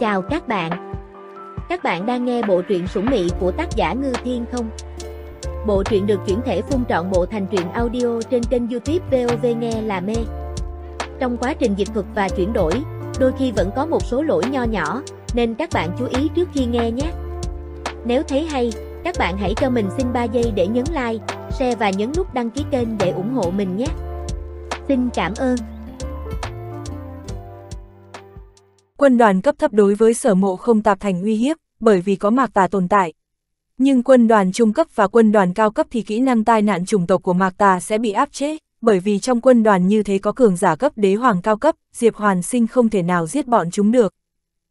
Chào các bạn! Các bạn đang nghe bộ truyện Sủng Mị của tác giả Ngư Thiên không? Bộ truyện được chuyển thể phun trọn bộ thành truyện audio trên kênh youtube VOV Nghe Là Mê Trong quá trình dịch thuật và chuyển đổi, đôi khi vẫn có một số lỗi nho nhỏ, nên các bạn chú ý trước khi nghe nhé! Nếu thấy hay, các bạn hãy cho mình xin 3 giây để nhấn like, share và nhấn nút đăng ký kênh để ủng hộ mình nhé! Xin cảm ơn! quân đoàn cấp thấp đối với sở mộ không tạp thành uy hiếp, bởi vì có mạc tà tồn tại. Nhưng quân đoàn trung cấp và quân đoàn cao cấp thì kỹ năng tai nạn chủng tộc của mạc tà sẽ bị áp chế, bởi vì trong quân đoàn như thế có cường giả cấp đế hoàng cao cấp, Diệp Hoàn Sinh không thể nào giết bọn chúng được.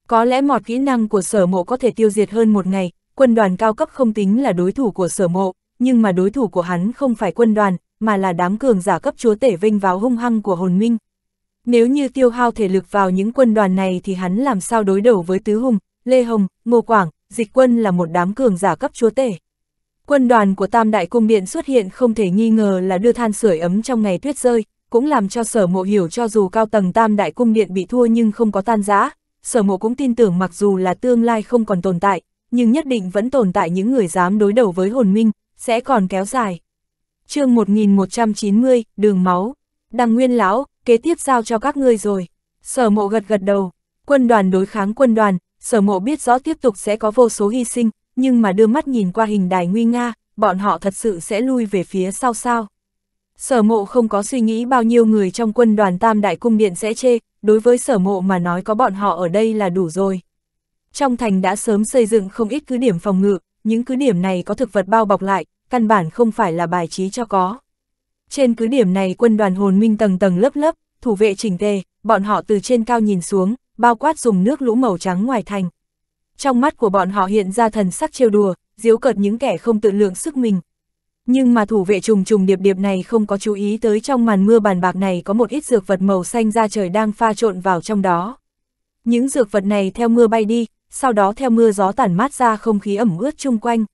Có lẽ một kỹ năng của sở mộ có thể tiêu diệt hơn một ngày, quân đoàn cao cấp không tính là đối thủ của sở mộ, nhưng mà đối thủ của hắn không phải quân đoàn, mà là đám cường giả cấp chúa tể vinh vào hung hăng của hồn minh, nếu như tiêu hao thể lực vào những quân đoàn này thì hắn làm sao đối đầu với Tứ Hùng, Lê Hồng, Ngô Quảng, Dịch Quân là một đám cường giả cấp chúa tể. Quân đoàn của Tam Đại Cung Điện xuất hiện không thể nghi ngờ là đưa than sưởi ấm trong ngày tuyết rơi, cũng làm cho sở mộ hiểu cho dù cao tầng Tam Đại Cung Điện bị thua nhưng không có tan giã, sở mộ cũng tin tưởng mặc dù là tương lai không còn tồn tại, nhưng nhất định vẫn tồn tại những người dám đối đầu với hồn minh, sẽ còn kéo dài. chương 1190, Đường Máu Đằng Nguyên Lão, kế tiếp giao cho các ngươi rồi. Sở mộ gật gật đầu, quân đoàn đối kháng quân đoàn, sở mộ biết rõ tiếp tục sẽ có vô số hy sinh, nhưng mà đưa mắt nhìn qua hình đài nguy nga, bọn họ thật sự sẽ lui về phía sau sao. Sở mộ không có suy nghĩ bao nhiêu người trong quân đoàn tam đại cung điện sẽ chê, đối với sở mộ mà nói có bọn họ ở đây là đủ rồi. Trong thành đã sớm xây dựng không ít cứ điểm phòng ngự, những cứ điểm này có thực vật bao bọc lại, căn bản không phải là bài trí cho có. Trên cứ điểm này quân đoàn hồn minh tầng tầng lớp lớp, thủ vệ chỉnh tề, bọn họ từ trên cao nhìn xuống, bao quát dùng nước lũ màu trắng ngoài thành. Trong mắt của bọn họ hiện ra thần sắc trêu đùa, diếu cợt những kẻ không tự lượng sức mình. Nhưng mà thủ vệ trùng trùng điệp điệp này không có chú ý tới trong màn mưa bàn bạc này có một ít dược vật màu xanh ra trời đang pha trộn vào trong đó. Những dược vật này theo mưa bay đi, sau đó theo mưa gió tản mát ra không khí ẩm ướt chung quanh.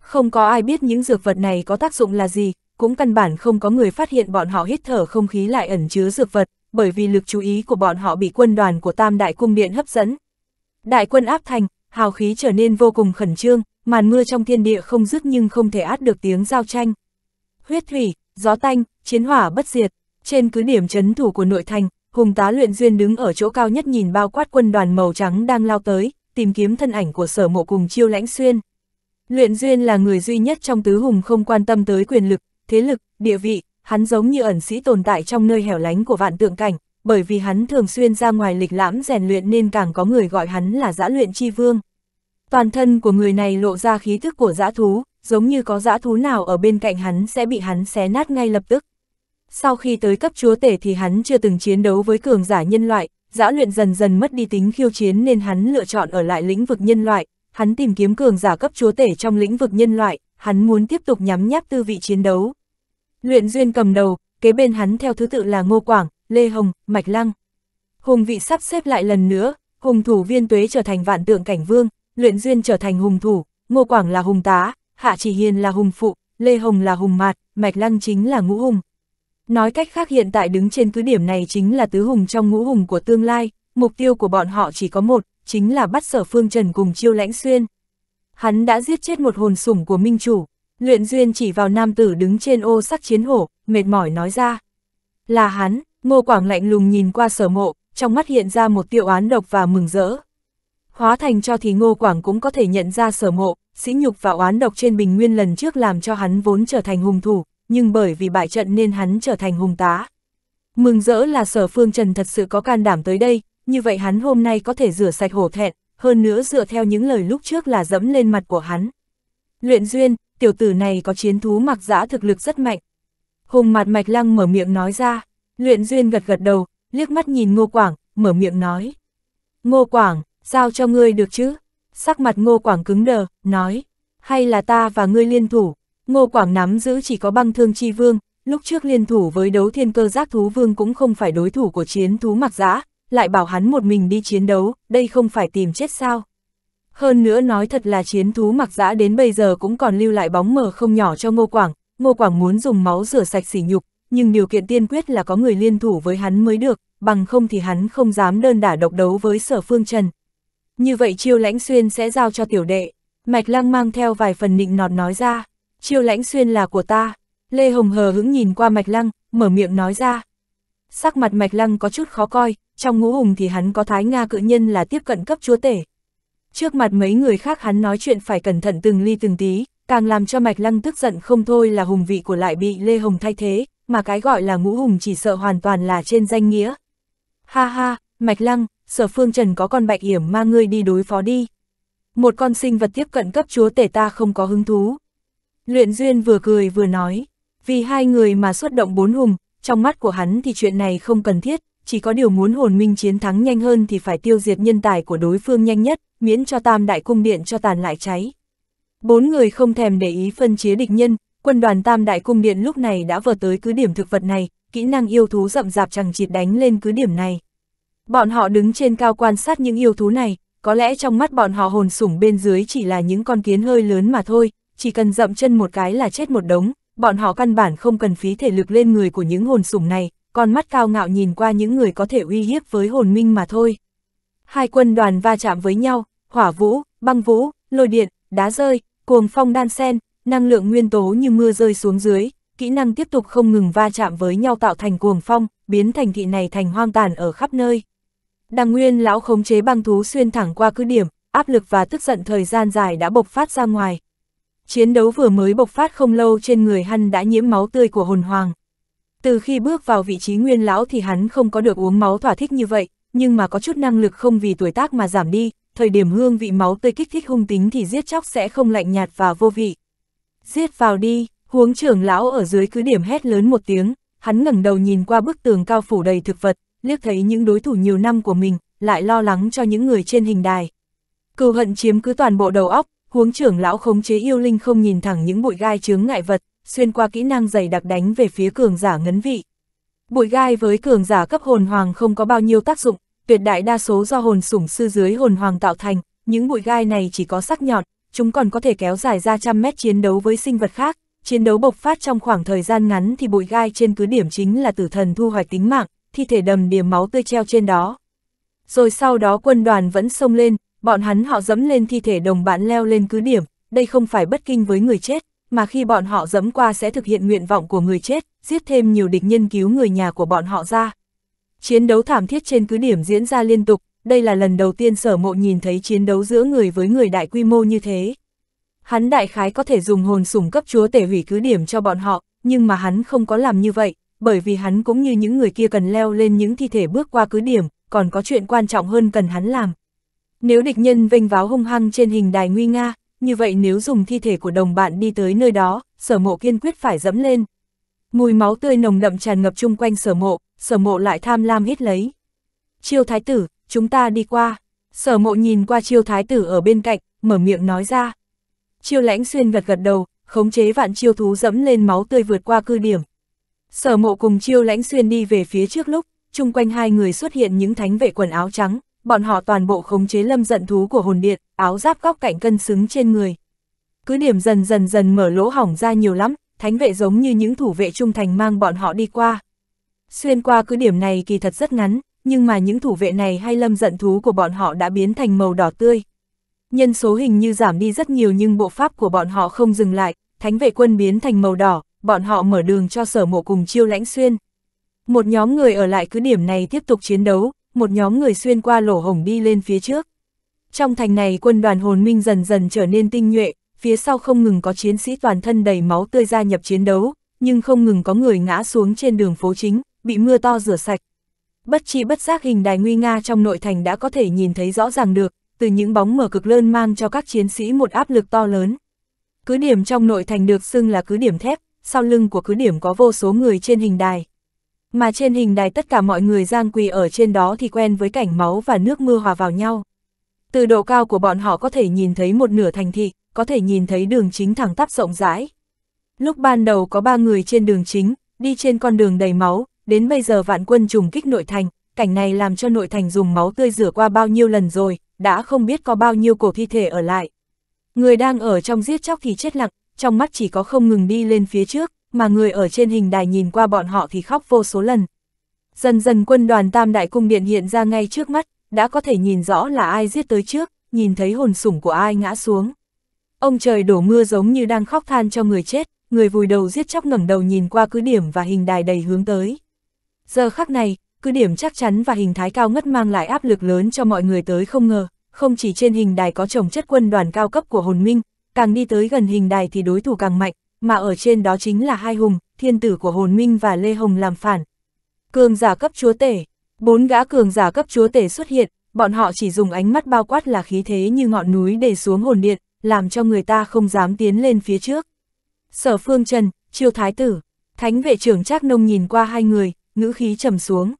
Không có ai biết những dược vật này có tác dụng là gì, cũng căn bản không có người phát hiện bọn họ hít thở không khí lại ẩn chứa dược vật, bởi vì lực chú ý của bọn họ bị quân đoàn của Tam Đại Cung Điện hấp dẫn. Đại quân áp thành, hào khí trở nên vô cùng khẩn trương, màn mưa trong thiên địa không dứt nhưng không thể át được tiếng giao tranh. Huyết thủy, gió tanh, chiến hỏa bất diệt, trên cứ điểm chấn thủ của nội thành, Hùng tá luyện duyên đứng ở chỗ cao nhất nhìn bao quát quân đoàn màu trắng đang lao tới, tìm kiếm thân ảnh của sở mộ cùng chiêu lãnh xuyên. Luyện duyên là người duy nhất trong tứ hùng không quan tâm tới quyền lực, thế lực, địa vị, hắn giống như ẩn sĩ tồn tại trong nơi hẻo lánh của vạn tượng cảnh, bởi vì hắn thường xuyên ra ngoài lịch lãm rèn luyện nên càng có người gọi hắn là giã luyện chi vương. Toàn thân của người này lộ ra khí thức của dã thú, giống như có dã thú nào ở bên cạnh hắn sẽ bị hắn xé nát ngay lập tức. Sau khi tới cấp chúa tể thì hắn chưa từng chiến đấu với cường giả nhân loại, dã luyện dần dần mất đi tính khiêu chiến nên hắn lựa chọn ở lại lĩnh vực nhân loại, hắn tìm kiếm cường giả cấp chúa tể trong lĩnh vực nhân loại, hắn muốn tiếp tục nhắm nháp tư vị chiến đấu. Luyện Duyên cầm đầu, kế bên hắn theo thứ tự là Ngô Quảng, Lê Hồng, Mạch Lăng. Hùng vị sắp xếp lại lần nữa, hùng thủ viên tuế trở thành vạn tượng cảnh vương, luyện duyên trở thành hùng thủ, Ngô Quảng là hùng tá, Hạ Chỉ Hiền là hùng phụ, Lê Hồng là hùng mạt, Mạch Lăng chính là ngũ hùng. Nói cách khác hiện tại đứng trên cứ điểm này chính là tứ hùng trong ngũ hùng của tương lai, mục tiêu của bọn họ chỉ có một, chính là bắt sở phương trần cùng chiêu lãnh xuyên. Hắn đã giết chết một hồn sủng của minh chủ, Luyện duyên chỉ vào nam tử đứng trên ô sắc chiến hổ, mệt mỏi nói ra. Là hắn, ngô quảng lạnh lùng nhìn qua sở mộ, trong mắt hiện ra một tiêu án độc và mừng rỡ. Hóa thành cho thì ngô quảng cũng có thể nhận ra sở mộ, sĩ nhục và oán độc trên bình nguyên lần trước làm cho hắn vốn trở thành hùng thủ, nhưng bởi vì bại trận nên hắn trở thành hùng tá. Mừng rỡ là sở phương trần thật sự có can đảm tới đây, như vậy hắn hôm nay có thể rửa sạch hổ thẹn, hơn nữa dựa theo những lời lúc trước là dẫm lên mặt của hắn. Luyện duyên, tiểu tử này có chiến thú mặc giã thực lực rất mạnh. Hùng mặt mạch lăng mở miệng nói ra, luyện duyên gật gật đầu, liếc mắt nhìn Ngô Quảng, mở miệng nói. Ngô Quảng, giao cho ngươi được chứ? Sắc mặt Ngô Quảng cứng đờ, nói, hay là ta và ngươi liên thủ? Ngô Quảng nắm giữ chỉ có băng thương chi vương, lúc trước liên thủ với đấu thiên cơ giác thú vương cũng không phải đối thủ của chiến thú mặc giã, lại bảo hắn một mình đi chiến đấu, đây không phải tìm chết sao? Hơn nữa nói thật là chiến thú mặc giã đến bây giờ cũng còn lưu lại bóng mờ không nhỏ cho Ngô Quảng, Ngô Quảng muốn dùng máu rửa sạch sỉ nhục, nhưng điều kiện tiên quyết là có người liên thủ với hắn mới được, bằng không thì hắn không dám đơn đả độc đấu với sở phương trần. Như vậy chiêu lãnh xuyên sẽ giao cho tiểu đệ, mạch lăng mang theo vài phần nịnh nọt nói ra, chiêu lãnh xuyên là của ta, Lê Hồng hờ hững nhìn qua mạch lăng, mở miệng nói ra. Sắc mặt mạch lăng có chút khó coi, trong ngũ hùng thì hắn có thái Nga cự nhân là tiếp cận cấp chúa tể, trước mặt mấy người khác hắn nói chuyện phải cẩn thận từng ly từng tí, càng làm cho Mạch Lăng tức giận không thôi là hùng vị của lại bị Lê Hồng thay thế, mà cái gọi là ngũ hùng chỉ sợ hoàn toàn là trên danh nghĩa. Ha ha, Mạch Lăng, sở phương trần có con bạch hiểm ma ngươi đi đối phó đi. Một con sinh vật tiếp cận cấp chúa tể ta không có hứng thú. Luyện Duyên vừa cười vừa nói, vì hai người mà xuất động bốn hùng, trong mắt của hắn thì chuyện này không cần thiết, chỉ có điều muốn hồn minh chiến thắng nhanh hơn thì phải tiêu diệt nhân tài của đối phương nhanh nhất, miễn cho tam đại cung điện cho tàn lại cháy. Bốn người không thèm để ý phân chia địch nhân, quân đoàn tam đại cung điện lúc này đã vờ tới cứ điểm thực vật này, kỹ năng yêu thú rậm rạp chẳng chịt đánh lên cứ điểm này. Bọn họ đứng trên cao quan sát những yêu thú này, có lẽ trong mắt bọn họ hồn sủng bên dưới chỉ là những con kiến hơi lớn mà thôi, chỉ cần dậm chân một cái là chết một đống, bọn họ căn bản không cần phí thể lực lên người của những hồn sủng này, con mắt cao ngạo nhìn qua những người có thể uy hiếp với hồn minh mà thôi. Hai quân đoàn va chạm với nhau, hỏa vũ, băng vũ, lôi điện, đá rơi, cuồng phong đan sen, năng lượng nguyên tố như mưa rơi xuống dưới, kỹ năng tiếp tục không ngừng va chạm với nhau tạo thành cuồng phong, biến thành thị này thành hoang tàn ở khắp nơi. Đằng nguyên lão khống chế băng thú xuyên thẳng qua cứ điểm, áp lực và tức giận thời gian dài đã bộc phát ra ngoài. Chiến đấu vừa mới bộc phát không lâu trên người hắn đã nhiễm máu tươi của hồn hoàng. Từ khi bước vào vị trí nguyên lão thì hắn không có được uống máu thỏa thích như vậy, nhưng mà có chút năng lực không vì tuổi tác mà giảm đi, thời điểm hương vị máu tươi kích thích hung tính thì giết chóc sẽ không lạnh nhạt và vô vị. Giết vào đi, huống trưởng lão ở dưới cứ điểm hét lớn một tiếng, hắn ngẩng đầu nhìn qua bức tường cao phủ đầy thực vật, liếc thấy những đối thủ nhiều năm của mình, lại lo lắng cho những người trên hình đài. Cừu hận chiếm cứ toàn bộ đầu óc, huống trưởng lão khống chế yêu linh không nhìn thẳng những bụi gai chướng ngại vật, xuyên qua kỹ năng dày đặc đánh về phía cường giả ngấn vị. Bụi gai với cường giả cấp hồn hoàng không có bao nhiêu tác dụng, tuyệt đại đa số do hồn sủng sư dưới hồn hoàng tạo thành, những bụi gai này chỉ có sắc nhọn, chúng còn có thể kéo dài ra trăm mét chiến đấu với sinh vật khác, chiến đấu bộc phát trong khoảng thời gian ngắn thì bụi gai trên cứ điểm chính là tử thần thu hoạch tính mạng, thi thể đầm điểm máu tươi treo trên đó. Rồi sau đó quân đoàn vẫn xông lên, bọn hắn họ dẫm lên thi thể đồng bạn leo lên cứ điểm, đây không phải bất kinh với người chết, mà khi bọn họ dẫm qua sẽ thực hiện nguyện vọng của người chết, giết thêm nhiều địch nhân cứu người nhà của bọn họ ra. Chiến đấu thảm thiết trên cứ điểm diễn ra liên tục, đây là lần đầu tiên sở mộ nhìn thấy chiến đấu giữa người với người đại quy mô như thế. Hắn đại khái có thể dùng hồn sủng cấp chúa tể hủy cứ điểm cho bọn họ, nhưng mà hắn không có làm như vậy, bởi vì hắn cũng như những người kia cần leo lên những thi thể bước qua cứ điểm, còn có chuyện quan trọng hơn cần hắn làm. Nếu địch nhân vênh váo hung hăng trên hình đài nguy nga, như vậy nếu dùng thi thể của đồng bạn đi tới nơi đó, sở mộ kiên quyết phải dẫm lên. Mùi máu tươi nồng đậm tràn ngập chung quanh sở mộ, sở mộ lại tham lam hít lấy. Chiêu thái tử, chúng ta đi qua. Sở mộ nhìn qua chiêu thái tử ở bên cạnh, mở miệng nói ra. Chiêu lãnh xuyên gật gật đầu, khống chế vạn chiêu thú dẫm lên máu tươi vượt qua cư điểm. Sở mộ cùng chiêu lãnh xuyên đi về phía trước lúc, chung quanh hai người xuất hiện những thánh vệ quần áo trắng, bọn họ toàn bộ khống chế lâm giận thú của hồn điện, áo giáp góc cạnh cân xứng trên người. Cứ điểm dần dần dần mở lỗ hỏng ra nhiều lắm, thánh vệ giống như những thủ vệ trung thành mang bọn họ đi qua. Xuyên qua cứ điểm này kỳ thật rất ngắn, nhưng mà những thủ vệ này hay lâm giận thú của bọn họ đã biến thành màu đỏ tươi. Nhân số hình như giảm đi rất nhiều nhưng bộ pháp của bọn họ không dừng lại, thánh vệ quân biến thành màu đỏ, bọn họ mở đường cho sở mộ cùng chiêu lãnh xuyên. Một nhóm người ở lại cứ điểm này tiếp tục chiến đấu, một nhóm người xuyên qua lỗ hổng đi lên phía trước. Trong thành này quân đoàn hồn minh dần dần trở nên tinh nhuệ, phía sau không ngừng có chiến sĩ toàn thân đầy máu tươi gia nhập chiến đấu, nhưng không ngừng có người ngã xuống trên đường phố chính, bị mưa to rửa sạch. Bất chi bất giác hình đài nguy nga trong nội thành đã có thể nhìn thấy rõ ràng được, từ những bóng mở cực lớn mang cho các chiến sĩ một áp lực to lớn. Cứ điểm trong nội thành được xưng là cứ điểm thép, sau lưng của cứ điểm có vô số người trên hình đài mà trên hình đài tất cả mọi người giang quỳ ở trên đó thì quen với cảnh máu và nước mưa hòa vào nhau. Từ độ cao của bọn họ có thể nhìn thấy một nửa thành thị, có thể nhìn thấy đường chính thẳng tắp rộng rãi. Lúc ban đầu có ba người trên đường chính, đi trên con đường đầy máu, đến bây giờ vạn quân trùng kích nội thành, cảnh này làm cho nội thành dùng máu tươi rửa qua bao nhiêu lần rồi, đã không biết có bao nhiêu cổ thi thể ở lại. Người đang ở trong giết chóc thì chết lặng, trong mắt chỉ có không ngừng đi lên phía trước mà người ở trên hình đài nhìn qua bọn họ thì khóc vô số lần. Dần dần quân đoàn Tam Đại Cung Điện hiện ra ngay trước mắt, đã có thể nhìn rõ là ai giết tới trước, nhìn thấy hồn sủng của ai ngã xuống. Ông trời đổ mưa giống như đang khóc than cho người chết, người vùi đầu giết chóc ngẩng đầu nhìn qua cứ điểm và hình đài đầy hướng tới. Giờ khắc này, cứ điểm chắc chắn và hình thái cao ngất mang lại áp lực lớn cho mọi người tới không ngờ, không chỉ trên hình đài có trồng chất quân đoàn cao cấp của hồn minh, càng đi tới gần hình đài thì đối thủ càng mạnh, mà ở trên đó chính là hai hùng, thiên tử của Hồn Minh và Lê Hồng làm phản. Cường giả cấp chúa tể, bốn gã cường giả cấp chúa tể xuất hiện, bọn họ chỉ dùng ánh mắt bao quát là khí thế như ngọn núi để xuống hồn điện, làm cho người ta không dám tiến lên phía trước. Sở Phương Trần, Triều Thái Tử, Thánh vệ trưởng Trác Nông nhìn qua hai người, ngữ khí trầm xuống.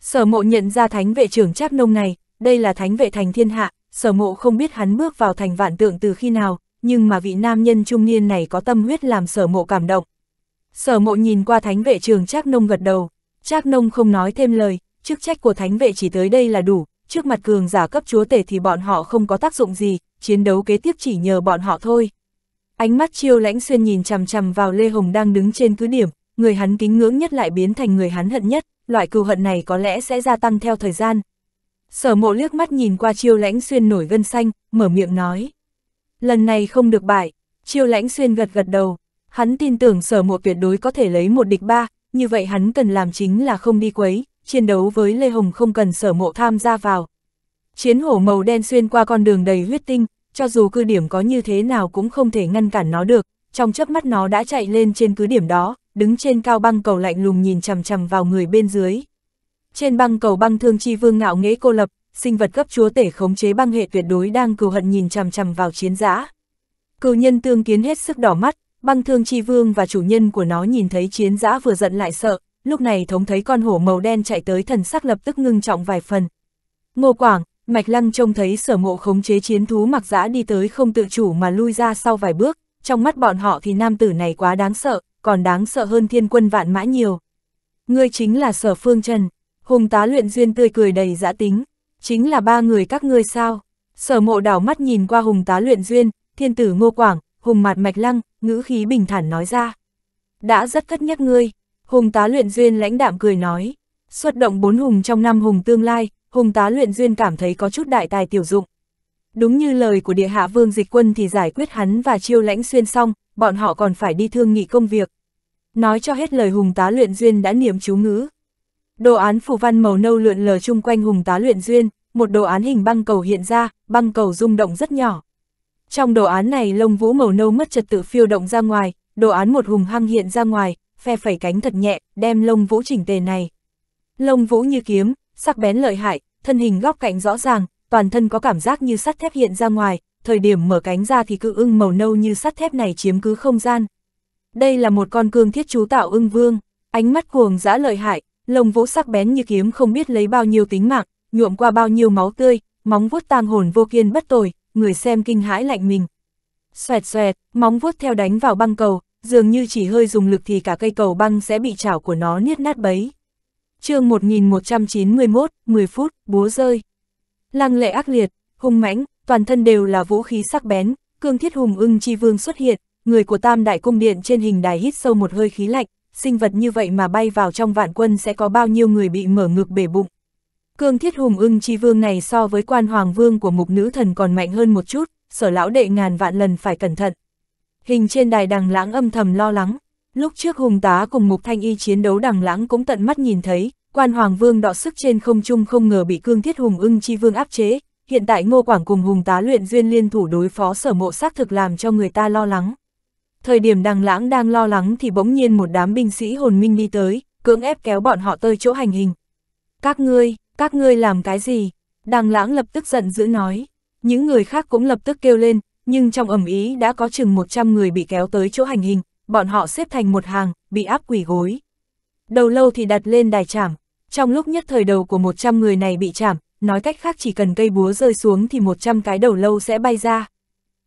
Sở mộ nhận ra thánh vệ trưởng Trác Nông này, đây là thánh vệ thành thiên hạ, sở mộ không biết hắn bước vào thành vạn tượng từ khi nào, nhưng mà vị nam nhân trung niên này có tâm huyết làm sở mộ cảm động. Sở mộ nhìn qua thánh vệ trường Trác Nông gật đầu, Trác Nông không nói thêm lời, chức trách của thánh vệ chỉ tới đây là đủ, trước mặt cường giả cấp chúa tể thì bọn họ không có tác dụng gì, chiến đấu kế tiếp chỉ nhờ bọn họ thôi. Ánh mắt chiêu lãnh xuyên nhìn chằm chằm vào Lê Hồng đang đứng trên cứ điểm, người hắn kính ngưỡng nhất lại biến thành người hắn hận nhất, loại cừu hận này có lẽ sẽ gia tăng theo thời gian. Sở mộ liếc mắt nhìn qua chiêu lãnh xuyên nổi gân xanh, mở miệng nói. Lần này không được bại, chiêu lãnh xuyên gật gật đầu. Hắn tin tưởng sở mộ tuyệt đối có thể lấy một địch ba, như vậy hắn cần làm chính là không đi quấy, chiến đấu với Lê Hồng không cần sở mộ tham gia vào. Chiến hổ màu đen xuyên qua con đường đầy huyết tinh, cho dù cư điểm có như thế nào cũng không thể ngăn cản nó được, trong chớp mắt nó đã chạy lên trên cứ điểm đó, đứng trên cao băng cầu lạnh lùng nhìn chằm chằm vào người bên dưới. Trên băng cầu băng thương chi vương ngạo nghễ cô lập, sinh vật cấp chúa tể khống chế băng hệ tuyệt đối đang cừu hận nhìn chằm chằm vào chiến giã. Cừu nhân tương kiến hết sức đỏ mắt, băng thương chi vương và chủ nhân của nó nhìn thấy chiến giã vừa giận lại sợ, lúc này thống thấy con hổ màu đen chạy tới thần sắc lập tức ngưng trọng vài phần. Ngô Quảng, Mạch Lăng trông thấy sở mộ khống chế chiến thú mặc giã đi tới không tự chủ mà lui ra sau vài bước, trong mắt bọn họ thì nam tử này quá đáng sợ, còn đáng sợ hơn thiên quân vạn mã nhiều. Ngươi chính là sở phương trần, hùng tá luyện duyên tươi cười đầy giã tính, chính là ba người các ngươi sao? Sở mộ đảo mắt nhìn qua hùng tá luyện duyên, thiên tử ngô quảng, hùng mặt mạch lăng, ngữ khí bình thản nói ra. Đã rất cất nhắc ngươi, hùng tá luyện duyên lãnh đạm cười nói. Xuất động bốn hùng trong năm hùng tương lai, hùng tá luyện duyên cảm thấy có chút đại tài tiểu dụng. Đúng như lời của địa hạ vương dịch quân thì giải quyết hắn và chiêu lãnh xuyên xong, bọn họ còn phải đi thương nghị công việc. Nói cho hết lời hùng tá luyện duyên đã niệm chú ngữ, Đồ án phù văn màu nâu lượn lờ chung quanh hùng tá luyện duyên, một đồ án hình băng cầu hiện ra, băng cầu rung động rất nhỏ. Trong đồ án này lông vũ màu nâu mất trật tự phiêu động ra ngoài, đồ án một hùng hăng hiện ra ngoài, phe phẩy cánh thật nhẹ, đem lông vũ chỉnh tề này. Lông vũ như kiếm, sắc bén lợi hại, thân hình góc cạnh rõ ràng, toàn thân có cảm giác như sắt thép hiện ra ngoài, thời điểm mở cánh ra thì cự ưng màu nâu như sắt thép này chiếm cứ không gian. Đây là một con cương thiết chú tạo ưng vương, ánh mắt cuồng dã lợi hại, lông vũ sắc bén như kiếm không biết lấy bao nhiêu tính mạng, nhuộm qua bao nhiêu máu tươi, móng vuốt tang hồn vô kiên bất tồi, người xem kinh hãi lạnh mình. Xoẹt xoẹt, móng vuốt theo đánh vào băng cầu, dường như chỉ hơi dùng lực thì cả cây cầu băng sẽ bị chảo của nó niết nát bấy. chương 1191, 10 phút, búa rơi. Lăng lệ ác liệt, hung mãnh, toàn thân đều là vũ khí sắc bén, cương thiết hùng ưng chi vương xuất hiện, người của tam đại cung điện trên hình đài hít sâu một hơi khí lạnh, sinh vật như vậy mà bay vào trong vạn quân sẽ có bao nhiêu người bị mở ngực bể bụng. Cương thiết hùng ưng chi vương này so với quan hoàng vương của mục nữ thần còn mạnh hơn một chút, sở lão đệ ngàn vạn lần phải cẩn thận. Hình trên đài đằng lãng âm thầm lo lắng, lúc trước hùng tá cùng mục thanh y chiến đấu đằng lãng cũng tận mắt nhìn thấy, quan hoàng vương đọ sức trên không trung không ngờ bị cương thiết hùng ưng chi vương áp chế, hiện tại ngô quảng cùng hùng tá luyện duyên liên thủ đối phó sở mộ xác thực làm cho người ta lo lắng. Thời điểm đằng lãng đang lo lắng thì bỗng nhiên một đám binh sĩ hồn minh đi tới, cưỡng ép kéo bọn họ tới chỗ hành hình. Các ngươi, các ngươi làm cái gì? Đằng lãng lập tức giận dữ nói. Những người khác cũng lập tức kêu lên, nhưng trong ẩm ý đã có chừng 100 người bị kéo tới chỗ hành hình, bọn họ xếp thành một hàng, bị áp quỷ gối. Đầu lâu thì đặt lên đài chảm, trong lúc nhất thời đầu của 100 người này bị chảm, nói cách khác chỉ cần cây búa rơi xuống thì 100 cái đầu lâu sẽ bay ra.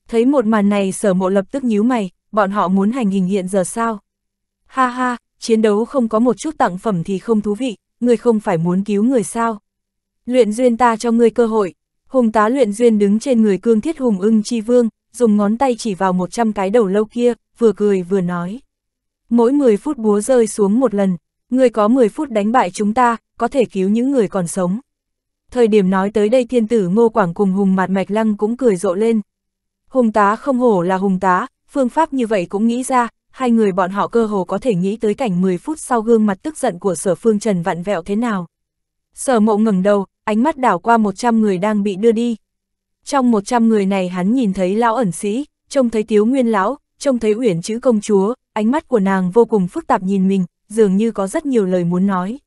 Thấy một màn này sở mộ lập tức nhíu mày, bọn họ muốn hành hình hiện giờ sao? Ha ha, chiến đấu không có một chút tặng phẩm thì không thú vị, người không phải muốn cứu người sao? Luyện duyên ta cho ngươi cơ hội. Hùng tá luyện duyên đứng trên người cương thiết hùng ưng chi vương, dùng ngón tay chỉ vào 100 cái đầu lâu kia, vừa cười vừa nói. Mỗi 10 phút búa rơi xuống một lần, người có 10 phút đánh bại chúng ta, có thể cứu những người còn sống. Thời điểm nói tới đây thiên tử ngô quảng cùng hùng mặt mạch lăng cũng cười rộ lên. Hùng tá không hổ là hùng tá, phương pháp như vậy cũng nghĩ ra, hai người bọn họ cơ hồ có thể nghĩ tới cảnh 10 phút sau gương mặt tức giận của sở phương trần vặn vẹo thế nào. Sở mộ ngẩng đầu, ánh mắt đảo qua 100 người đang bị đưa đi. Trong 100 người này hắn nhìn thấy lão ẩn sĩ, trông thấy tiếu nguyên lão, trông thấy uyển chữ công chúa, ánh mắt của nàng vô cùng phức tạp nhìn mình, dường như có rất nhiều lời muốn nói.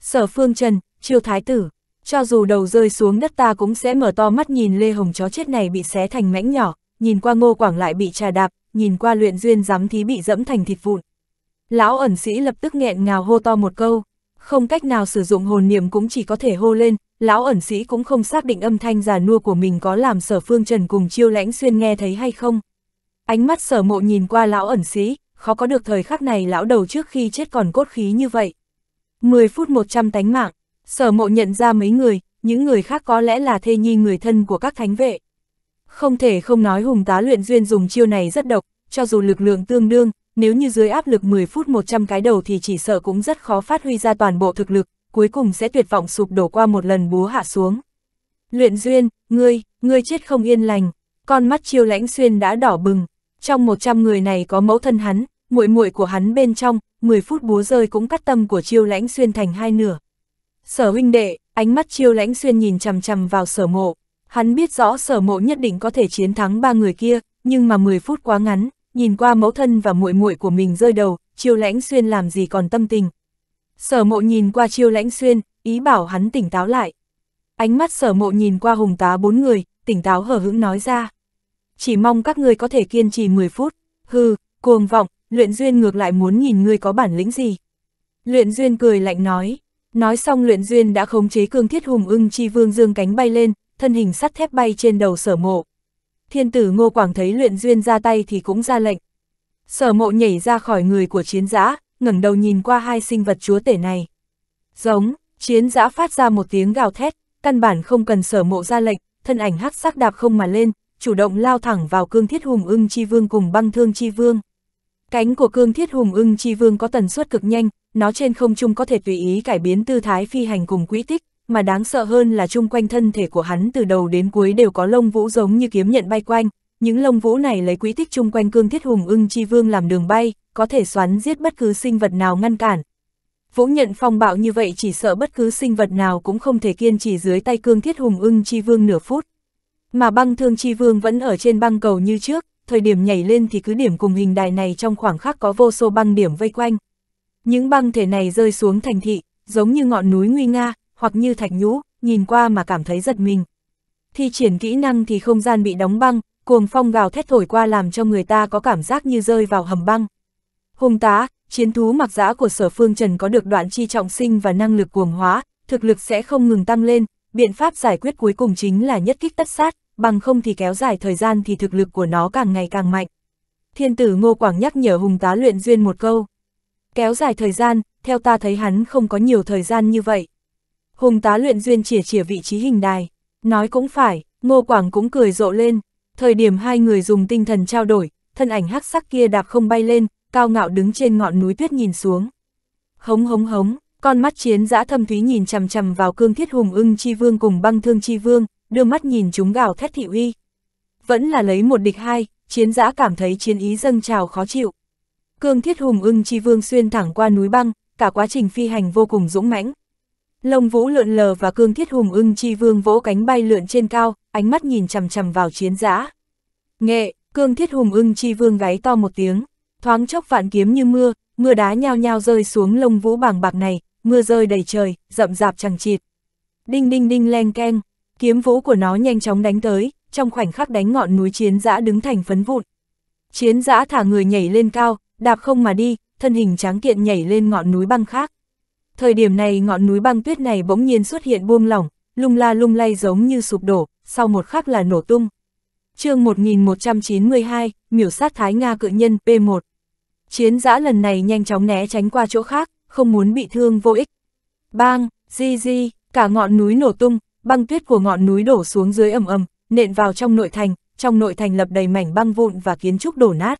Sở phương trần, triều thái tử, cho dù đầu rơi xuống đất ta cũng sẽ mở to mắt nhìn lê hồng chó chết này bị xé thành mảnh nhỏ, nhìn qua ngô quảng lại bị trà đạp, nhìn qua luyện duyên giám thí bị dẫm thành thịt vụn. Lão ẩn sĩ lập tức nghẹn ngào hô to một câu, không cách nào sử dụng hồn niệm cũng chỉ có thể hô lên, lão ẩn sĩ cũng không xác định âm thanh già nua của mình có làm sở phương trần cùng chiêu lãnh xuyên nghe thấy hay không. Ánh mắt sở mộ nhìn qua lão ẩn sĩ, khó có được thời khắc này lão đầu trước khi chết còn cốt khí như vậy. 10 phút 100 tánh mạng, sở mộ nhận ra mấy người, những người khác có lẽ là thê nhi người thân của các thánh vệ. Không thể không nói hùng tá luyện duyên dùng chiêu này rất độc, cho dù lực lượng tương đương, nếu như dưới áp lực 10 phút 100 cái đầu thì chỉ sợ cũng rất khó phát huy ra toàn bộ thực lực, cuối cùng sẽ tuyệt vọng sụp đổ qua một lần búa hạ xuống. Luyện duyên, ngươi, ngươi chết không yên lành, con mắt chiêu lãnh xuyên đã đỏ bừng, trong 100 người này có mẫu thân hắn, muội muội của hắn bên trong, 10 phút búa rơi cũng cắt tâm của chiêu lãnh xuyên thành hai nửa. Sở huynh đệ, ánh mắt chiêu lãnh xuyên nhìn chằm chằm vào sở mộ, Hắn biết rõ sở mộ nhất định có thể chiến thắng ba người kia, nhưng mà 10 phút quá ngắn, nhìn qua mẫu thân và muội muội của mình rơi đầu, chiêu lãnh xuyên làm gì còn tâm tình. Sở mộ nhìn qua chiêu lãnh xuyên, ý bảo hắn tỉnh táo lại. Ánh mắt sở mộ nhìn qua hùng tá bốn người, tỉnh táo hở hững nói ra. Chỉ mong các người có thể kiên trì 10 phút, hư, cuồng vọng, luyện duyên ngược lại muốn nhìn ngươi có bản lĩnh gì. Luyện duyên cười lạnh nói, nói xong luyện duyên đã khống chế cương thiết hùng ưng chi vương dương cánh bay lên, thân hình sắt thép bay trên đầu sở mộ. Thiên tử Ngô Quảng thấy luyện duyên ra tay thì cũng ra lệnh. Sở mộ nhảy ra khỏi người của chiến giã, ngẩng đầu nhìn qua hai sinh vật chúa tể này. Giống, chiến giã phát ra một tiếng gào thét, căn bản không cần sở mộ ra lệnh, thân ảnh hắc sắc đạp không mà lên, chủ động lao thẳng vào cương thiết hùng ưng chi vương cùng băng thương chi vương. Cánh của cương thiết hùng ưng chi vương có tần suất cực nhanh, nó trên không trung có thể tùy ý cải biến tư thái phi hành cùng quỹ tích, mà đáng sợ hơn là chung quanh thân thể của hắn từ đầu đến cuối đều có lông vũ giống như kiếm nhận bay quanh, những lông vũ này lấy quỹ tích chung quanh cương thiết hùng ưng chi vương làm đường bay, có thể xoắn giết bất cứ sinh vật nào ngăn cản. Vũ nhận phong bạo như vậy chỉ sợ bất cứ sinh vật nào cũng không thể kiên trì dưới tay cương thiết hùng ưng chi vương nửa phút. Mà băng thương chi vương vẫn ở trên băng cầu như trước, thời điểm nhảy lên thì cứ điểm cùng hình đài này trong khoảng khắc có vô số băng điểm vây quanh. Những băng thể này rơi xuống thành thị, giống như ngọn núi nguy nga, hoặc như thạch nhũ, nhìn qua mà cảm thấy giật mình. Thi triển kỹ năng thì không gian bị đóng băng, cuồng phong gào thét thổi qua làm cho người ta có cảm giác như rơi vào hầm băng. Hùng tá, chiến thú mặc giã của sở phương Trần có được đoạn chi trọng sinh và năng lực cuồng hóa, thực lực sẽ không ngừng tăng lên, biện pháp giải quyết cuối cùng chính là nhất kích tất sát, bằng không thì kéo dài thời gian thì thực lực của nó càng ngày càng mạnh. Thiên tử Ngô Quảng nhắc nhở Hùng tá luyện duyên một câu. Kéo dài thời gian, theo ta thấy hắn không có nhiều thời gian như vậy. Hùng tá luyện duyên chỉa chỉa vị trí hình đài. Nói cũng phải, Ngô Quảng cũng cười rộ lên. Thời điểm hai người dùng tinh thần trao đổi, thân ảnh hắc sắc kia đạp không bay lên, cao ngạo đứng trên ngọn núi tuyết nhìn xuống. Hống hống hống, con mắt chiến dã thâm thúy nhìn chằm chằm vào cương thiết hùng ưng chi vương cùng băng thương chi vương, đưa mắt nhìn chúng gào thét thị uy. Vẫn là lấy một địch hai, chiến dã cảm thấy chiến ý dâng trào khó chịu. Cương thiết hùng ưng chi vương xuyên thẳng qua núi băng, cả quá trình phi hành vô cùng dũng mãnh, Lông vũ lượn lờ và cương thiết hùng ưng chi vương vỗ cánh bay lượn trên cao, ánh mắt nhìn chằm chằm vào chiến giã. Nghệ, cương thiết hùng ưng chi vương gáy to một tiếng, thoáng chốc vạn kiếm như mưa, mưa đá nhao nhao rơi xuống lông vũ bàng bạc này, mưa rơi đầy trời, rậm rạp chẳng chịt. Đinh đinh đinh len keng, kiếm vũ của nó nhanh chóng đánh tới, trong khoảnh khắc đánh ngọn núi chiến giã đứng thành phấn vụn. Chiến giã thả người nhảy lên cao, đạp không mà đi, thân hình tráng kiện nhảy lên ngọn núi băng khác. Thời điểm này ngọn núi băng tuyết này bỗng nhiên xuất hiện buông lỏng, lung la lung lay giống như sụp đổ, sau một khắc là nổ tung. chương 1192, miểu sát Thái Nga cự nhân P1. Chiến giã lần này nhanh chóng né tránh qua chỗ khác, không muốn bị thương vô ích. Bang, di di, cả ngọn núi nổ tung, băng tuyết của ngọn núi đổ xuống dưới ầm ầm, nện vào trong nội thành, trong nội thành lập đầy mảnh băng vụn và kiến trúc đổ nát.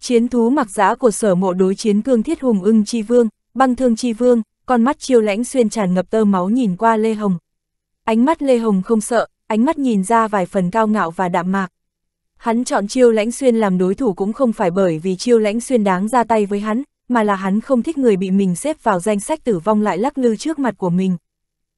Chiến thú mặc giã của sở mộ đối chiến cương thiết hùng ưng chi vương, băng thương chi vương, con mắt chiêu lãnh xuyên tràn ngập tơ máu nhìn qua Lê Hồng. Ánh mắt Lê Hồng không sợ, ánh mắt nhìn ra vài phần cao ngạo và đạm mạc. Hắn chọn chiêu lãnh xuyên làm đối thủ cũng không phải bởi vì chiêu lãnh xuyên đáng ra tay với hắn, mà là hắn không thích người bị mình xếp vào danh sách tử vong lại lắc lư trước mặt của mình.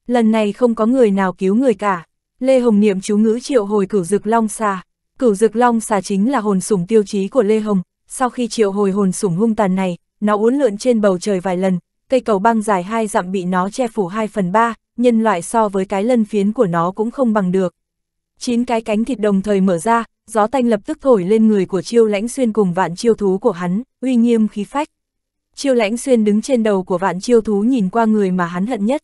Lần này không có người nào cứu người cả. Lê Hồng niệm chú ngữ triệu hồi cửu dực long xà. Cửu dực long xà chính là hồn sủng tiêu chí của Lê Hồng. Sau khi triệu hồi hồn sủng hung tàn này, nó uốn lượn trên bầu trời vài lần, cây cầu băng dài hai dặm bị nó che phủ 2 phần 3, nhân loại so với cái lân phiến của nó cũng không bằng được. Chín cái cánh thịt đồng thời mở ra, gió tanh lập tức thổi lên người của chiêu lãnh xuyên cùng vạn chiêu thú của hắn, uy nghiêm khí phách. Chiêu lãnh xuyên đứng trên đầu của vạn chiêu thú nhìn qua người mà hắn hận nhất.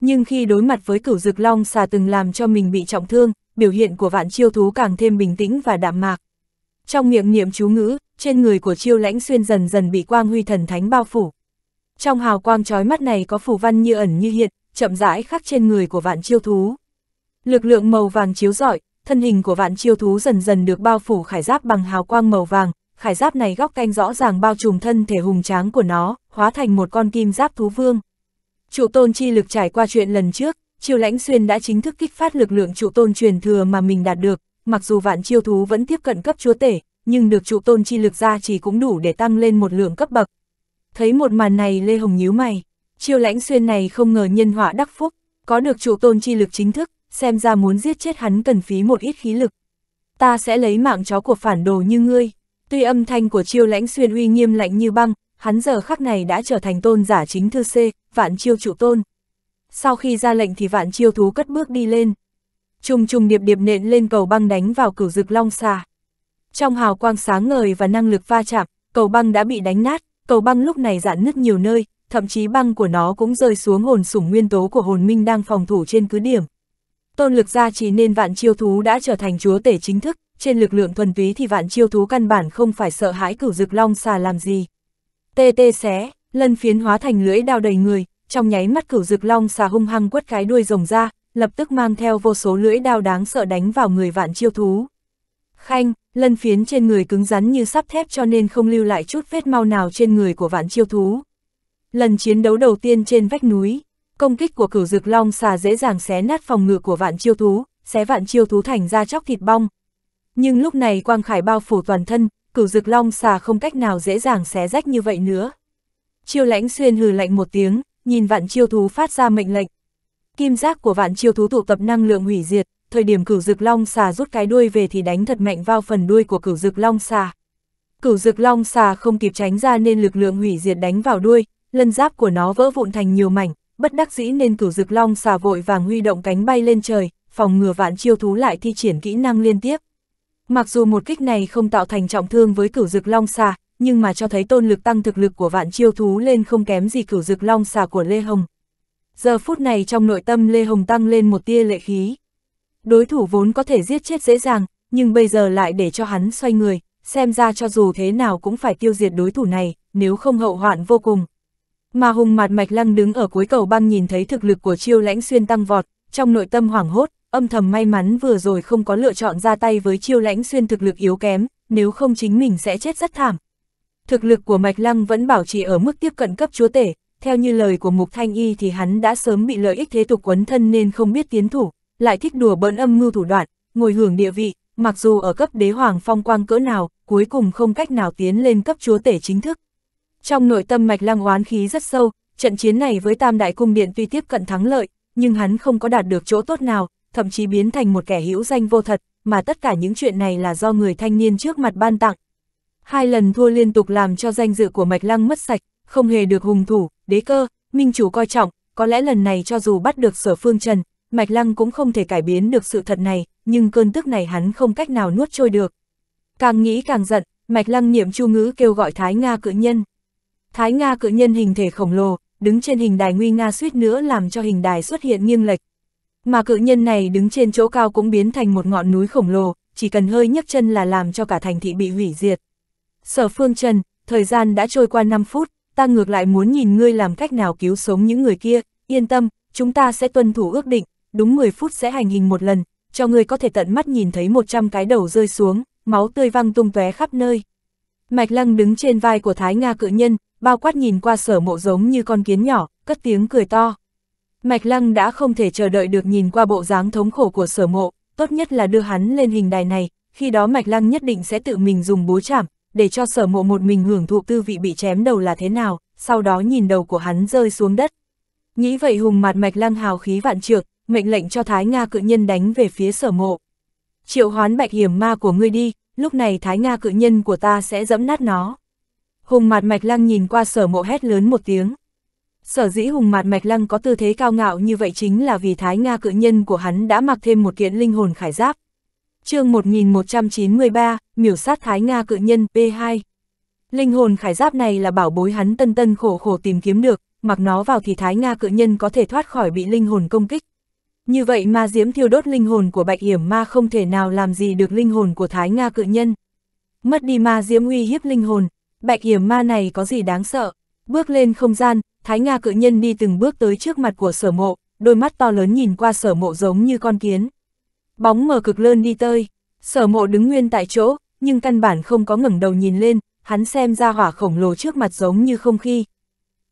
Nhưng khi đối mặt với cửu dực long xà từng làm cho mình bị trọng thương, biểu hiện của vạn chiêu thú càng thêm bình tĩnh và đạm mạc. Trong miệng niệm chú ngữ, trên người của chiêu lãnh xuyên dần dần bị quang huy thần thánh bao phủ trong hào quang trói mắt này có phù văn như ẩn như hiện, chậm rãi khắc trên người của vạn chiêu thú. Lực lượng màu vàng chiếu rọi, thân hình của vạn chiêu thú dần dần được bao phủ khải giáp bằng hào quang màu vàng, khải giáp này góc canh rõ ràng bao trùm thân thể hùng tráng của nó, hóa thành một con kim giáp thú vương. Trụ tôn chi lực trải qua chuyện lần trước, Triều Lãnh Xuyên đã chính thức kích phát lực lượng trụ tôn truyền thừa mà mình đạt được, mặc dù vạn chiêu thú vẫn tiếp cận cấp chúa tể, nhưng được trụ tôn chi lực ra chỉ cũng đủ để tăng lên một lượng cấp bậc, Thấy một màn này Lê Hồng nhíu mày, chiêu lãnh xuyên này không ngờ nhân họa đắc phúc, có được chủ tôn chi lực chính thức, xem ra muốn giết chết hắn cần phí một ít khí lực. Ta sẽ lấy mạng chó của phản đồ như ngươi. Tuy âm thanh của chiêu lãnh xuyên uy nghiêm lạnh như băng, hắn giờ khắc này đã trở thành tôn giả chính thư C, vạn chiêu chủ tôn. Sau khi ra lệnh thì vạn chiêu thú cất bước đi lên. Trùng trùng điệp điệp nện lên cầu băng đánh vào cửu rực long xà. Trong hào quang sáng ngời và năng lực va chạm, cầu băng đã bị đánh nát, Cầu băng lúc này dạn nứt nhiều nơi, thậm chí băng của nó cũng rơi xuống hồn sủng nguyên tố của hồn minh đang phòng thủ trên cứ điểm. Tôn lực gia trì nên vạn chiêu thú đã trở thành chúa tể chính thức, trên lực lượng thuần túy thì vạn chiêu thú căn bản không phải sợ hãi cửu dực long xà làm gì. Tê tê xé, lân phiến hóa thành lưỡi đao đầy người, trong nháy mắt cửu dực long xà hung hăng quất cái đuôi rồng ra, lập tức mang theo vô số lưỡi đao đáng sợ đánh vào người vạn chiêu thú. Khanh, Lân phiến trên người cứng rắn như sắp thép cho nên không lưu lại chút vết mau nào trên người của vạn chiêu thú. Lần chiến đấu đầu tiên trên vách núi, công kích của cửu dực long xà dễ dàng xé nát phòng ngự của vạn chiêu thú, xé vạn chiêu thú thành ra chóc thịt bong. Nhưng lúc này quang khải bao phủ toàn thân, cửu dực long xà không cách nào dễ dàng xé rách như vậy nữa. Chiêu lãnh xuyên hừ lạnh một tiếng, nhìn vạn chiêu thú phát ra mệnh lệnh. Kim giác của vạn chiêu thú tụ tập năng lượng hủy diệt, thời điểm cửu dực long xà rút cái đuôi về thì đánh thật mạnh vào phần đuôi của cửu dực long xà. Cửu dực long xà không kịp tránh ra nên lực lượng hủy diệt đánh vào đuôi, lân giáp của nó vỡ vụn thành nhiều mảnh, bất đắc dĩ nên cửu dực long xà vội vàng huy động cánh bay lên trời, phòng ngừa vạn chiêu thú lại thi triển kỹ năng liên tiếp. Mặc dù một kích này không tạo thành trọng thương với cửu dực long xà, nhưng mà cho thấy tôn lực tăng thực lực của vạn chiêu thú lên không kém gì cửu dực long xà của Lê Hồng. Giờ phút này trong nội tâm Lê Hồng tăng lên một tia lệ khí đối thủ vốn có thể giết chết dễ dàng, nhưng bây giờ lại để cho hắn xoay người, xem ra cho dù thế nào cũng phải tiêu diệt đối thủ này, nếu không hậu hoạn vô cùng. Mà Hùng mặt Mạch Lăng đứng ở cuối cầu băng nhìn thấy thực lực của chiêu lãnh xuyên tăng vọt, trong nội tâm hoảng hốt, âm thầm may mắn vừa rồi không có lựa chọn ra tay với chiêu lãnh xuyên thực lực yếu kém, nếu không chính mình sẽ chết rất thảm. Thực lực của Mạch Lăng vẫn bảo trì ở mức tiếp cận cấp chúa tể, theo như lời của Mục Thanh Y thì hắn đã sớm bị lợi ích thế tục quấn thân nên không biết tiến thủ, lại thích đùa bỡn âm mưu thủ đoạn, ngồi hưởng địa vị, mặc dù ở cấp đế hoàng phong quang cỡ nào, cuối cùng không cách nào tiến lên cấp chúa tể chính thức. Trong nội tâm mạch lăng oán khí rất sâu, trận chiến này với tam đại cung điện tuy tiếp cận thắng lợi, nhưng hắn không có đạt được chỗ tốt nào, thậm chí biến thành một kẻ hữu danh vô thật, mà tất cả những chuyện này là do người thanh niên trước mặt ban tặng. Hai lần thua liên tục làm cho danh dự của mạch lăng mất sạch, không hề được hùng thủ, đế cơ, minh chủ coi trọng, có lẽ lần này cho dù bắt được sở phương trần, Mạch Lăng cũng không thể cải biến được sự thật này, nhưng cơn tức này hắn không cách nào nuốt trôi được. Càng nghĩ càng giận, Mạch Lăng niệm chu ngữ kêu gọi Thái Nga cự nhân. Thái Nga cự nhân hình thể khổng lồ, đứng trên hình đài nguy nga suýt nữa làm cho hình đài xuất hiện nghiêng lệch. Mà cự nhân này đứng trên chỗ cao cũng biến thành một ngọn núi khổng lồ, chỉ cần hơi nhấc chân là làm cho cả thành thị bị hủy diệt. Sở Phương Trần, thời gian đã trôi qua 5 phút, ta ngược lại muốn nhìn ngươi làm cách nào cứu sống những người kia, yên tâm, chúng ta sẽ tuân thủ ước định, đúng 10 phút sẽ hành hình một lần, cho người có thể tận mắt nhìn thấy 100 cái đầu rơi xuống, máu tươi văng tung tóe khắp nơi. Mạch Lăng đứng trên vai của Thái Nga cự nhân, bao quát nhìn qua sở mộ giống như con kiến nhỏ, cất tiếng cười to. Mạch Lăng đã không thể chờ đợi được nhìn qua bộ dáng thống khổ của sở mộ, tốt nhất là đưa hắn lên hình đài này, khi đó Mạch Lăng nhất định sẽ tự mình dùng búa chạm, để cho sở mộ một mình hưởng thụ tư vị bị chém đầu là thế nào, sau đó nhìn đầu của hắn rơi xuống đất. Nghĩ vậy hùng mặt Mạch Lăng hào khí vạn trược, mệnh lệnh cho Thái Nga cự nhân đánh về phía sở mộ. Triệu hoán bạch hiểm ma của ngươi đi, lúc này Thái Nga cự nhân của ta sẽ dẫm nát nó. Hùng mặt mạch lăng nhìn qua sở mộ hét lớn một tiếng. Sở dĩ hùng mặt mạch lăng có tư thế cao ngạo như vậy chính là vì Thái Nga cự nhân của hắn đã mặc thêm một kiện linh hồn khải giáp. chương 1193, miểu sát Thái Nga cự nhân P2. Linh hồn khải giáp này là bảo bối hắn tân tân khổ khổ tìm kiếm được, mặc nó vào thì Thái Nga cự nhân có thể thoát khỏi bị linh hồn công kích, như vậy mà diễm thiêu đốt linh hồn của bạch hiểm ma không thể nào làm gì được linh hồn của Thái Nga cự nhân. Mất đi ma diễm uy hiếp linh hồn, bạch hiểm ma này có gì đáng sợ. Bước lên không gian, Thái Nga cự nhân đi từng bước tới trước mặt của sở mộ, đôi mắt to lớn nhìn qua sở mộ giống như con kiến. Bóng mờ cực lớn đi tơi, sở mộ đứng nguyên tại chỗ, nhưng căn bản không có ngẩng đầu nhìn lên, hắn xem ra hỏa khổng lồ trước mặt giống như không khí.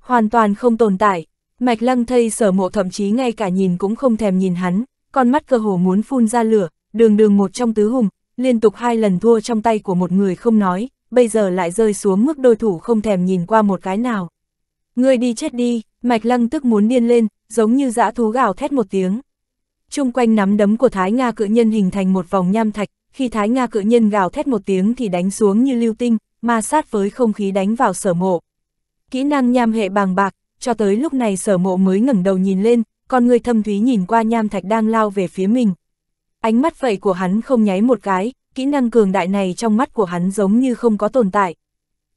Hoàn toàn không tồn tại, Mạch lăng thây sở mộ thậm chí ngay cả nhìn cũng không thèm nhìn hắn, con mắt cơ hồ muốn phun ra lửa, đường đường một trong tứ hùng, liên tục hai lần thua trong tay của một người không nói, bây giờ lại rơi xuống mức đôi thủ không thèm nhìn qua một cái nào. Người đi chết đi, mạch lăng tức muốn điên lên, giống như dã thú gào thét một tiếng. Trung quanh nắm đấm của Thái Nga cự nhân hình thành một vòng nham thạch, khi Thái Nga cự nhân gào thét một tiếng thì đánh xuống như lưu tinh, ma sát với không khí đánh vào sở mộ. Kỹ năng nham hệ bàng bạc, cho tới lúc này sở mộ mới ngẩng đầu nhìn lên, con người thâm thúy nhìn qua nham thạch đang lao về phía mình. Ánh mắt vậy của hắn không nháy một cái, kỹ năng cường đại này trong mắt của hắn giống như không có tồn tại.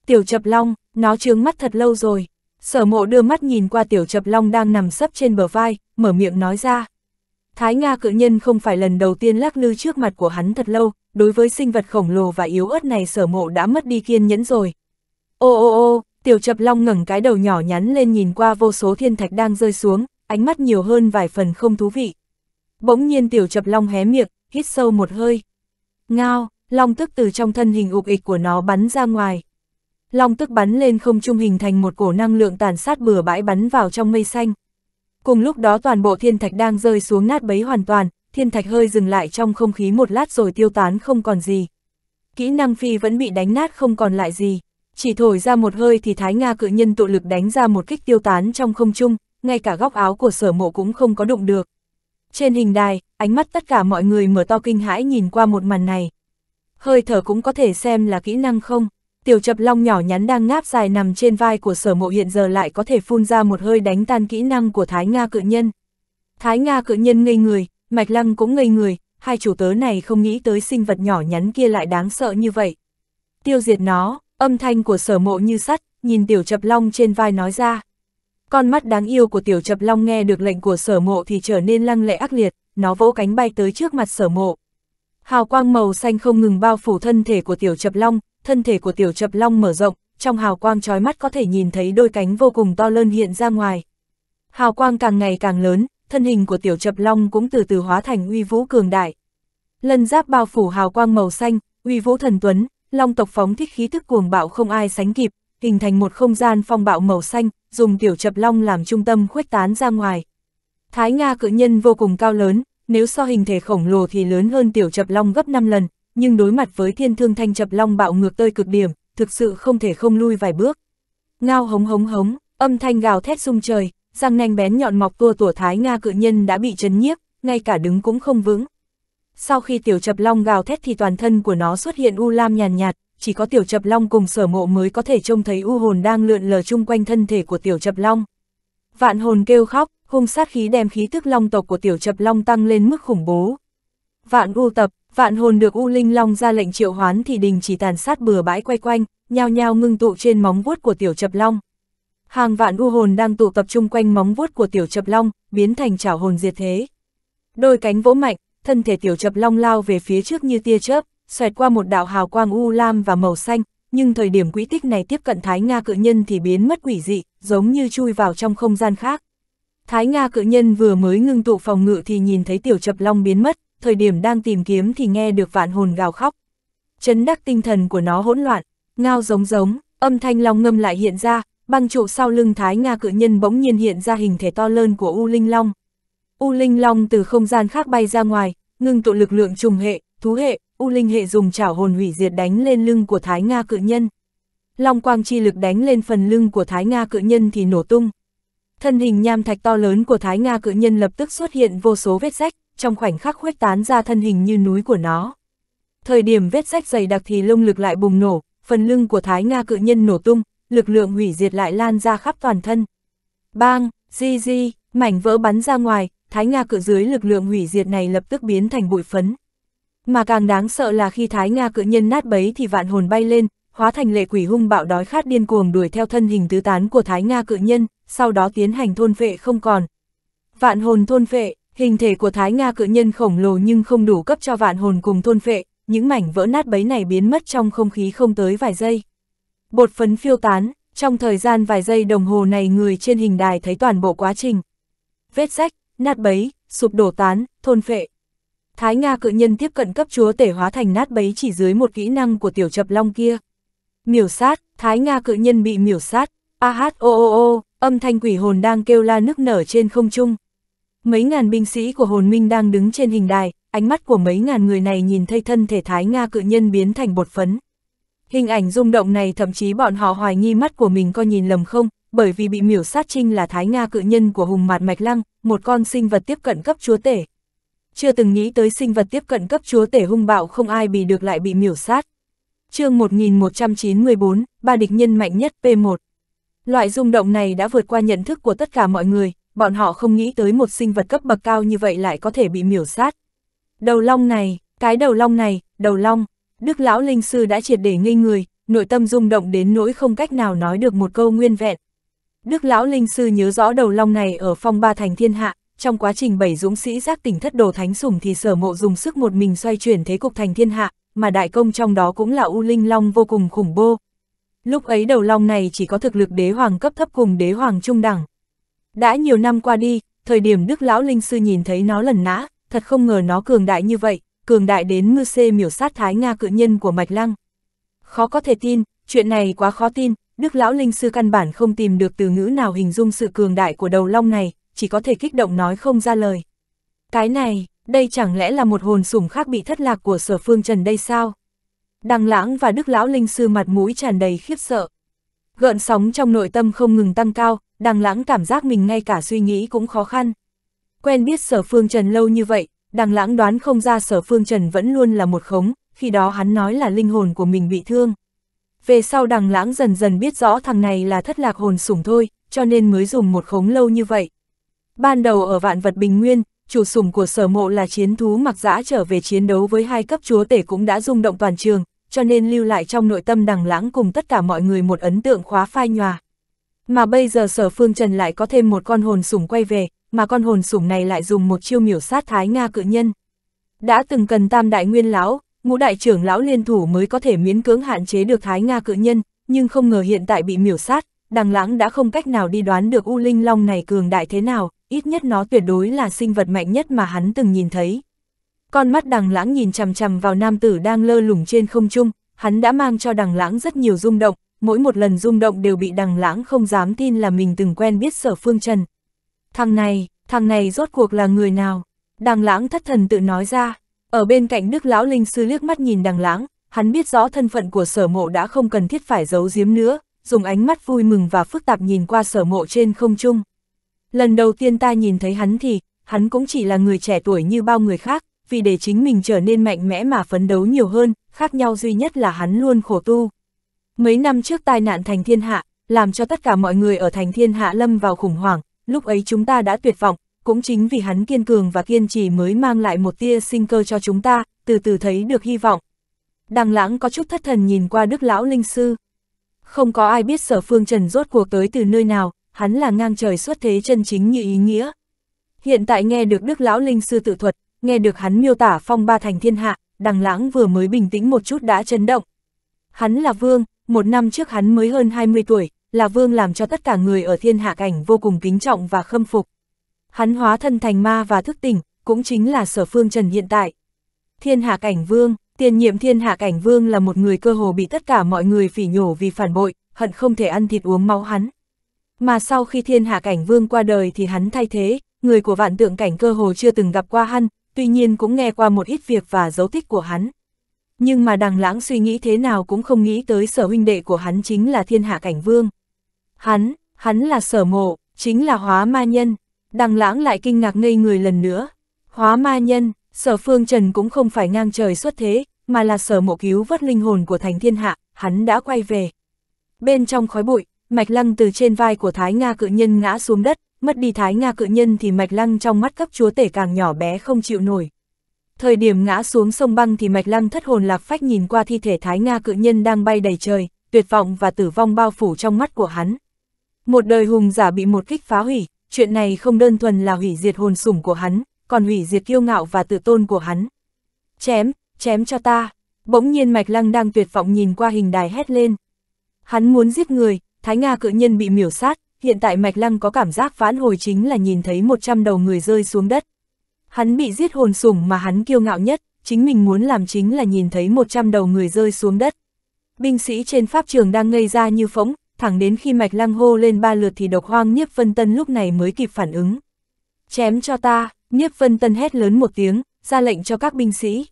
Tiểu chập long, nó trướng mắt thật lâu rồi. Sở mộ đưa mắt nhìn qua tiểu chập long đang nằm sấp trên bờ vai, mở miệng nói ra. Thái Nga cự nhân không phải lần đầu tiên lắc lư trước mặt của hắn thật lâu, đối với sinh vật khổng lồ và yếu ớt này sở mộ đã mất đi kiên nhẫn rồi. Ô ô ô, Tiểu chập long ngẩng cái đầu nhỏ nhắn lên nhìn qua vô số thiên thạch đang rơi xuống, ánh mắt nhiều hơn vài phần không thú vị. Bỗng nhiên tiểu chập long hé miệng, hít sâu một hơi. Ngao, long tức từ trong thân hình ục ịch của nó bắn ra ngoài. Long tức bắn lên không trung hình thành một cổ năng lượng tàn sát bừa bãi bắn vào trong mây xanh. Cùng lúc đó toàn bộ thiên thạch đang rơi xuống nát bấy hoàn toàn, thiên thạch hơi dừng lại trong không khí một lát rồi tiêu tán không còn gì. Kỹ năng phi vẫn bị đánh nát không còn lại gì. Chỉ thổi ra một hơi thì Thái Nga cự nhân tụ lực đánh ra một kích tiêu tán trong không trung, ngay cả góc áo của sở mộ cũng không có đụng được. Trên hình đài, ánh mắt tất cả mọi người mở to kinh hãi nhìn qua một màn này. Hơi thở cũng có thể xem là kỹ năng không? Tiểu chập long nhỏ nhắn đang ngáp dài nằm trên vai của sở mộ hiện giờ lại có thể phun ra một hơi đánh tan kỹ năng của Thái Nga cự nhân. Thái Nga cự nhân ngây người, Mạch Lăng cũng ngây người, hai chủ tớ này không nghĩ tới sinh vật nhỏ nhắn kia lại đáng sợ như vậy. Tiêu diệt nó, Âm thanh của sở mộ như sắt, nhìn tiểu chập long trên vai nói ra. Con mắt đáng yêu của tiểu chập long nghe được lệnh của sở mộ thì trở nên lăng lệ ác liệt, nó vỗ cánh bay tới trước mặt sở mộ. Hào quang màu xanh không ngừng bao phủ thân thể của tiểu chập long, thân thể của tiểu chập long mở rộng, trong hào quang trói mắt có thể nhìn thấy đôi cánh vô cùng to lớn hiện ra ngoài. Hào quang càng ngày càng lớn, thân hình của tiểu chập long cũng từ từ hóa thành uy vũ cường đại. Lân giáp bao phủ hào quang màu xanh, uy vũ thần tuấn, long tộc phóng thích khí thức cuồng bạo không ai sánh kịp, hình thành một không gian phong bạo màu xanh, dùng tiểu chập long làm trung tâm khuếch tán ra ngoài. Thái Nga cự nhân vô cùng cao lớn, nếu so hình thể khổng lồ thì lớn hơn tiểu chập long gấp 5 lần, nhưng đối mặt với thiên thương thanh chập long bạo ngược tơi cực điểm, thực sự không thể không lui vài bước. Ngao hống hống hống, âm thanh gào thét rung trời, răng nanh bén nhọn mọc tua tủa thái Nga cự nhân đã bị chấn nhiếp, ngay cả đứng cũng không vững, sau khi tiểu chập long gào thét thì toàn thân của nó xuất hiện u lam nhàn nhạt, chỉ có tiểu chập long cùng sở mộ mới có thể trông thấy u hồn đang lượn lờ chung quanh thân thể của tiểu chập long. Vạn hồn kêu khóc, hung sát khí đem khí tức long tộc của tiểu chập long tăng lên mức khủng bố. Vạn u tập, vạn hồn được u linh long ra lệnh triệu hoán thì đình chỉ tàn sát bừa bãi quay quanh, nhao nhao ngưng tụ trên móng vuốt của tiểu chập long. Hàng vạn u hồn đang tụ tập chung quanh móng vuốt của tiểu chập long, biến thành chảo hồn diệt thế. Đôi cánh vỗ mạnh, thân thể tiểu chập long lao về phía trước như tia chớp, xoẹt qua một đạo hào quang u lam và màu xanh, nhưng thời điểm quỹ tích này tiếp cận Thái Nga cự nhân thì biến mất quỷ dị, giống như chui vào trong không gian khác. Thái Nga cự nhân vừa mới ngưng tụ phòng ngự thì nhìn thấy tiểu chập long biến mất, thời điểm đang tìm kiếm thì nghe được vạn hồn gào khóc. Chấn đắc tinh thần của nó hỗn loạn, ngao giống giống, âm thanh long ngâm lại hiện ra, băng trụ sau lưng Thái Nga cự nhân bỗng nhiên hiện ra hình thể to lớn của U Linh Long. U Linh Long từ không gian khác bay ra ngoài, ngưng tụ lực lượng trùng hệ, thú hệ, U Linh hệ dùng chảo hồn hủy diệt đánh lên lưng của Thái Nga cự nhân. Long quang chi lực đánh lên phần lưng của Thái Nga cự nhân thì nổ tung. Thân hình nham thạch to lớn của Thái Nga cự nhân lập tức xuất hiện vô số vết rách, trong khoảnh khắc khuếch tán ra thân hình như núi của nó. Thời điểm vết rách dày đặc thì lông lực lại bùng nổ, phần lưng của Thái Nga cự nhân nổ tung, lực lượng hủy diệt lại lan ra khắp toàn thân. Bang, di di, mảnh vỡ bắn ra ngoài, Thái Nga cự dưới lực lượng hủy diệt này lập tức biến thành bụi phấn. Mà càng đáng sợ là khi Thái Nga cự nhân nát bấy thì vạn hồn bay lên, hóa thành lệ quỷ hung bạo đói khát điên cuồng đuổi theo thân hình tứ tán của Thái Nga cự nhân, sau đó tiến hành thôn vệ không còn. Vạn hồn thôn vệ, hình thể của Thái Nga cự nhân khổng lồ nhưng không đủ cấp cho vạn hồn cùng thôn vệ, những mảnh vỡ nát bấy này biến mất trong không khí không tới vài giây. Bột phấn phiêu tán, trong thời gian vài giây đồng hồ này người trên hình đài thấy toàn bộ quá trình. Vết rách, nát bấy, sụp đổ tán, thôn phệ. Thái Nga cự nhân tiếp cận cấp chúa tể hóa thành nát bấy chỉ dưới một kỹ năng của tiểu chập long kia. Miểu sát, Thái Nga cự nhân bị miểu sát, a h o o o, âm thanh quỷ hồn đang kêu la nức nở trên không trung. Mấy ngàn binh sĩ của hồn minh đang đứng trên hình đài, ánh mắt của mấy ngàn người này nhìn thấy thân thể Thái Nga cự nhân biến thành bột phấn. Hình ảnh rung động này thậm chí bọn họ hoài nghi mắt của mình có nhìn lầm không, bởi vì bị miểu sát trinh là thái Nga cự nhân của hùng mạt mạch lăng, một con sinh vật tiếp cận cấp chúa tể. Chưa từng nghĩ tới sinh vật tiếp cận cấp chúa tể hung bạo không ai bị được lại bị miểu sát. chương 1194, ba địch nhân mạnh nhất P1. Loại rung động này đã vượt qua nhận thức của tất cả mọi người, bọn họ không nghĩ tới một sinh vật cấp bậc cao như vậy lại có thể bị miểu sát. Đầu long này, cái đầu long này, đầu long, Đức Lão Linh Sư đã triệt để ngây người, nội tâm rung động đến nỗi không cách nào nói được một câu nguyên vẹn, Đức Lão Linh Sư nhớ rõ đầu long này ở phong ba thành thiên hạ, trong quá trình bảy dũng sĩ giác tỉnh thất đồ thánh sủng thì sở mộ dùng sức một mình xoay chuyển thế cục thành thiên hạ, mà đại công trong đó cũng là U Linh Long vô cùng khủng bố. Lúc ấy đầu long này chỉ có thực lực đế hoàng cấp thấp cùng đế hoàng trung đẳng. Đã nhiều năm qua đi, thời điểm Đức Lão Linh Sư nhìn thấy nó lần nã, thật không ngờ nó cường đại như vậy, cường đại đến ngư xê miểu sát thái Nga cự nhân của Mạch Lăng. Khó có thể tin, chuyện này quá khó tin, Đức Lão Linh Sư căn bản không tìm được từ ngữ nào hình dung sự cường đại của đầu long này, chỉ có thể kích động nói không ra lời. Cái này, đây chẳng lẽ là một hồn sủng khác bị thất lạc của sở phương trần đây sao? Đăng lãng và Đức Lão Linh Sư mặt mũi tràn đầy khiếp sợ. Gợn sóng trong nội tâm không ngừng tăng cao, đăng lãng cảm giác mình ngay cả suy nghĩ cũng khó khăn. Quen biết sở phương trần lâu như vậy, đăng lãng đoán không ra sở phương trần vẫn luôn là một khống, khi đó hắn nói là linh hồn của mình bị thương về sau đằng lãng dần dần biết rõ thằng này là thất lạc hồn sủng thôi, cho nên mới dùng một khống lâu như vậy. Ban đầu ở vạn vật bình nguyên, chủ sủng của sở mộ là chiến thú mặc dã trở về chiến đấu với hai cấp chúa tể cũng đã rung động toàn trường, cho nên lưu lại trong nội tâm đằng lãng cùng tất cả mọi người một ấn tượng khóa phai nhòa. Mà bây giờ sở phương trần lại có thêm một con hồn sủng quay về, mà con hồn sủng này lại dùng một chiêu miểu sát thái Nga cự nhân. Đã từng cần tam đại nguyên lão, ngũ đại trưởng lão liên thủ mới có thể miễn cưỡng hạn chế được Thái Nga cự nhân, nhưng không ngờ hiện tại bị miểu sát, đằng lãng đã không cách nào đi đoán được U Linh Long này cường đại thế nào, ít nhất nó tuyệt đối là sinh vật mạnh nhất mà hắn từng nhìn thấy. Con mắt đằng lãng nhìn chằm chằm vào nam tử đang lơ lủng trên không trung, hắn đã mang cho đằng lãng rất nhiều rung động, mỗi một lần rung động đều bị đằng lãng không dám tin là mình từng quen biết sở phương trần. Thằng này, thằng này rốt cuộc là người nào? Đằng lãng thất thần tự nói ra, ở bên cạnh Đức Lão Linh Sư liếc mắt nhìn đằng láng, hắn biết rõ thân phận của sở mộ đã không cần thiết phải giấu giếm nữa, dùng ánh mắt vui mừng và phức tạp nhìn qua sở mộ trên không trung. Lần đầu tiên ta nhìn thấy hắn thì, hắn cũng chỉ là người trẻ tuổi như bao người khác, vì để chính mình trở nên mạnh mẽ mà phấn đấu nhiều hơn, khác nhau duy nhất là hắn luôn khổ tu. Mấy năm trước tai nạn thành thiên hạ, làm cho tất cả mọi người ở thành thiên hạ lâm vào khủng hoảng, lúc ấy chúng ta đã tuyệt vọng, cũng chính vì hắn kiên cường và kiên trì mới mang lại một tia sinh cơ cho chúng ta, từ từ thấy được hy vọng. Đằng lãng có chút thất thần nhìn qua đức lão linh sư. Không có ai biết sở phương trần rốt cuộc tới từ nơi nào, hắn là ngang trời xuất thế chân chính như ý nghĩa. Hiện tại nghe được đức lão linh sư tự thuật, nghe được hắn miêu tả phong ba thành thiên hạ, đằng lãng vừa mới bình tĩnh một chút đã chấn động. Hắn là vương, một năm trước hắn mới hơn 20 tuổi, là vương làm cho tất cả người ở thiên hạ cảnh vô cùng kính trọng và khâm phục. Hắn hóa thân thành ma và thức tỉnh, cũng chính là sở phương trần hiện tại. Thiên hạ cảnh vương, tiền nhiệm thiên hạ cảnh vương là một người cơ hồ bị tất cả mọi người phỉ nhổ vì phản bội, hận không thể ăn thịt uống máu hắn. Mà sau khi thiên hạ cảnh vương qua đời thì hắn thay thế, người của vạn tượng cảnh cơ hồ chưa từng gặp qua hắn, tuy nhiên cũng nghe qua một ít việc và dấu tích của hắn. Nhưng mà đằng lãng suy nghĩ thế nào cũng không nghĩ tới sở huynh đệ của hắn chính là thiên hạ cảnh vương. Hắn, hắn là sở mộ, chính là hóa ma nhân, Đằng lãng lại kinh ngạc ngây người lần nữa. Hóa ma nhân, sở phương trần cũng không phải ngang trời xuất thế, mà là sở mộ cứu vớt linh hồn của thành thiên hạ, hắn đã quay về. Bên trong khói bụi, mạch lăng từ trên vai của Thái Nga cự nhân ngã xuống đất, mất đi Thái Nga cự nhân thì mạch lăng trong mắt cấp chúa tể càng nhỏ bé không chịu nổi. Thời điểm ngã xuống sông băng thì mạch lăng thất hồn lạc phách nhìn qua thi thể Thái Nga cự nhân đang bay đầy trời, tuyệt vọng và tử vong bao phủ trong mắt của hắn. Một đời hùng giả bị một kích phá hủy, chuyện này không đơn thuần là hủy diệt hồn sủng của hắn, còn hủy diệt kiêu ngạo và tự tôn của hắn. Chém, chém cho ta. Bỗng nhiên Mạch Lăng đang tuyệt vọng nhìn qua hình đài hét lên. Hắn muốn giết người, Thái Nga cự nhân bị miểu sát, hiện tại Mạch Lăng có cảm giác vãn hồi chính là nhìn thấy 100 đầu người rơi xuống đất. Hắn bị giết hồn sủng mà hắn kiêu ngạo nhất, chính mình muốn làm chính là nhìn thấy 100 đầu người rơi xuống đất. Binh sĩ trên pháp trường đang ngây ra như phóng, thẳng đến khi mạch lăng hô lên ba lượt thì độc hoang nhiếp vân tân lúc này mới kịp phản ứng. Chém cho ta, nhiếp vân tân hét lớn một tiếng, ra lệnh cho các binh sĩ.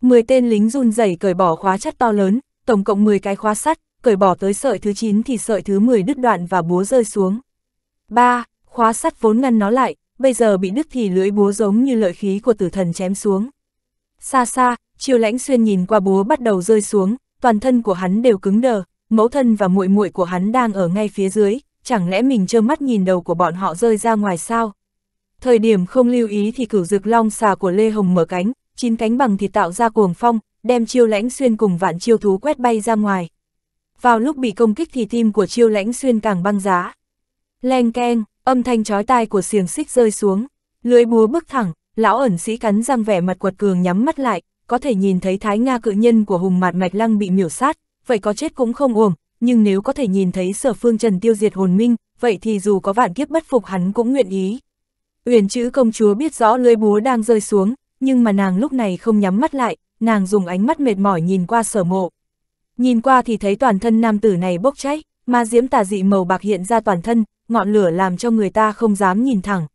Mười tên lính run rẩy cởi bỏ khóa sắt to lớn, tổng cộng 10 cái khóa sắt, cởi bỏ tới sợi thứ 9 thì sợi thứ 10 đứt đoạn và búa rơi xuống. ba Khóa sắt vốn ngăn nó lại, bây giờ bị đứt thì lưỡi búa giống như lợi khí của tử thần chém xuống. Xa xa, chiều Lãnh Xuyên nhìn qua búa bắt đầu rơi xuống, toàn thân của hắn đều cứng đờ, mẫu thân và muội muội của hắn đang ở ngay phía dưới, chẳng lẽ mình trơ mắt nhìn đầu của bọn họ rơi ra ngoài sao? Thời điểm không lưu ý thì cửu dực long xà của Lê Hồng mở cánh, chín cánh bằng thì tạo ra cuồng phong, đem chiêu lãnh xuyên cùng vạn chiêu thú quét bay ra ngoài. Vào lúc bị công kích thì tim của chiêu lãnh xuyên càng băng giá. Leng keng, âm thanh chói tai của xiềng xích rơi xuống, lưỡi búa bước thẳng, lão ẩn sĩ cắn răng vẻ mặt quật cường nhắm mắt lại, có thể nhìn thấy thái nga cự nhân của hùng mạt mạch lăng bị miểu sát, vậy có chết cũng không uổng, nhưng nếu có thể nhìn thấy sở phương trần tiêu diệt hồn minh, vậy thì dù có vạn kiếp bất phục hắn cũng nguyện ý. Uyển chữ công chúa biết rõ lưỡi búa đang rơi xuống, nhưng mà nàng lúc này không nhắm mắt lại, nàng dùng ánh mắt mệt mỏi nhìn qua sở mộ. Nhìn qua thì thấy toàn thân nam tử này bốc cháy, ma diễm tà dị màu bạc hiện ra toàn thân, ngọn lửa làm cho người ta không dám nhìn thẳng.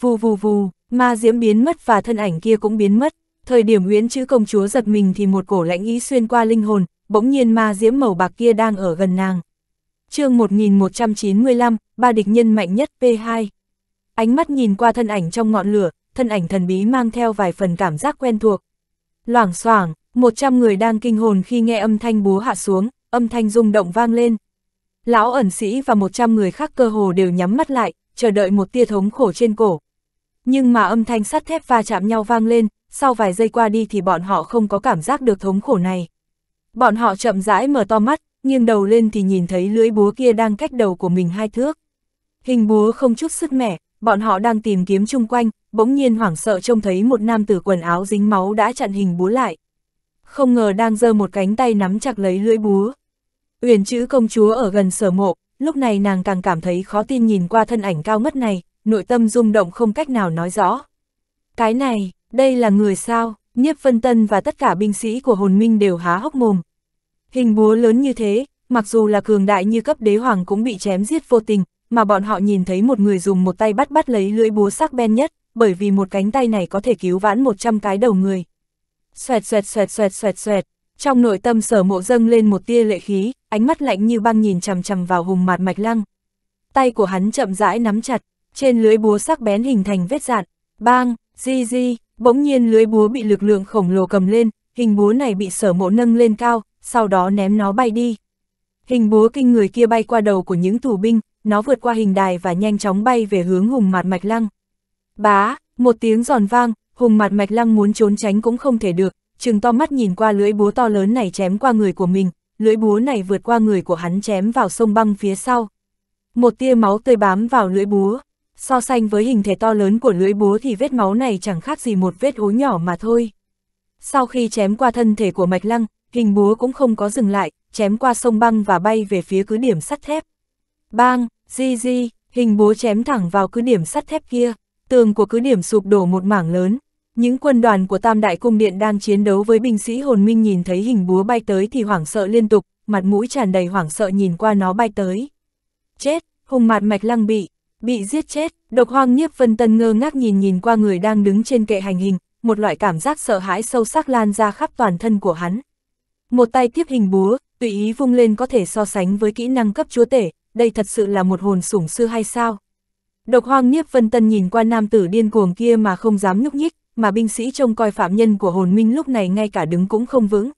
Vù vù vù, ma diễm biến mất và thân ảnh kia cũng biến mất. Thời điểm huyễn chữ công chúa giật mình thì một cổ lãnh ý xuyên qua linh hồn, bỗng nhiên ma diễm màu bạc kia đang ở gần nàng. chương 1195, ba địch nhân mạnh nhất P2. Ánh mắt nhìn qua thân ảnh trong ngọn lửa, thân ảnh thần bí mang theo vài phần cảm giác quen thuộc. Loảng xoảng, 100 người đang kinh hồn khi nghe âm thanh búa hạ xuống, âm thanh rung động vang lên. Lão ẩn sĩ và 100 người khác cơ hồ đều nhắm mắt lại, chờ đợi một tia thống khổ trên cổ. Nhưng mà âm thanh sắt thép va chạm nhau vang lên, sau vài giây qua đi thì bọn họ không có cảm giác được thống khổ này. Bọn họ chậm rãi mở to mắt, nghiêng đầu lên thì nhìn thấy lưới búa kia đang cách đầu của mình hai thước. Hình búa không chút sức mẻ, bọn họ đang tìm kiếm chung quanh, bỗng nhiên hoảng sợ trông thấy một nam tử quần áo dính máu đã chặn hình búa lại. Không ngờ đang giơ một cánh tay nắm chặt lấy lưỡi búa. Uyển chữ công chúa ở gần sở mộ, lúc này nàng càng cảm thấy khó tin nhìn qua thân ảnh cao mất này, nội tâm rung động không cách nào nói rõ. Cái này, đây là người sao? Nhiếp Vân Tân và tất cả binh sĩ của hồn minh đều há hốc mồm. Hình búa lớn như thế, mặc dù là cường đại như cấp đế hoàng cũng bị chém giết vô tình, mà bọn họ nhìn thấy một người dùng một tay bắt bắt lấy lưỡi búa sắc bén nhất, bởi vì một cánh tay này có thể cứu vãn 100 cái đầu người. Xoẹt xoẹt xoẹt xoẹt xoẹt xoẹt, trong nội tâm sở mộ dâng lên một tia lệ khí, ánh mắt lạnh như băng nhìn chằm chằm vào hùng mặt mạch lăng. Tay của hắn chậm rãi nắm chặt, trên lưỡi búa sắc bén hình thành vết dạn, bang, di di, Bỗng nhiên lưới búa bị lực lượng khổng lồ cầm lên, hình búa này bị sở mộ nâng lên cao, sau đó ném nó bay đi. Hình búa kinh người kia bay qua đầu của những thủ binh, nó vượt qua hình đài và nhanh chóng bay về hướng hùng mặt mạch lăng. Bá, một tiếng giòn vang, hùng mặt mạch lăng muốn trốn tránh cũng không thể được, trừng to mắt nhìn qua lưỡi búa to lớn này chém qua người của mình, lưỡi búa này vượt qua người của hắn chém vào sông băng phía sau. Một tia máu tươi bám vào lưỡi búa, so sánh với hình thể to lớn của lưỡi búa thì vết máu này chẳng khác gì một vết ố nhỏ mà thôi. Sau khi chém qua thân thể của Mạch Lăng, hình búa cũng không có dừng lại, chém qua sông băng và bay về phía cứ điểm sắt thép. Bang, di di, hình búa chém thẳng vào cứ điểm sắt thép kia, tường của cứ điểm sụp đổ một mảng lớn. Những quân đoàn của Tam Đại Cung Điện đang chiến đấu với binh sĩ hồn minh nhìn thấy hình búa bay tới thì hoảng sợ liên tục, mặt mũi tràn đầy hoảng sợ nhìn qua nó bay tới. Chết, hùng mặt Mạch Lăng bị Bị giết chết, độc hoang nhiếp vân tân ngơ ngác nhìn nhìn qua người đang đứng trên kệ hành hình, một loại cảm giác sợ hãi sâu sắc lan ra khắp toàn thân của hắn. Một tay tiếp hình búa, tùy ý vung lên có thể so sánh với kỹ năng cấp chúa tể, đây thật sự là một hồn sủng sư hay sao? Độc hoang nhiếp vân tân nhìn qua nam tử điên cuồng kia mà không dám nhúc nhích, mà binh sĩ trông coi phạm nhân của hồn minh lúc này ngay cả đứng cũng không vững.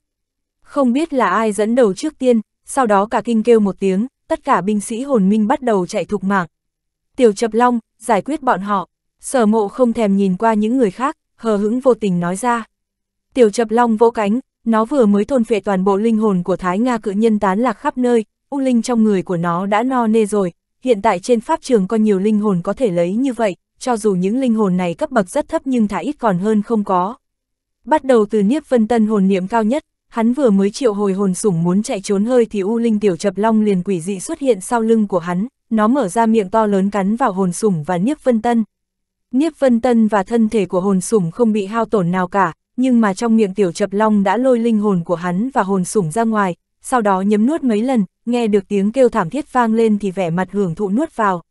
Không biết là ai dẫn đầu trước tiên, sau đó cả kinh kêu một tiếng, tất cả binh sĩ hồn minh bắt đầu chạy thục mạng. Tiểu Chập Long, giải quyết bọn họ. Sở mộ không thèm nhìn qua những người khác, hờ hững vô tình nói ra. Tiểu Chập Long vỗ cánh, nó vừa mới thôn phệ toàn bộ linh hồn của Thái Nga cự nhân tán lạc khắp nơi, u linh trong người của nó đã no nê rồi, hiện tại trên pháp trường có nhiều linh hồn có thể lấy như vậy, cho dù những linh hồn này cấp bậc rất thấp nhưng thả ít còn hơn không có. Bắt đầu từ Niếp Vân Tân hồn niệm cao nhất, hắn vừa mới triệu hồi hồn sủng muốn chạy trốn hơi thì u linh tiểu chập long liền quỷ dị xuất hiện sau lưng của hắn, nó mở ra miệng to lớn cắn vào hồn sủng và Niếp Vân Tân. Niếp Vân Tân và thân thể của hồn sủng không bị hao tổn nào cả, nhưng mà trong miệng tiểu chập long đã lôi linh hồn của hắn và hồn sủng ra ngoài, sau đó nhấm nuốt mấy lần, nghe được tiếng kêu thảm thiết vang lên thì vẻ mặt hưởng thụ nuốt vào.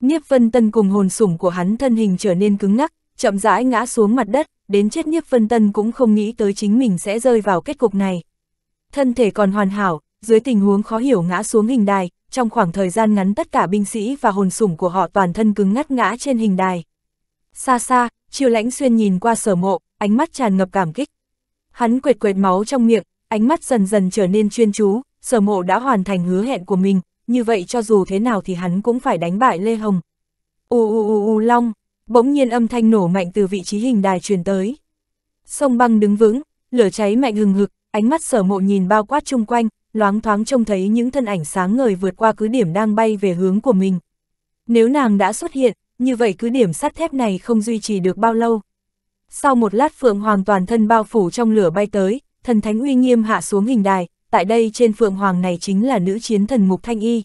Niếp Vân Tân cùng hồn sủng của hắn thân hình trở nên cứng ngắc, chậm rãi ngã xuống mặt đất, đến chết Niếp Vân Tân cũng không nghĩ tới chính mình sẽ rơi vào kết cục này. Thân thể còn hoàn hảo, dưới tình huống khó hiểu ngã xuống hình đài, trong khoảng thời gian ngắn tất cả binh sĩ và hồn sủng của họ toàn thân cứng ngắt ngã trên hình đài. Xa xa, Triều Lãnh Xuyên nhìn qua sở mộ, ánh mắt tràn ngập cảm kích. Hắn quệt quệt máu trong miệng, ánh mắt dần dần trở nên chuyên chú, sở mộ đã hoàn thành hứa hẹn của mình, như vậy cho dù thế nào thì hắn cũng phải đánh bại Lê Hồng. U u u u long, bỗng nhiên âm thanh nổ mạnh từ vị trí hình đài truyền tới. Sông băng đứng vững, lửa cháy mạnh hừng hực, ánh mắt sở mộ nhìn bao quát chung quanh, loáng thoáng trông thấy những thân ảnh sáng ngời vượt qua cứ điểm đang bay về hướng của mình. Nếu nàng đã xuất hiện, như vậy cứ điểm sắt thép này không duy trì được bao lâu. Sau một lát Phượng Hoàng toàn thân bao phủ trong lửa bay tới, thần thánh uy nghiêm hạ xuống hình đài, tại đây trên Phượng Hoàng này chính là nữ chiến thần Mục Thanh Y.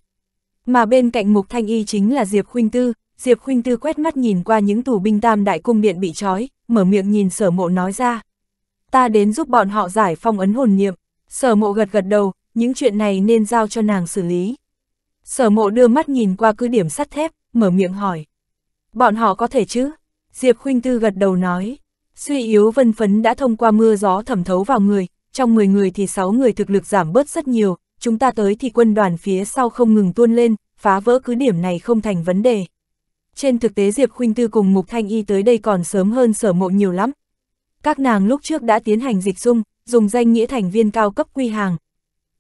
Mà bên cạnh Mục Thanh Y chính là Diệp Khuynh Tư, Diệp Khuynh Tư quét mắt nhìn qua những tù binh tam đại cung điện bị trói, mở miệng nhìn sở mộ nói ra. Ta đến giúp bọn họ giải phong ấn hồn niệm, sở mộ gật gật đầu, những chuyện này nên giao cho nàng xử lý. Sở mộ đưa mắt nhìn qua cứ điểm sắt thép, mở miệng hỏi. Bọn họ có thể chứ? Diệp Khuynh Tư gật đầu nói. Suy yếu vân phấn đã thông qua mưa gió thẩm thấu vào người, trong 10 người thì 6 người thực lực giảm bớt rất nhiều, chúng ta tới thì quân đoàn phía sau không ngừng tuôn lên, phá vỡ cứ điểm này không thành vấn đề. Trên thực tế Diệp Khuynh Tư cùng Mục Thanh Y tới đây còn sớm hơn sở mộ nhiều lắm. Các nàng lúc trước đã tiến hành dịch dung, dùng danh nghĩa thành viên cao cấp quy hàng,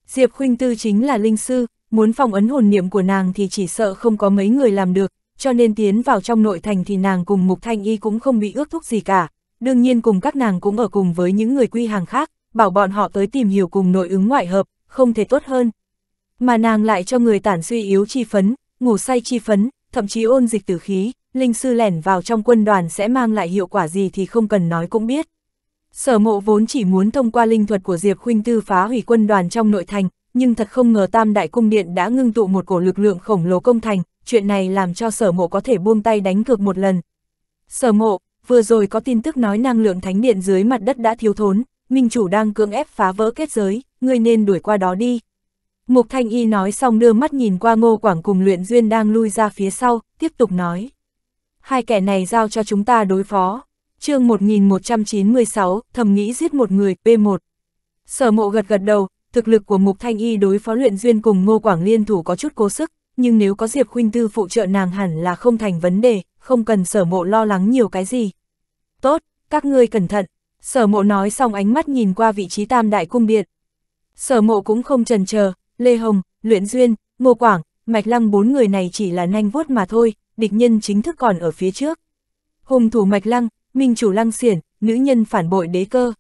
Diệp Khuynh Tư chính là linh sư, muốn phòng ấn hồn niệm của nàng thì chỉ sợ không có mấy người làm được, cho nên tiến vào trong nội thành thì nàng cùng Mục Thanh Y cũng không bị ước thúc gì cả. Đương nhiên cùng các nàng cũng ở cùng với những người quy hàng khác, bảo bọn họ tới tìm hiểu cùng nội ứng ngoại hợp, không thể tốt hơn. Mà nàng lại cho người tản suy yếu chi phấn, ngủ say chi phấn, thậm chí ôn dịch tử khí, linh sư lẻn vào trong quân đoàn sẽ mang lại hiệu quả gì thì không cần nói cũng biết. Sở mộ vốn chỉ muốn thông qua linh thuật của Diệp Khuynh Tư phá hủy quân đoàn trong nội thành, nhưng thật không ngờ Tam Đại Cung Điện đã ngưng tụ một cổ lực lượng khổng lồ công thành, chuyện này làm cho sở mộ có thể buông tay đánh cược một lần. Sở mộ, vừa rồi có tin tức nói năng lượng thánh điện dưới mặt đất đã thiếu thốn, minh chủ đang cưỡng ép phá vỡ kết giới, ngươi nên đuổi qua đó đi. Mục Thanh Y nói xong đưa mắt nhìn qua ngô quảng cùng luyện duyên đang lui ra phía sau, tiếp tục nói. Hai kẻ này giao cho chúng ta đối phó, chương 1196, thầm nghĩ giết một người, B1. Sở mộ gật gật đầu, thực lực của Mục Thanh Y đối phó luyện duyên cùng Ngô Quảng Liên thủ có chút cố sức, nhưng nếu có Diệp Khuynh Tư phụ trợ nàng hẳn là không thành vấn đề, không cần sở mộ lo lắng nhiều cái gì. Tốt, các ngươi cẩn thận, sở mộ nói xong ánh mắt nhìn qua vị trí tam đại cung biệt Sở mộ cũng không trần chờ Lê Hồng, Luyện Duyên, Ngô Quảng, Mạch Lăng bốn người này chỉ là nanh vuốt mà thôi, địch nhân chính thức còn ở phía trước. Hùng thủ Mạch Lăng, minh chủ lăng xiển, nữ nhân phản bội đế cơ.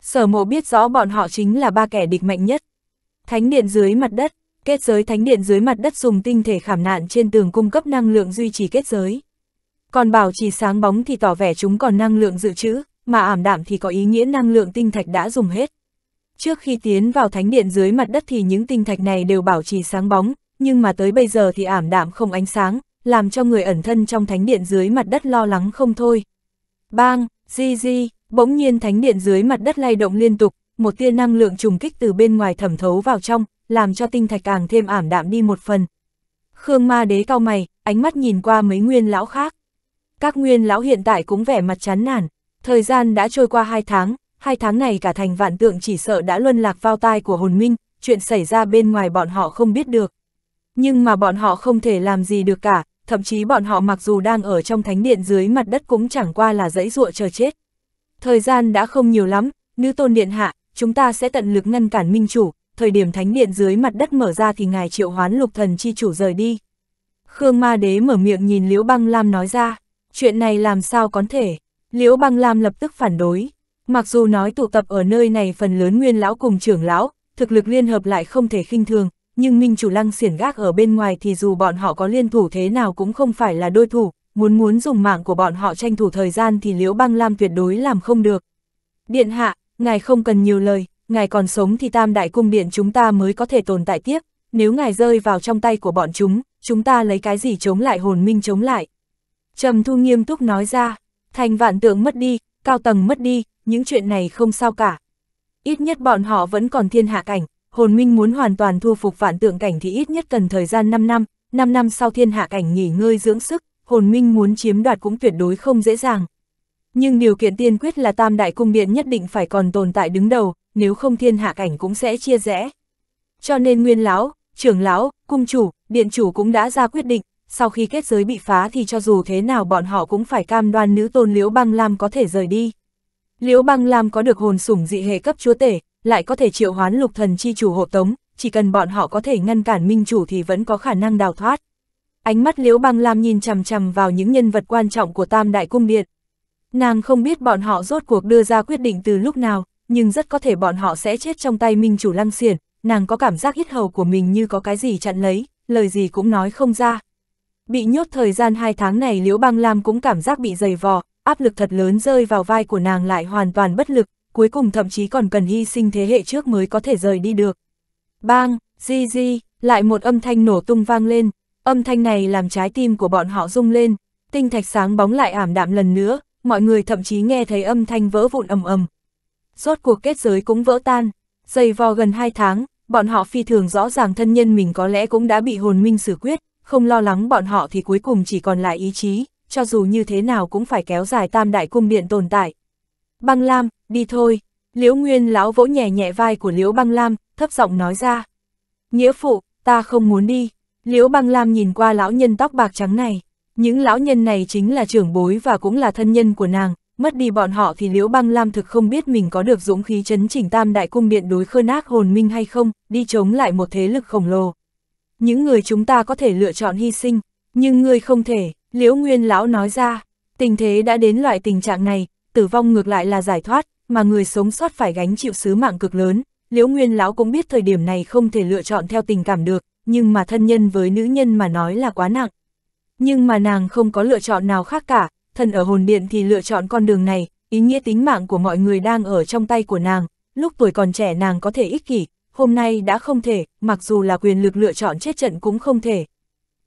Sở mộ biết rõ bọn họ chính là ba kẻ địch mạnh nhất. Thánh điện dưới mặt đất, kết giới thánh điện dưới mặt đất dùng tinh thể khảm nạn trên tường cung cấp năng lượng duy trì kết giới. Còn bảo trì sáng bóng thì tỏ vẻ chúng còn năng lượng dự trữ, mà ảm đạm thì có ý nghĩa năng lượng tinh thạch đã dùng hết. Trước khi tiến vào thánh điện dưới mặt đất thì những tinh thạch này đều bảo trì sáng bóng, nhưng mà tới bây giờ thì ảm đạm không ánh sáng, làm cho người ẩn thân trong thánh điện dưới mặt đất lo lắng không thôi, Bang, di di, bỗng nhiên thánh điện dưới mặt đất lay động liên tục, một tia năng lượng trùng kích từ bên ngoài thẩm thấu vào trong, làm cho tinh thạch càng thêm ảm đạm đi một phần. Khương ma đế cao mày, ánh mắt nhìn qua mấy nguyên lão khác. Các nguyên lão hiện tại cũng vẻ mặt chán nản, thời gian đã trôi qua hai tháng, hai tháng này cả thành vạn tượng chỉ sợ đã luân lạc vào tai của hồn minh, chuyện xảy ra bên ngoài bọn họ không biết được. Nhưng mà bọn họ không thể làm gì được cả, thậm chí bọn họ mặc dù đang ở trong thánh điện dưới mặt đất cũng chẳng qua là dãy ruộng chờ chết. Thời gian đã không nhiều lắm, nữ tôn điện hạ, chúng ta sẽ tận lực ngăn cản minh chủ, thời điểm thánh điện dưới mặt đất mở ra thì ngài triệu hoán lục thần chi chủ rời đi. Khương ma đế mở miệng nhìn Liễu Băng Lam nói ra, chuyện này làm sao có thể, Liễu Băng Lam lập tức phản đối. Mặc dù nói tụ tập ở nơi này phần lớn nguyên lão cùng trưởng lão, thực lực liên hợp lại không thể khinh thường, nhưng minh chủ lăng xiển gác ở bên ngoài thì dù bọn họ có liên thủ thế nào cũng không phải là đôi thủ, muốn muốn dùng mạng của bọn họ tranh thủ thời gian thì Liễu Băng Lam tuyệt đối làm không được. Điện hạ, ngài không cần nhiều lời, ngài còn sống thì tam đại cung điện chúng ta mới có thể tồn tại tiếp, nếu ngài rơi vào trong tay của bọn chúng, chúng ta lấy cái gì chống lại hồn minh chống lại. Trầm Thu nghiêm túc nói ra, thành vạn tượng mất đi, cao tầng mất đi, những chuyện này không sao cả. Ít nhất bọn họ vẫn còn thiên hạ cảnh, hồn minh muốn hoàn toàn thu phục vạn tượng cảnh thì ít nhất cần thời gian 5 năm, 5 năm sau thiên hạ cảnh nghỉ ngơi dưỡng sức, hồn minh muốn chiếm đoạt cũng tuyệt đối không dễ dàng. Nhưng điều kiện tiên quyết là tam đại cung điện nhất định phải còn tồn tại đứng đầu, nếu không thiên hạ cảnh cũng sẽ chia rẽ. Cho nên nguyên lão, trưởng lão, cung chủ, điện chủ cũng đã ra quyết định, sau khi kết giới bị phá thì cho dù thế nào bọn họ cũng phải cam đoan nữ tôn liễu băng lam có thể rời đi. Liễu Băng Lam có được hồn sủng dị hệ cấp chúa tể, lại có thể triệu hoán lục thần chi chủ hộ tống, chỉ cần bọn họ có thể ngăn cản minh chủ thì vẫn có khả năng đào thoát. Ánh mắt Liễu Băng Lam nhìn chằm chằm vào những nhân vật quan trọng của Tam Đại Cung Điện. Nàng không biết bọn họ rốt cuộc đưa ra quyết định từ lúc nào, nhưng rất có thể bọn họ sẽ chết trong tay minh chủ lăng xiển, nàng có cảm giác ít hầu của mình như có cái gì chặn lấy, lời gì cũng nói không ra. Bị nhốt thời gian hai tháng này Liễu Băng Lam cũng cảm giác bị dày vò, áp lực thật lớn rơi vào vai của nàng lại hoàn toàn bất lực, cuối cùng thậm chí còn cần hy sinh thế hệ trước mới có thể rời đi được. Bang, di di, lại một âm thanh nổ tung vang lên, âm thanh này làm trái tim của bọn họ rung lên, tinh thạch sáng bóng lại ảm đạm lần nữa, mọi người thậm chí nghe thấy âm thanh vỡ vụn ầm ầm. Rốt cuộc kết giới cũng vỡ tan, dày vò gần hai tháng, bọn họ phi thường rõ ràng thân nhân mình có lẽ cũng đã bị hồn minh xử quyết, không lo lắng bọn họ thì cuối cùng chỉ còn lại ý chí cho dù như thế nào cũng phải kéo dài tam đại cung điện tồn tại. Băng Lam, đi thôi, Liễu Nguyên lão vỗ nhẹ nhẹ vai của Liễu Băng Lam, thấp giọng nói ra. Nghĩa phụ, ta không muốn đi. Liễu Băng Lam nhìn qua lão nhân tóc bạc trắng này. Những lão nhân này chính là trưởng bối và cũng là thân nhân của nàng, mất đi bọn họ thì Liễu Băng Lam thực không biết mình có được dũng khí chấn chỉnh tam đại cung điện đối khơn ác hồn minh hay không, đi chống lại một thế lực khổng lồ. Những người chúng ta có thể lựa chọn hy sinh, nhưng ngươi không thể. Liễu Nguyên Lão nói ra, tình thế đã đến loại tình trạng này, tử vong ngược lại là giải thoát, mà người sống sót phải gánh chịu sứ mạng cực lớn. Liễu Nguyên Lão cũng biết thời điểm này không thể lựa chọn theo tình cảm được, nhưng mà thân nhân với nữ nhân mà nói là quá nặng. Nhưng mà nàng không có lựa chọn nào khác cả, Thần ở hồn điện thì lựa chọn con đường này, ý nghĩa tính mạng của mọi người đang ở trong tay của nàng. Lúc tuổi còn trẻ nàng có thể ích kỷ, hôm nay đã không thể, mặc dù là quyền lực lựa chọn chết trận cũng không thể.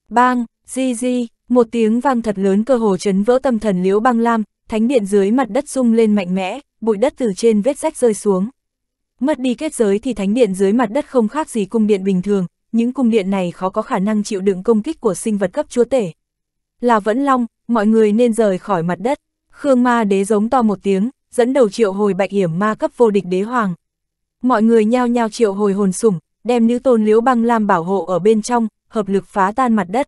Bang, di di, một tiếng vang thật lớn cơ hồ chấn vỡ tâm thần liễu băng lam, thánh điện dưới mặt đất rung lên mạnh mẽ, bụi đất từ trên vết rách rơi xuống. Mất đi kết giới thì thánh điện dưới mặt đất không khác gì cung điện bình thường, những cung điện này khó có khả năng chịu đựng công kích của sinh vật cấp chúa tể. Là vẫn long, mọi người nên rời khỏi mặt đất. Khương ma đế giống to một tiếng, dẫn đầu triệu hồi bạch hiểm ma cấp vô địch đế hoàng. Mọi người nhao nhao triệu hồi hồn sủng, đem nữ tôn liễu băng lam bảo hộ ở bên trong, hợp lực phá tan mặt đất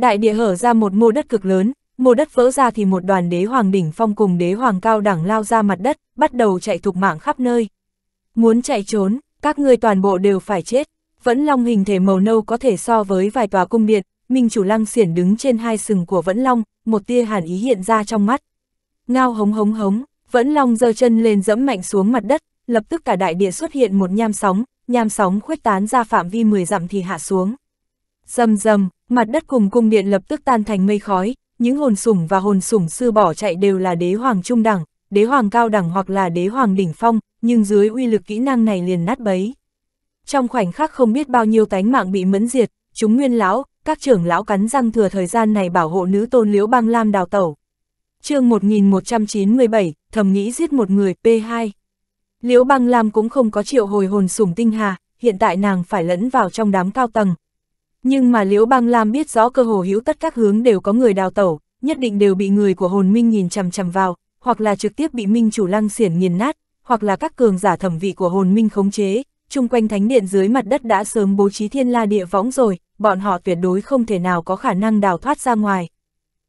đại địa hở ra một mô đất cực lớn, mô đất vỡ ra thì một đoàn đế hoàng đỉnh phong cùng đế hoàng cao đẳng lao ra mặt đất, bắt đầu chạy thục mạng khắp nơi. Muốn chạy trốn, các ngươi toàn bộ đều phải chết. Vẫn long hình thể màu nâu có thể so với vài tòa cung điện, Minh chủ lăng xiển đứng trên hai sừng của Vẫn Long, một tia hàn ý hiện ra trong mắt. Ngao hống hống hống, Vẫn Long giơ chân lên dẫm mạnh xuống mặt đất, lập tức cả đại địa xuất hiện một nham sóng, nham sóng khuếch tán ra phạm vi 10 dặm thì hạ xuống. Dầm dầm, mặt đất cùng cung điện lập tức tan thành mây khói, những hồn sủng và hồn sủng sư bỏ chạy đều là đế hoàng trung đẳng, đế hoàng cao đẳng hoặc là đế hoàng đỉnh phong, nhưng dưới uy lực kỹ năng này liền nát bấy. Trong khoảnh khắc không biết bao nhiêu tánh mạng bị mẫn diệt, chúng nguyên lão, các trưởng lão cắn răng thừa thời gian này bảo hộ nữ tôn liễu băng lam đào tẩu. chương 1197, thầm nghĩ giết một người P2. Liễu băng lam cũng không có triệu hồi hồn sủng tinh hà, hiện tại nàng phải lẫn vào trong đám cao tầng, nhưng mà Liễu Bang Lam biết rõ cơ hồ hữu tất các hướng đều có người đào tẩu, nhất định đều bị người của hồn minh nhìn chằm chằm vào, hoặc là trực tiếp bị minh chủ lăng xiển nghiền nát, hoặc là các cường giả thẩm vị của hồn minh khống chế, chung quanh thánh điện dưới mặt đất đã sớm bố trí thiên la địa võng rồi, bọn họ tuyệt đối không thể nào có khả năng đào thoát ra ngoài.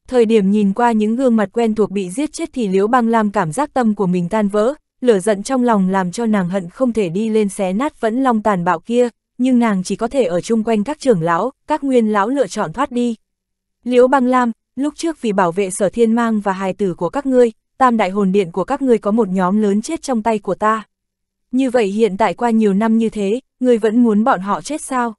Thời điểm nhìn qua những gương mặt quen thuộc bị giết chết thì Liễu Bang Lam cảm giác tâm của mình tan vỡ, lửa giận trong lòng làm cho nàng hận không thể đi lên xé nát vẫn long tàn bạo kia, nhưng nàng chỉ có thể ở chung quanh các trưởng lão, các nguyên lão lựa chọn thoát đi. Liễu Băng Lam, lúc trước vì bảo vệ sở thiên mang và hài tử của các ngươi, tam đại hồn điện của các ngươi có một nhóm lớn chết trong tay của ta. Như vậy hiện tại qua nhiều năm như thế, ngươi vẫn muốn bọn họ chết sao?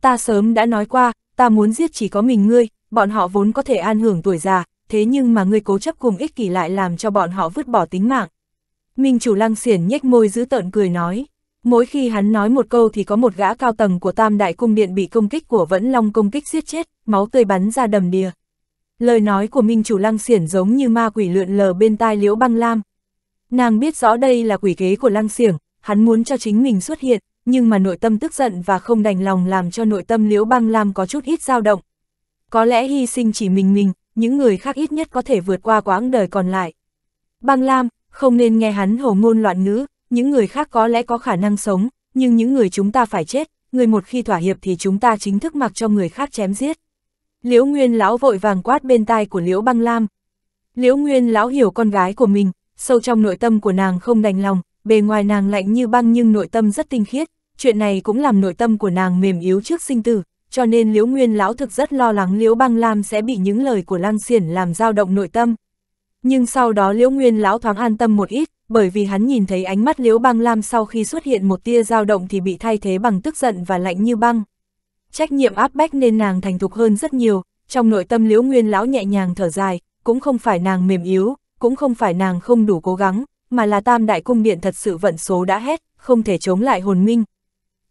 Ta sớm đã nói qua, ta muốn giết chỉ có mình ngươi, bọn họ vốn có thể an hưởng tuổi già, thế nhưng mà ngươi cố chấp cùng ích kỷ lại làm cho bọn họ vứt bỏ tính mạng. Minh chủ lăng xiển nhếch môi giữ tợn cười nói. Mỗi khi hắn nói một câu thì có một gã cao tầng của tam đại cung điện bị công kích của Vẫn Long công kích giết chết, máu tươi bắn ra đầm đìa. Lời nói của Minh Chủ Lăng Xiển giống như ma quỷ lượn lờ bên tai Liễu Băng Lam. Nàng biết rõ đây là quỷ kế của Lăng Xiển, hắn muốn cho chính mình xuất hiện, nhưng mà nội tâm tức giận và không đành lòng làm cho nội tâm Liễu Băng Lam có chút ít dao động. Có lẽ hy sinh chỉ mình mình, những người khác ít nhất có thể vượt qua quãng đời còn lại. Băng Lam, không nên nghe hắn hồ ngôn loạn ngữ, những người khác có lẽ có khả năng sống, nhưng những người chúng ta phải chết, người một khi thỏa hiệp thì chúng ta chính thức mặc cho người khác chém giết. Liễu Nguyên lão vội vàng quát bên tai của Liễu Băng Lam. Liễu Nguyên lão hiểu con gái của mình, sâu trong nội tâm của nàng không đành lòng, bề ngoài nàng lạnh như băng nhưng nội tâm rất tinh khiết, chuyện này cũng làm nội tâm của nàng mềm yếu trước sinh tử, cho nên Liễu Nguyên lão thực rất lo lắng Liễu Băng Lam sẽ bị những lời của Lăng Xiển làm dao động nội tâm. Nhưng sau đó Liễu Nguyên lão thoáng an tâm một ít, bởi vì hắn nhìn thấy ánh mắt Liễu Băng Lam sau khi xuất hiện một tia dao động thì bị thay thế bằng tức giận và lạnh như băng. Trách nhiệm áp bách nên nàng thành thục hơn rất nhiều, trong nội tâm Liễu Nguyên lão nhẹ nhàng thở dài, cũng không phải nàng mềm yếu, cũng không phải nàng không đủ cố gắng, mà là Tam Đại Cung Điện thật sự vận số đã hết, không thể chống lại hồn minh.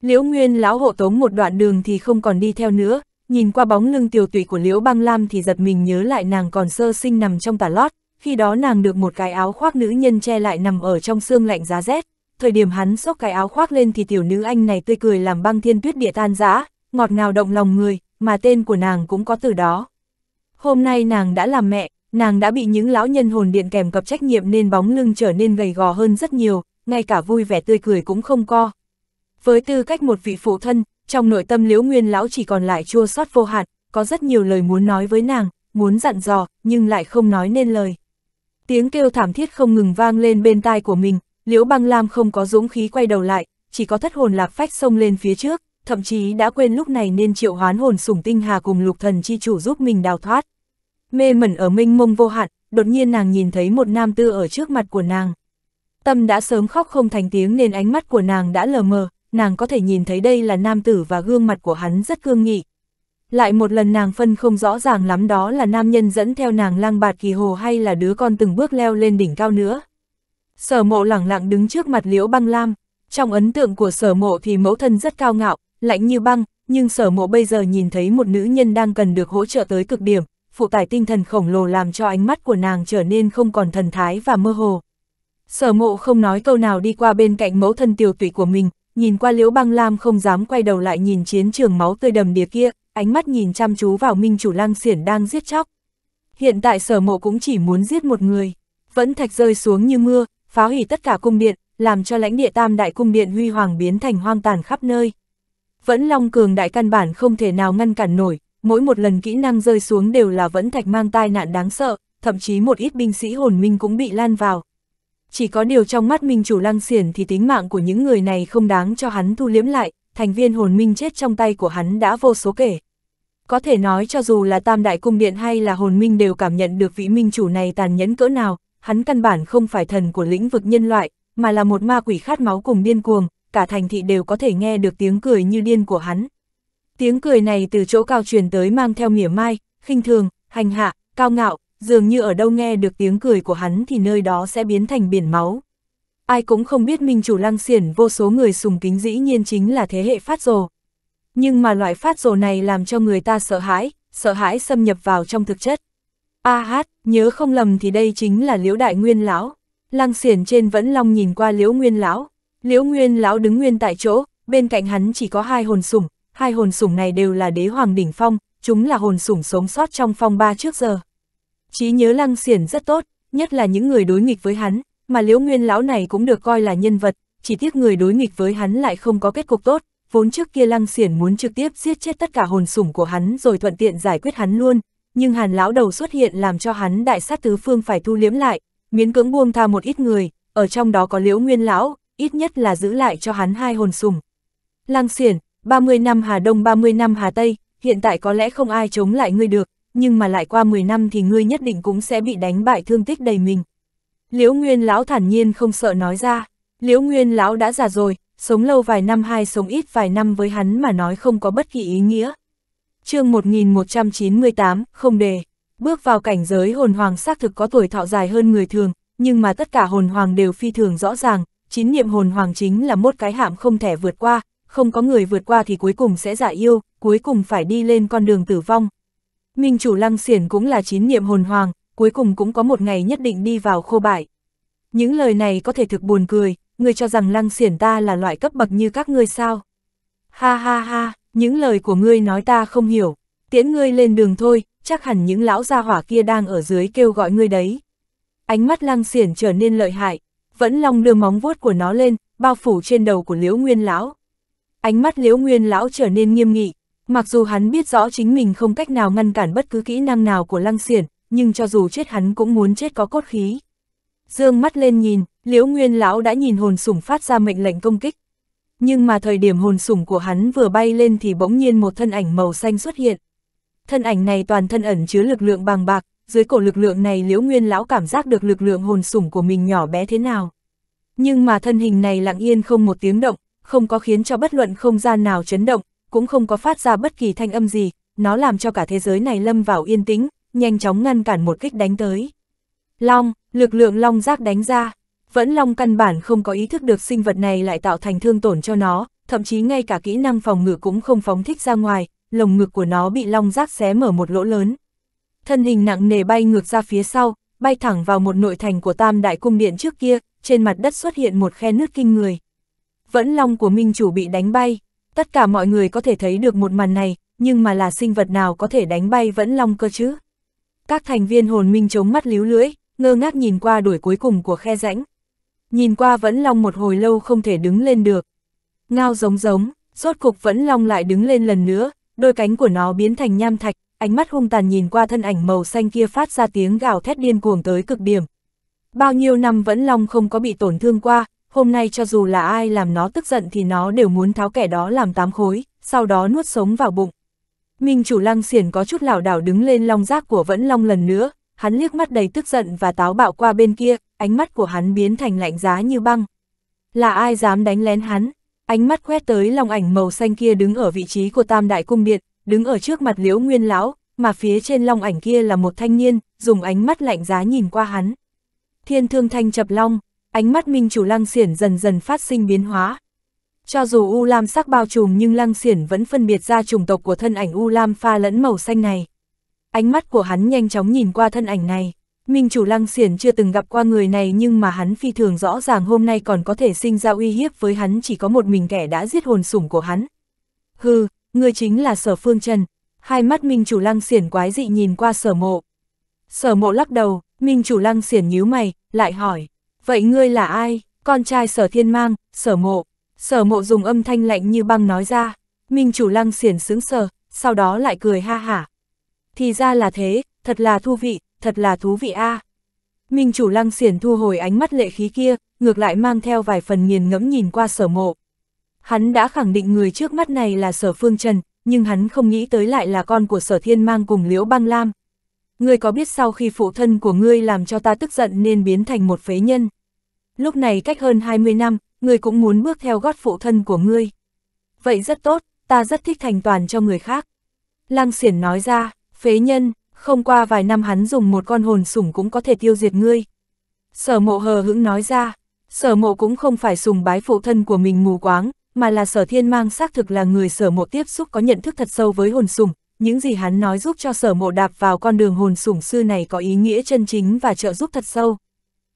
Liễu Nguyên lão hộ tống một đoạn đường thì không còn đi theo nữa, nhìn qua bóng lưng tiều tụy của Liễu Băng Lam thì giật mình nhớ lại nàng còn sơ sinh nằm trong tà lót, khi đó nàng được một cái áo khoác nữ nhân che lại nằm ở trong xương lạnh giá rét. Thời điểm hắn xốc cái áo khoác lên thì tiểu nữ anh này tươi cười làm băng thiên tuyết địa tan giã, ngọt ngào động lòng người, mà tên của nàng cũng có từ đó. Hôm nay nàng đã làm mẹ, nàng đã bị những lão nhân hồn điện kèm cập trách nhiệm nên bóng lưng trở nên gầy gò hơn rất nhiều, ngay cả vui vẻ tươi cười cũng không co. Với tư cách một vị phụ thân, trong nội tâm liễu nguyên lão chỉ còn lại chua xót vô hạn, có rất nhiều lời muốn nói với nàng, muốn dặn dò, nhưng lại không nói nên lời. Tiếng kêu thảm thiết không ngừng vang lên bên tai của mình, Liễu Băng Lam không có dũng khí quay đầu lại, chỉ có thất hồn lạc phách xông lên phía trước, thậm chí đã quên lúc này nên triệu hoán hồn sủng tinh hà cùng lục thần chi chủ giúp mình đào thoát. Mê mẩn ở minh mông vô hạn, đột nhiên nàng nhìn thấy một nam tư ở trước mặt của nàng. Tâm đã sớm khóc không thành tiếng nên ánh mắt của nàng đã lờ mờ, nàng có thể nhìn thấy đây là nam tử và gương mặt của hắn rất cương nghị, lại một lần nàng phân không rõ ràng lắm đó là nam nhân dẫn theo nàng lang bạt kỳ hồ hay là đứa con từng bước leo lên đỉnh cao nữa. Sở mộ lẳng lặng đứng trước mặt liễu băng lam, trong ấn tượng của sở mộ thì mẫu thân rất cao ngạo, lạnh như băng, nhưng sở mộ bây giờ nhìn thấy một nữ nhân đang cần được hỗ trợ tới cực điểm, phụ tải tinh thần khổng lồ làm cho ánh mắt của nàng trở nên không còn thần thái và mơ hồ. Sở mộ không nói câu nào đi qua bên cạnh mẫu thân tiểu tụy của mình, nhìn qua liễu băng lam không dám quay đầu lại nhìn chiến trường máu tươi đầm đìa kia, ánh mắt nhìn chăm chú vào minh chủ lăng xiển đang giết chóc. Hiện tại sở mộ cũng chỉ muốn giết một người, vẫn thạch rơi xuống như mưa, phá hủy tất cả cung điện, làm cho lãnh địa tam đại cung điện huy hoàng biến thành hoang tàn khắp nơi. Vẫn long cường đại căn bản không thể nào ngăn cản nổi, mỗi một lần kỹ năng rơi xuống đều là vẫn thạch mang tai nạn đáng sợ, thậm chí một ít binh sĩ hồn minh cũng bị lan vào. Chỉ có điều trong mắt minh chủ lăng xiển thì tính mạng của những người này không đáng cho hắn thu liếm lại, thành viên hồn minh chết trong tay của hắn đã vô số kể. Có thể nói cho dù là Tam Đại Cung Điện hay là Hồn Minh đều cảm nhận được vị minh chủ này tàn nhẫn cỡ nào, hắn căn bản không phải thần của lĩnh vực nhân loại, mà là một ma quỷ khát máu cùng điên cuồng, cả thành thị đều có thể nghe được tiếng cười như điên của hắn. Tiếng cười này từ chỗ cao truyền tới mang theo mỉa mai, khinh thường, hành hạ, cao ngạo, dường như ở đâu nghe được tiếng cười của hắn thì nơi đó sẽ biến thành biển máu. Ai cũng không biết minh chủ lăng xiển vô số người sùng kính dĩ nhiên chính là thế hệ phát rồ, nhưng mà loại phát rồ này làm cho người ta sợ hãi, sợ hãi xâm nhập vào trong thực chất. A hát, nhớ không lầm thì đây chính là liễu đại nguyên lão. Lăng xiển trên vẫn long nhìn qua liễu nguyên lão. Liễu nguyên lão đứng nguyên tại chỗ, bên cạnh hắn chỉ có hai hồn sủng. Hai hồn sủng này đều là đế hoàng đỉnh phong, chúng là hồn sủng sống sót trong phong ba trước giờ. Chí nhớ lăng xiển rất tốt, nhất là những người đối nghịch với hắn, mà liễu nguyên lão này cũng được coi là nhân vật, chỉ tiếc người đối nghịch với hắn lại không có kết cục tốt, Vốn trước kia lăng xiển muốn trực tiếp giết chết tất cả hồn sủng của hắn rồi thuận tiện giải quyết hắn luôn, nhưng hàn lão đầu xuất hiện làm cho hắn đại sát tứ phương phải thu liếm lại, miến cưỡng buông tha một ít người, ở trong đó có liễu nguyên lão, ít nhất là giữ lại cho hắn hai hồn sủng. Lăng xiển, 30 năm Hà Đông 30 năm Hà Tây, hiện tại có lẽ không ai chống lại ngươi được, nhưng mà lại qua 10 năm thì ngươi nhất định cũng sẽ bị đánh bại thương tích đầy mình. Liễu Nguyên lão thản nhiên không sợ nói ra, Liễu Nguyên lão đã già rồi, sống lâu vài năm hay sống ít vài năm với hắn mà nói không có bất kỳ ý nghĩa. chương 1198, không đề, bước vào cảnh giới hồn hoàng xác thực có tuổi thọ dài hơn người thường, nhưng mà tất cả hồn hoàng đều phi thường rõ ràng, chín niệm hồn hoàng chính là một cái hạm không thể vượt qua, không có người vượt qua thì cuối cùng sẽ giả yêu, cuối cùng phải đi lên con đường tử vong. Minh chủ lăng xiển cũng là chín niệm hồn hoàng, cuối cùng cũng có một ngày nhất định đi vào khô bại. Những lời này có thể thực buồn cười, ngươi cho rằng lăng xiển ta là loại cấp bậc như các ngươi sao? Ha ha ha, những lời của ngươi nói ta không hiểu, tiễn ngươi lên đường thôi, chắc hẳn những lão gia hỏa kia đang ở dưới kêu gọi ngươi đấy. Ánh mắt lăng xiển trở nên lợi hại, vẫn long đưa móng vuốt của nó lên, bao phủ trên đầu của liễu nguyên lão. Ánh mắt liễu nguyên lão trở nên nghiêm nghị, mặc dù hắn biết rõ chính mình không cách nào ngăn cản bất cứ kỹ năng nào của lăng xiển, nhưng cho dù chết hắn cũng muốn chết có cốt khí. Dương mắt lên nhìn, liễu nguyên lão đã nhìn hồn sủng phát ra mệnh lệnh công kích. Nhưng mà thời điểm hồn sủng của hắn vừa bay lên thì bỗng nhiên một thân ảnh màu xanh xuất hiện. Thân ảnh này toàn thân ẩn chứa lực lượng bằng bạc, dưới cổ lực lượng này liễu nguyên lão cảm giác được lực lượng hồn sủng của mình nhỏ bé thế nào. Nhưng mà thân hình này lặng yên không một tiếng động, không có khiến cho bất luận không gian nào chấn động, cũng không có phát ra bất kỳ thanh âm gì, nó làm cho cả thế giới này lâm vào yên tĩnh, nhanh chóng ngăn cản một kích đánh tới. Long, Lực lượng long giác đánh ra, vẫn long căn bản không có ý thức được sinh vật này lại tạo thành thương tổn cho nó, thậm chí ngay cả kỹ năng phòng ngự cũng không phóng thích ra ngoài, lồng ngực của nó bị long giác xé mở một lỗ lớn. Thân hình nặng nề bay ngược ra phía sau, bay thẳng vào một nội thành của Tam Đại Cung Điện trước kia, trên mặt đất xuất hiện một khe nước kinh người. Vẫn long của Minh Chủ bị đánh bay, tất cả mọi người có thể thấy được một màn này, nhưng mà là sinh vật nào có thể đánh bay vẫn long cơ chứ? Các thành viên hồn minh chống mắt líu lưỡi, ngơ ngác nhìn qua đuổi cuối cùng của khe rãnh. Nhìn qua vẫn long một hồi lâu không thể đứng lên được. Ngao giống giống, rốt cục vẫn long lại đứng lên lần nữa, đôi cánh của nó biến thành nham thạch, ánh mắt hung tàn nhìn qua thân ảnh màu xanh kia phát ra tiếng gào thét điên cuồng tới cực điểm. Bao nhiêu năm vẫn long không có bị tổn thương qua, hôm nay cho dù là ai làm nó tức giận thì nó đều muốn tháo kẻ đó làm tám khối, sau đó nuốt sống vào bụng. Minh chủ lăng xiển có chút lảo đảo đứng lên long giác của vẫn long lần nữa, hắn liếc mắt đầy tức giận và táo bạo qua bên kia, ánh mắt của hắn biến thành lạnh giá như băng. Là ai dám đánh lén hắn? Ánh mắt quét tới lòng ảnh màu xanh kia đứng ở vị trí của tam đại cung điện, đứng ở trước mặt liễu nguyên lão, mà phía trên long ảnh kia là một thanh niên, dùng ánh mắt lạnh giá nhìn qua hắn. Thiên thương thanh chập long, ánh mắt minh chủ lăng xiển dần dần phát sinh biến hóa. Cho dù U Lam sắc bao trùm nhưng lăng xiển vẫn phân biệt ra chủng tộc của thân ảnh U Lam pha lẫn màu xanh này. Ánh mắt của hắn nhanh chóng nhìn qua thân ảnh này. Minh chủ lăng xiển chưa từng gặp qua người này nhưng mà hắn phi thường rõ ràng hôm nay còn có thể sinh ra uy hiếp với hắn chỉ có một mình kẻ đã giết hồn sủng của hắn. Hừ, ngươi chính là sở phương trần. Hai mắt minh chủ lăng xiển quái dị nhìn qua sở mộ. Sở mộ lắc đầu, minh chủ lăng xiển nhíu mày, lại hỏi. Vậy ngươi là ai? Con trai sở thiên mang, sở mộ. Sở mộ dùng âm thanh lạnh như băng nói ra. Minh chủ lăng xiển sướng sờ, sau đó lại cười ha hả thì ra là thế, thật là thú vị, thật là thú vị a. À. Minh chủ lăng xiển thu hồi ánh mắt lệ khí kia, ngược lại mang theo vài phần nghiền ngẫm nhìn qua sở mộ. Hắn đã khẳng định người trước mắt này là sở phương trần, nhưng hắn không nghĩ tới lại là con của sở thiên mang cùng liễu băng lam. Ngươi có biết sau khi phụ thân của ngươi làm cho ta tức giận nên biến thành một phế nhân. Lúc này cách hơn 20 năm, ngươi cũng muốn bước theo gót phụ thân của ngươi. Vậy rất tốt, ta rất thích thành toàn cho người khác. Lăng xiển nói ra. Phế nhân, không qua vài năm hắn dùng một con hồn sủng cũng có thể tiêu diệt ngươi. Sở mộ hờ hững nói ra, sở mộ cũng không phải sùng bái phụ thân của mình mù quáng, mà là sở thiên mang xác thực là người sở mộ tiếp xúc có nhận thức thật sâu với hồn sủng, những gì hắn nói giúp cho sở mộ đạp vào con đường hồn sủng sư này có ý nghĩa chân chính và trợ giúp thật sâu.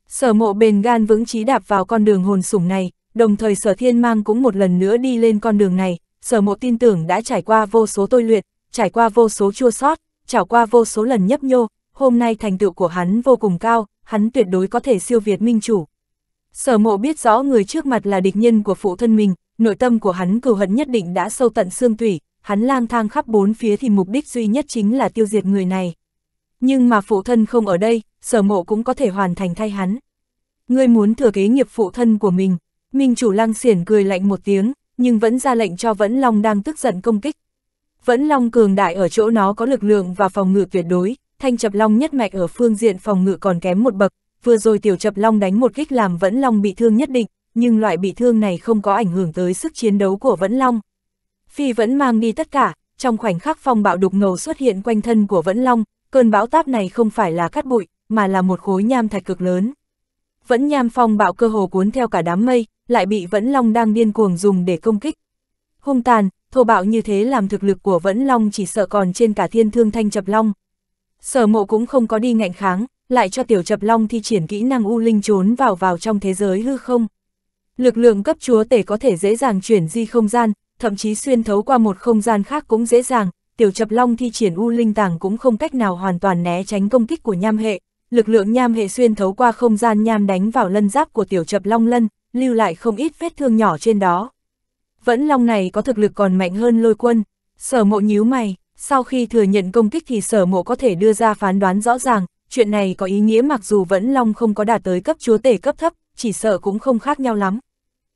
Sở mộ bền gan vững trí đạp vào con đường hồn sủng này, đồng thời sở thiên mang cũng một lần nữa đi lên con đường này, sở mộ tin tưởng đã trải qua vô số tôi luyện, trải qua vô số chua sót, trải qua vô số lần nhấp nhô, hôm nay thành tựu của hắn vô cùng cao, hắn tuyệt đối có thể siêu việt minh chủ. Sở mộ biết rõ người trước mặt là địch nhân của phụ thân mình, nội tâm của hắn cừu hận nhất định đã sâu tận xương tủy, hắn lang thang khắp bốn phía thì mục đích duy nhất chính là tiêu diệt người này. Nhưng mà phụ thân không ở đây, sở mộ cũng có thể hoàn thành thay hắn. Ngươi muốn thừa kế nghiệp phụ thân của mình, minh chủ lang xiển cười lạnh một tiếng, nhưng vẫn ra lệnh cho vẫn long đang tức giận công kích, vẫn Long cường đại ở chỗ nó có lực lượng và phòng ngự tuyệt đối, Thanh Chập Long nhất mạch ở phương diện phòng ngự còn kém một bậc, vừa rồi Tiểu Chập Long đánh một kích làm Vẫn Long bị thương nhất định, nhưng loại bị thương này không có ảnh hưởng tới sức chiến đấu của Vẫn Long. Phi vẫn mang đi tất cả, trong khoảnh khắc phong bạo đục ngầu xuất hiện quanh thân của Vẫn Long, cơn bão táp này không phải là cát bụi, mà là một khối nham thạch cực lớn. Vẫn nham phong bạo cơ hồ cuốn theo cả đám mây, lại bị Vẫn Long đang điên cuồng dùng để công kích. Hung tàn, thô bạo như thế làm thực lực của Vẫn Long chỉ sợ còn trên cả thiên thương thanh chập long. Sở mộ cũng không có đi ngạnh kháng, lại cho tiểu chập long thi triển kỹ năng U Linh trốn vào vào trong thế giới hư không. Lực lượng cấp chúa tể có thể dễ dàng chuyển di không gian, thậm chí xuyên thấu qua một không gian khác cũng dễ dàng, tiểu chập long thi triển U Linh tàng cũng không cách nào hoàn toàn né tránh công kích của nham hệ. Lực lượng nham hệ xuyên thấu qua không gian nham đánh vào lân giáp của tiểu chập long lân, lưu lại không ít vết thương nhỏ trên đó vẫn long này có thực lực còn mạnh hơn lôi quân. Sở mộ nhíu mày, sau khi thừa nhận công kích thì sở mộ có thể đưa ra phán đoán rõ ràng, chuyện này có ý nghĩa mặc dù vẫn long không có đạt tới cấp chúa tể cấp thấp, chỉ sợ cũng không khác nhau lắm.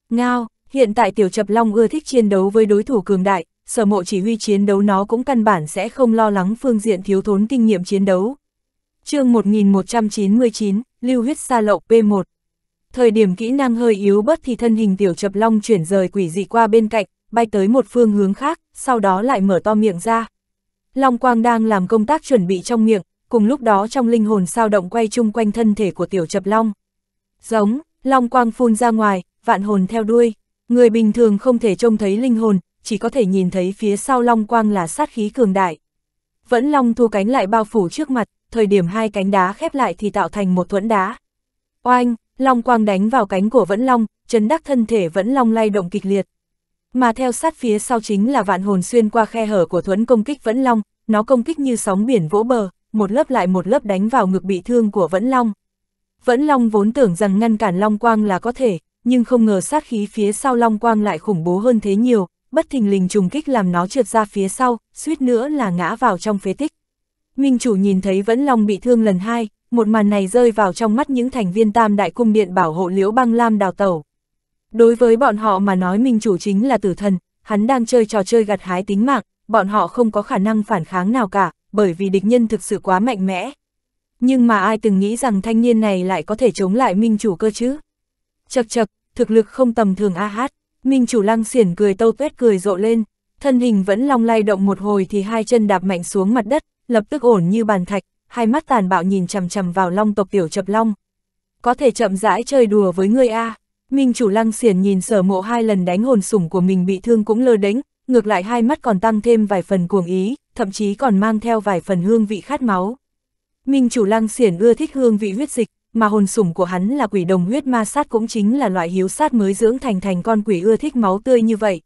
Ngao, hiện tại tiểu chập long ưa thích chiến đấu với đối thủ cường đại, sở mộ chỉ huy chiến đấu nó cũng căn bản sẽ không lo lắng phương diện thiếu thốn kinh nghiệm chiến đấu. chương 1199, Lưu huyết xa lậu P1 thời điểm kỹ năng hơi yếu bớt thì thân hình tiểu chập long chuyển rời quỷ dị qua bên cạnh, bay tới một phương hướng khác, sau đó lại mở to miệng ra. Long quang đang làm công tác chuẩn bị trong miệng, cùng lúc đó trong linh hồn sao động quay chung quanh thân thể của tiểu chập long. Giống, long quang phun ra ngoài, vạn hồn theo đuôi, người bình thường không thể trông thấy linh hồn, chỉ có thể nhìn thấy phía sau long quang là sát khí cường đại. Vẫn long thu cánh lại bao phủ trước mặt, thời điểm hai cánh đá khép lại thì tạo thành một thuẫn đá. Oanh, Long quang đánh vào cánh của Vẫn Long, chấn đắc thân thể Vẫn Long lay động kịch liệt. Mà theo sát phía sau chính là vạn hồn xuyên qua khe hở của thuẫn công kích Vẫn Long, nó công kích như sóng biển vỗ bờ, một lớp lại một lớp đánh vào ngực bị thương của Vẫn Long. Vẫn Long vốn tưởng rằng ngăn cản Long Quang là có thể, nhưng không ngờ sát khí phía sau Long Quang lại khủng bố hơn thế nhiều, bất thình lình trùng kích làm nó trượt ra phía sau, suýt nữa là ngã vào trong phế tích. Minh chủ nhìn thấy Vẫn Long bị thương lần hai, một màn này rơi vào trong mắt những thành viên tam đại cung điện bảo hộ liễu băng lam đào tẩu. Đối với bọn họ mà nói mình chủ chính là tử thần, hắn đang chơi trò chơi gặt hái tính mạng, bọn họ không có khả năng phản kháng nào cả, bởi vì địch nhân thực sự quá mạnh mẽ. Nhưng mà ai từng nghĩ rằng thanh niên này lại có thể chống lại minh chủ cơ chứ? Chật chật, thực lực không tầm thường a hát, minh chủ lăng xiển cười tâu tuét cười rộ lên, thân hình vẫn long lay động một hồi thì hai chân đạp mạnh xuống mặt đất, lập tức ổn như bàn thạch, hai mắt tàn bạo nhìn chằm chằm vào long tộc tiểu chập long. Có thể chậm rãi chơi đùa với ngươi a à. Minh chủ lăng xiển nhìn sở mộ hai lần đánh hồn sủng của mình bị thương cũng lơ đánh, ngược lại hai mắt còn tăng thêm vài phần cuồng ý, thậm chí còn mang theo vài phần hương vị khát máu. Minh chủ lăng xiển ưa thích hương vị huyết dịch, mà hồn sủng của hắn là quỷ đồng huyết ma sát cũng chính là loại hiếu sát mới dưỡng thành thành con quỷ ưa thích máu tươi như vậy.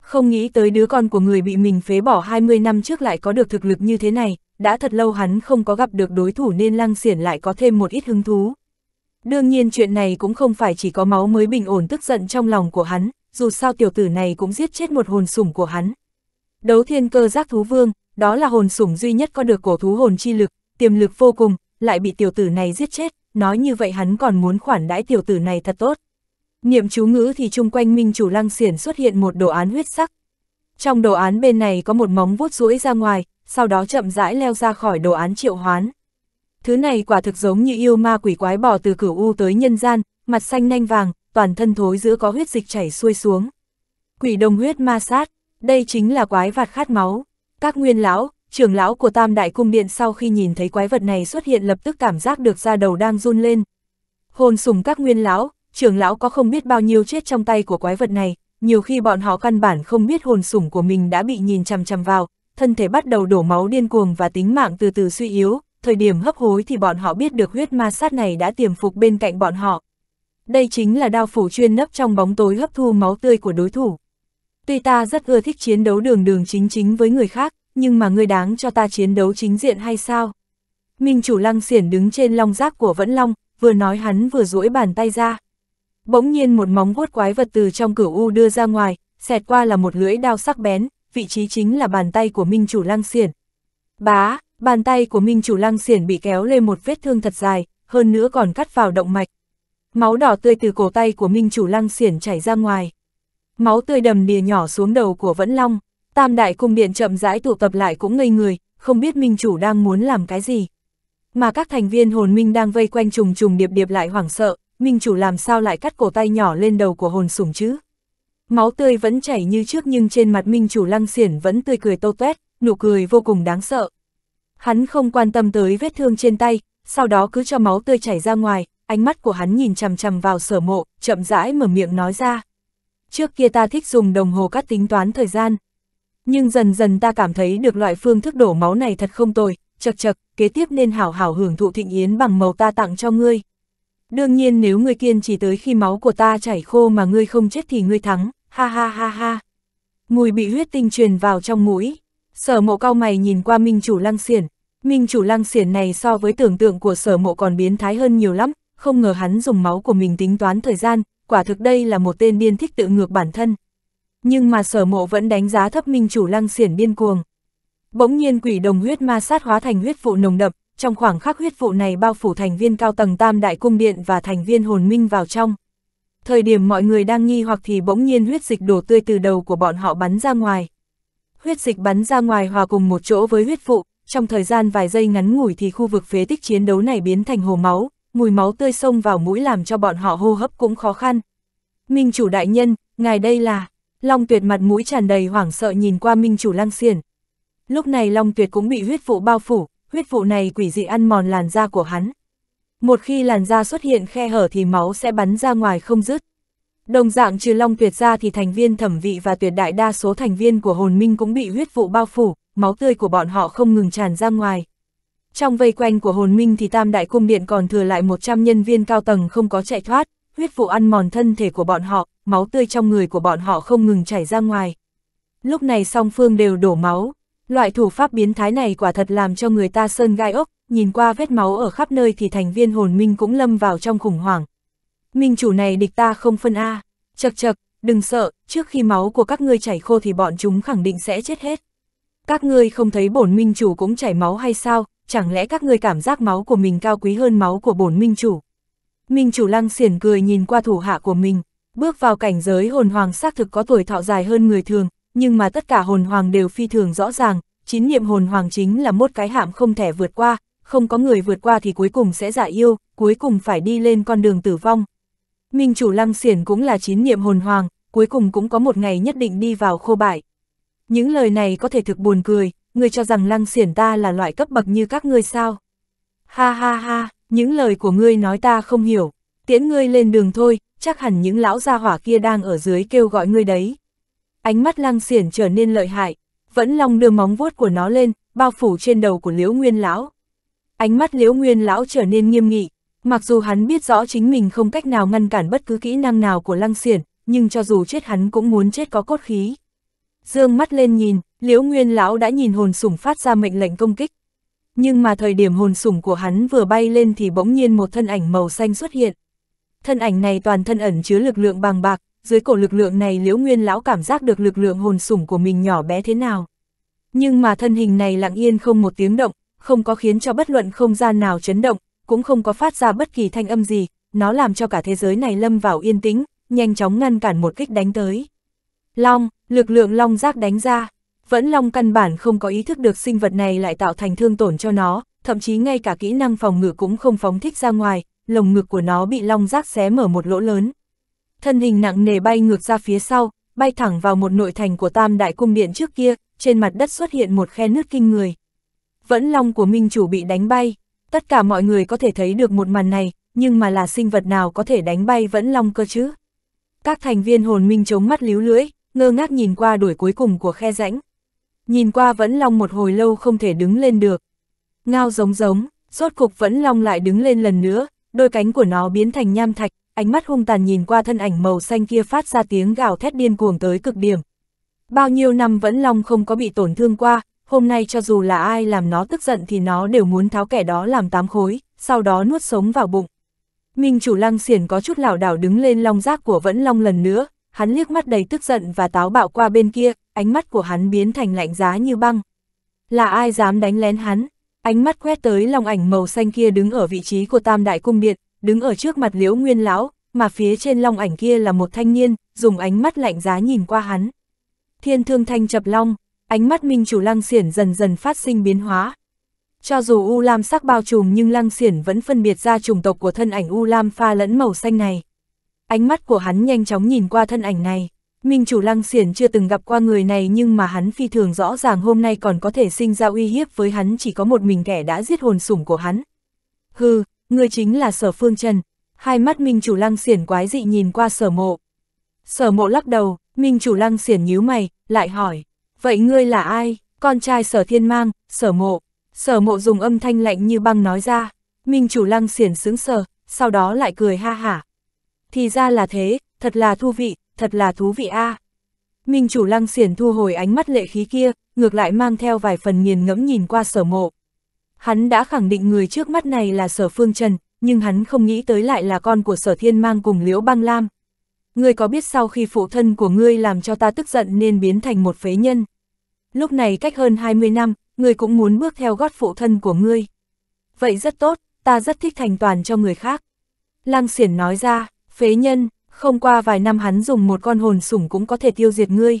Không nghĩ tới đứa con của người bị mình phế bỏ 20 năm trước lại có được thực lực như thế này, đã thật lâu hắn không có gặp được đối thủ nên lăng xiển lại có thêm một ít hứng thú. Đương nhiên chuyện này cũng không phải chỉ có máu mới bình ổn tức giận trong lòng của hắn, dù sao tiểu tử này cũng giết chết một hồn sủng của hắn. Đấu thiên cơ giác thú vương, đó là hồn sủng duy nhất có được cổ thú hồn chi lực, tiềm lực vô cùng, lại bị tiểu tử này giết chết, nói như vậy hắn còn muốn khoản đãi tiểu tử này thật tốt. Niệm chú ngữ thì chung quanh minh chủ lăng xiển xuất hiện một đồ án huyết sắc. Trong đồ án bên này có một móng vuốt rũi ra ngoài, sau đó chậm rãi leo ra khỏi đồ án triệu hoán. Thứ này quả thực giống như yêu ma quỷ quái bò từ cửu u tới nhân gian, mặt xanh nanh vàng, toàn thân thối giữa có huyết dịch chảy xuôi xuống. Quỷ đồng huyết ma sát, đây chính là quái vật khát máu. Các nguyên lão, trưởng lão của Tam Đại Cung Điện sau khi nhìn thấy quái vật này xuất hiện lập tức cảm giác được da đầu đang run lên. Hồn sùng các nguyên lão, trưởng lão có không biết bao nhiêu chết trong tay của quái vật này, nhiều khi bọn họ căn bản không biết hồn sủng của mình đã bị nhìn chằm chằm vào, thân thể bắt đầu đổ máu điên cuồng và tính mạng từ từ suy yếu, thời điểm hấp hối thì bọn họ biết được huyết ma sát này đã tiềm phục bên cạnh bọn họ. Đây chính là đao phủ chuyên nấp trong bóng tối hấp thu máu tươi của đối thủ. Tuy ta rất ưa thích chiến đấu đường đường chính chính với người khác, nhưng mà ngươi đáng cho ta chiến đấu chính diện hay sao? Minh chủ lăng xiển đứng trên long giác của Vẫn Long, vừa nói hắn vừa duỗi bàn tay ra. Bỗng nhiên một móng vuốt quái vật từ trong cửu u đưa ra ngoài, xẹt qua là một lưỡi đao sắc bén, vị trí chính là bàn tay của Minh Chủ Lăng Xiển. Bá, bàn tay của Minh Chủ Lăng Xiển bị kéo lên một vết thương thật dài, hơn nữa còn cắt vào động mạch. Máu đỏ tươi từ cổ tay của Minh Chủ Lăng Xiển chảy ra ngoài. Máu tươi đầm đìa nhỏ xuống đầu của Vẫn Long, Tam Đại Cung Điện chậm rãi tụ tập lại cũng ngây người, không biết Minh Chủ đang muốn làm cái gì. Mà các thành viên hồn Minh đang vây quanh trùng trùng điệp điệp lại hoảng sợ, Minh Chủ làm sao lại cắt cổ tay nhỏ lên đầu của hồn sủng chứ? Máu tươi vẫn chảy như trước nhưng trên mặt minh chủ lăng xiển vẫn tươi cười tô tuét, nụ cười vô cùng đáng sợ. Hắn không quan tâm tới vết thương trên tay, sau đó cứ cho máu tươi chảy ra ngoài, ánh mắt của hắn nhìn chằm chằm vào sở mộ, chậm rãi mở miệng nói ra. Trước kia ta thích dùng đồng hồ cắt tính toán thời gian. Nhưng dần dần ta cảm thấy được loại phương thức đổ máu này thật không tồi, chật chật, kế tiếp nên hảo hảo hưởng thụ thịnh yến bằng màu ta tặng cho ngươi. Đương nhiên nếu ngươi kiên trì tới khi máu của ta chảy khô mà ngươi không chết thì ngươi thắng, ha ha ha ha. Mùi bị huyết tinh truyền vào trong mũi. Sở mộ cao mày nhìn qua minh chủ lăng xiển. Minh chủ lăng xiển này so với tưởng tượng của sở mộ còn biến thái hơn nhiều lắm, không ngờ hắn dùng máu của mình tính toán thời gian, quả thực đây là một tên điên thích tự ngược bản thân. Nhưng mà sở mộ vẫn đánh giá thấp minh chủ lăng xiển điên cuồng. Bỗng nhiên quỷ đồng huyết ma sát hóa thành huyết vụ nồng đậm, trong khoảng khắc huyết vụ này bao phủ thành viên cao tầng tam đại cung điện và thành viên hồn minh vào trong. Thời điểm mọi người đang nghi hoặc thì bỗng nhiên huyết dịch đổ tươi từ đầu của bọn họ bắn ra ngoài. Huyết dịch bắn ra ngoài hòa cùng một chỗ với huyết vụ, trong thời gian vài giây ngắn ngủi thì khu vực phế tích chiến đấu này biến thành hồ máu, mùi máu tươi sông vào mũi làm cho bọn họ hô hấp cũng khó khăn. Minh chủ đại nhân, ngài đây là... Long tuyệt mặt mũi tràn đầy hoảng sợ nhìn qua minh chủ lang xiển. Lúc này Long tuyệt cũng bị huyết vụ bao phủ, huyết vụ này quỷ dị ăn mòn làn da của hắn. Một khi làn da xuất hiện khe hở thì máu sẽ bắn ra ngoài không dứt. Đồng dạng trừ long tuyệt ra thì thành viên thẩm vị và tuyệt đại đa số thành viên của hồn minh cũng bị huyết vụ bao phủ, máu tươi của bọn họ không ngừng tràn ra ngoài. Trong vây quanh của hồn minh thì tam đại cung điện còn thừa lại 100 nhân viên cao tầng không có chạy thoát, huyết vụ ăn mòn thân thể của bọn họ, máu tươi trong người của bọn họ không ngừng chảy ra ngoài. Lúc này song phương đều đổ máu, Loại thủ pháp biến thái này quả thật làm cho người ta sơn gai ốc, nhìn qua vết máu ở khắp nơi thì thành viên hồn minh cũng lâm vào trong khủng hoảng. Minh chủ này địch ta không phân A, chật chật, đừng sợ, trước khi máu của các ngươi chảy khô thì bọn chúng khẳng định sẽ chết hết. Các ngươi không thấy bổn minh chủ cũng chảy máu hay sao, chẳng lẽ các ngươi cảm giác máu của mình cao quý hơn máu của bổn minh chủ. Minh chủ lăng xiển cười nhìn qua thủ hạ của mình, bước vào cảnh giới hồn hoàng xác thực có tuổi thọ dài hơn người thường, nhưng mà tất cả hồn hoàng đều phi thường rõ ràng, chín niệm hồn hoàng chính là một cái hạm không thể vượt qua, không có người vượt qua thì cuối cùng sẽ giả yêu, cuối cùng phải đi lên con đường tử vong. Minh chủ lăng xiển cũng là chín niệm hồn hoàng, cuối cùng cũng có một ngày nhất định đi vào khô bại. Những lời này có thể thực buồn cười, người cho rằng lăng xiển ta là loại cấp bậc như các ngươi sao. Ha ha ha, những lời của ngươi nói ta không hiểu, tiễn ngươi lên đường thôi, chắc hẳn những lão gia hỏa kia đang ở dưới kêu gọi ngươi đấy ánh mắt lăng xiển trở nên lợi hại, vẫn long đưa móng vuốt của nó lên, bao phủ trên đầu của Liễu Nguyên Lão. Ánh mắt Liễu Nguyên Lão trở nên nghiêm nghị, mặc dù hắn biết rõ chính mình không cách nào ngăn cản bất cứ kỹ năng nào của lăng xiển, nhưng cho dù chết hắn cũng muốn chết có cốt khí. Dương mắt lên nhìn, Liễu Nguyên Lão đã nhìn hồn sủng phát ra mệnh lệnh công kích. Nhưng mà thời điểm hồn sủng của hắn vừa bay lên thì bỗng nhiên một thân ảnh màu xanh xuất hiện. Thân ảnh này toàn thân ẩn chứa lực lượng bàng bạc, dưới cổ lực lượng này liễu nguyên lão cảm giác được lực lượng hồn sủng của mình nhỏ bé thế nào. Nhưng mà thân hình này lặng yên không một tiếng động, không có khiến cho bất luận không gian nào chấn động, cũng không có phát ra bất kỳ thanh âm gì, nó làm cho cả thế giới này lâm vào yên tĩnh, nhanh chóng ngăn cản một kích đánh tới. Long, lực lượng long giác đánh ra, vẫn long căn bản không có ý thức được sinh vật này lại tạo thành thương tổn cho nó, thậm chí ngay cả kỹ năng phòng ngự cũng không phóng thích ra ngoài, lồng ngực của nó bị long giác xé mở một lỗ lớn thân hình nặng nề bay ngược ra phía sau, bay thẳng vào một nội thành của Tam Đại Cung Điện trước kia, trên mặt đất xuất hiện một khe nước kinh người. Vẫn long của Minh Chủ bị đánh bay, tất cả mọi người có thể thấy được một màn này, nhưng mà là sinh vật nào có thể đánh bay vẫn long cơ chứ? Các thành viên hồn Minh chống mắt líu lưỡi, ngơ ngác nhìn qua đuổi cuối cùng của khe rãnh. Nhìn qua vẫn long một hồi lâu không thể đứng lên được. Ngao giống giống, rốt cục vẫn long lại đứng lên lần nữa, đôi cánh của nó biến thành nham thạch, ánh mắt hung tàn nhìn qua thân ảnh màu xanh kia phát ra tiếng gào thét điên cuồng tới cực điểm. Bao nhiêu năm vẫn Long không có bị tổn thương qua, hôm nay cho dù là ai làm nó tức giận thì nó đều muốn tháo kẻ đó làm tám khối, sau đó nuốt sống vào bụng. Minh chủ lăng xiển có chút lảo đảo đứng lên long giác của vẫn long lần nữa, hắn liếc mắt đầy tức giận và táo bạo qua bên kia, ánh mắt của hắn biến thành lạnh giá như băng. Là ai dám đánh lén hắn? Ánh mắt quét tới long ảnh màu xanh kia đứng ở vị trí của tam đại cung điện, đứng ở trước mặt liễu nguyên lão, mà phía trên long ảnh kia là một thanh niên, dùng ánh mắt lạnh giá nhìn qua hắn. Thiên thương thanh chập long, ánh mắt minh chủ lăng xiển dần dần phát sinh biến hóa. Cho dù U Lam sắc bao trùm nhưng lăng xiển vẫn phân biệt ra chủng tộc của thân ảnh U Lam pha lẫn màu xanh này. Ánh mắt của hắn nhanh chóng nhìn qua thân ảnh này. Minh chủ lăng xiển chưa từng gặp qua người này nhưng mà hắn phi thường rõ ràng hôm nay còn có thể sinh ra uy hiếp với hắn chỉ có một mình kẻ đã giết hồn sủng của hắn. Hừ, ngươi chính là sở phương trần, hai mắt minh chủ lăng xiển quái dị nhìn qua sở mộ. Sở mộ lắc đầu, minh chủ lăng xiển nhíu mày, lại hỏi, vậy ngươi là ai, con trai sở thiên mang, sở mộ. Sở mộ dùng âm thanh lạnh như băng nói ra, minh chủ lăng xiển sướng sở, sau đó lại cười ha hả. Thì ra là thế, thật là thú vị, thật là thú vị a. À. Minh chủ lăng xiển thu hồi ánh mắt lệ khí kia, ngược lại mang theo vài phần nghiền ngẫm nhìn qua sở mộ. Hắn đã khẳng định người trước mắt này là sở phương trần, nhưng hắn không nghĩ tới lại là con của sở thiên mang cùng liễu băng lam. Ngươi có biết sau khi phụ thân của ngươi làm cho ta tức giận nên biến thành một phế nhân. Lúc này cách hơn 20 năm, ngươi cũng muốn bước theo gót phụ thân của ngươi. Vậy rất tốt, ta rất thích thành toàn cho người khác. lang siển nói ra, phế nhân, không qua vài năm hắn dùng một con hồn sủng cũng có thể tiêu diệt ngươi.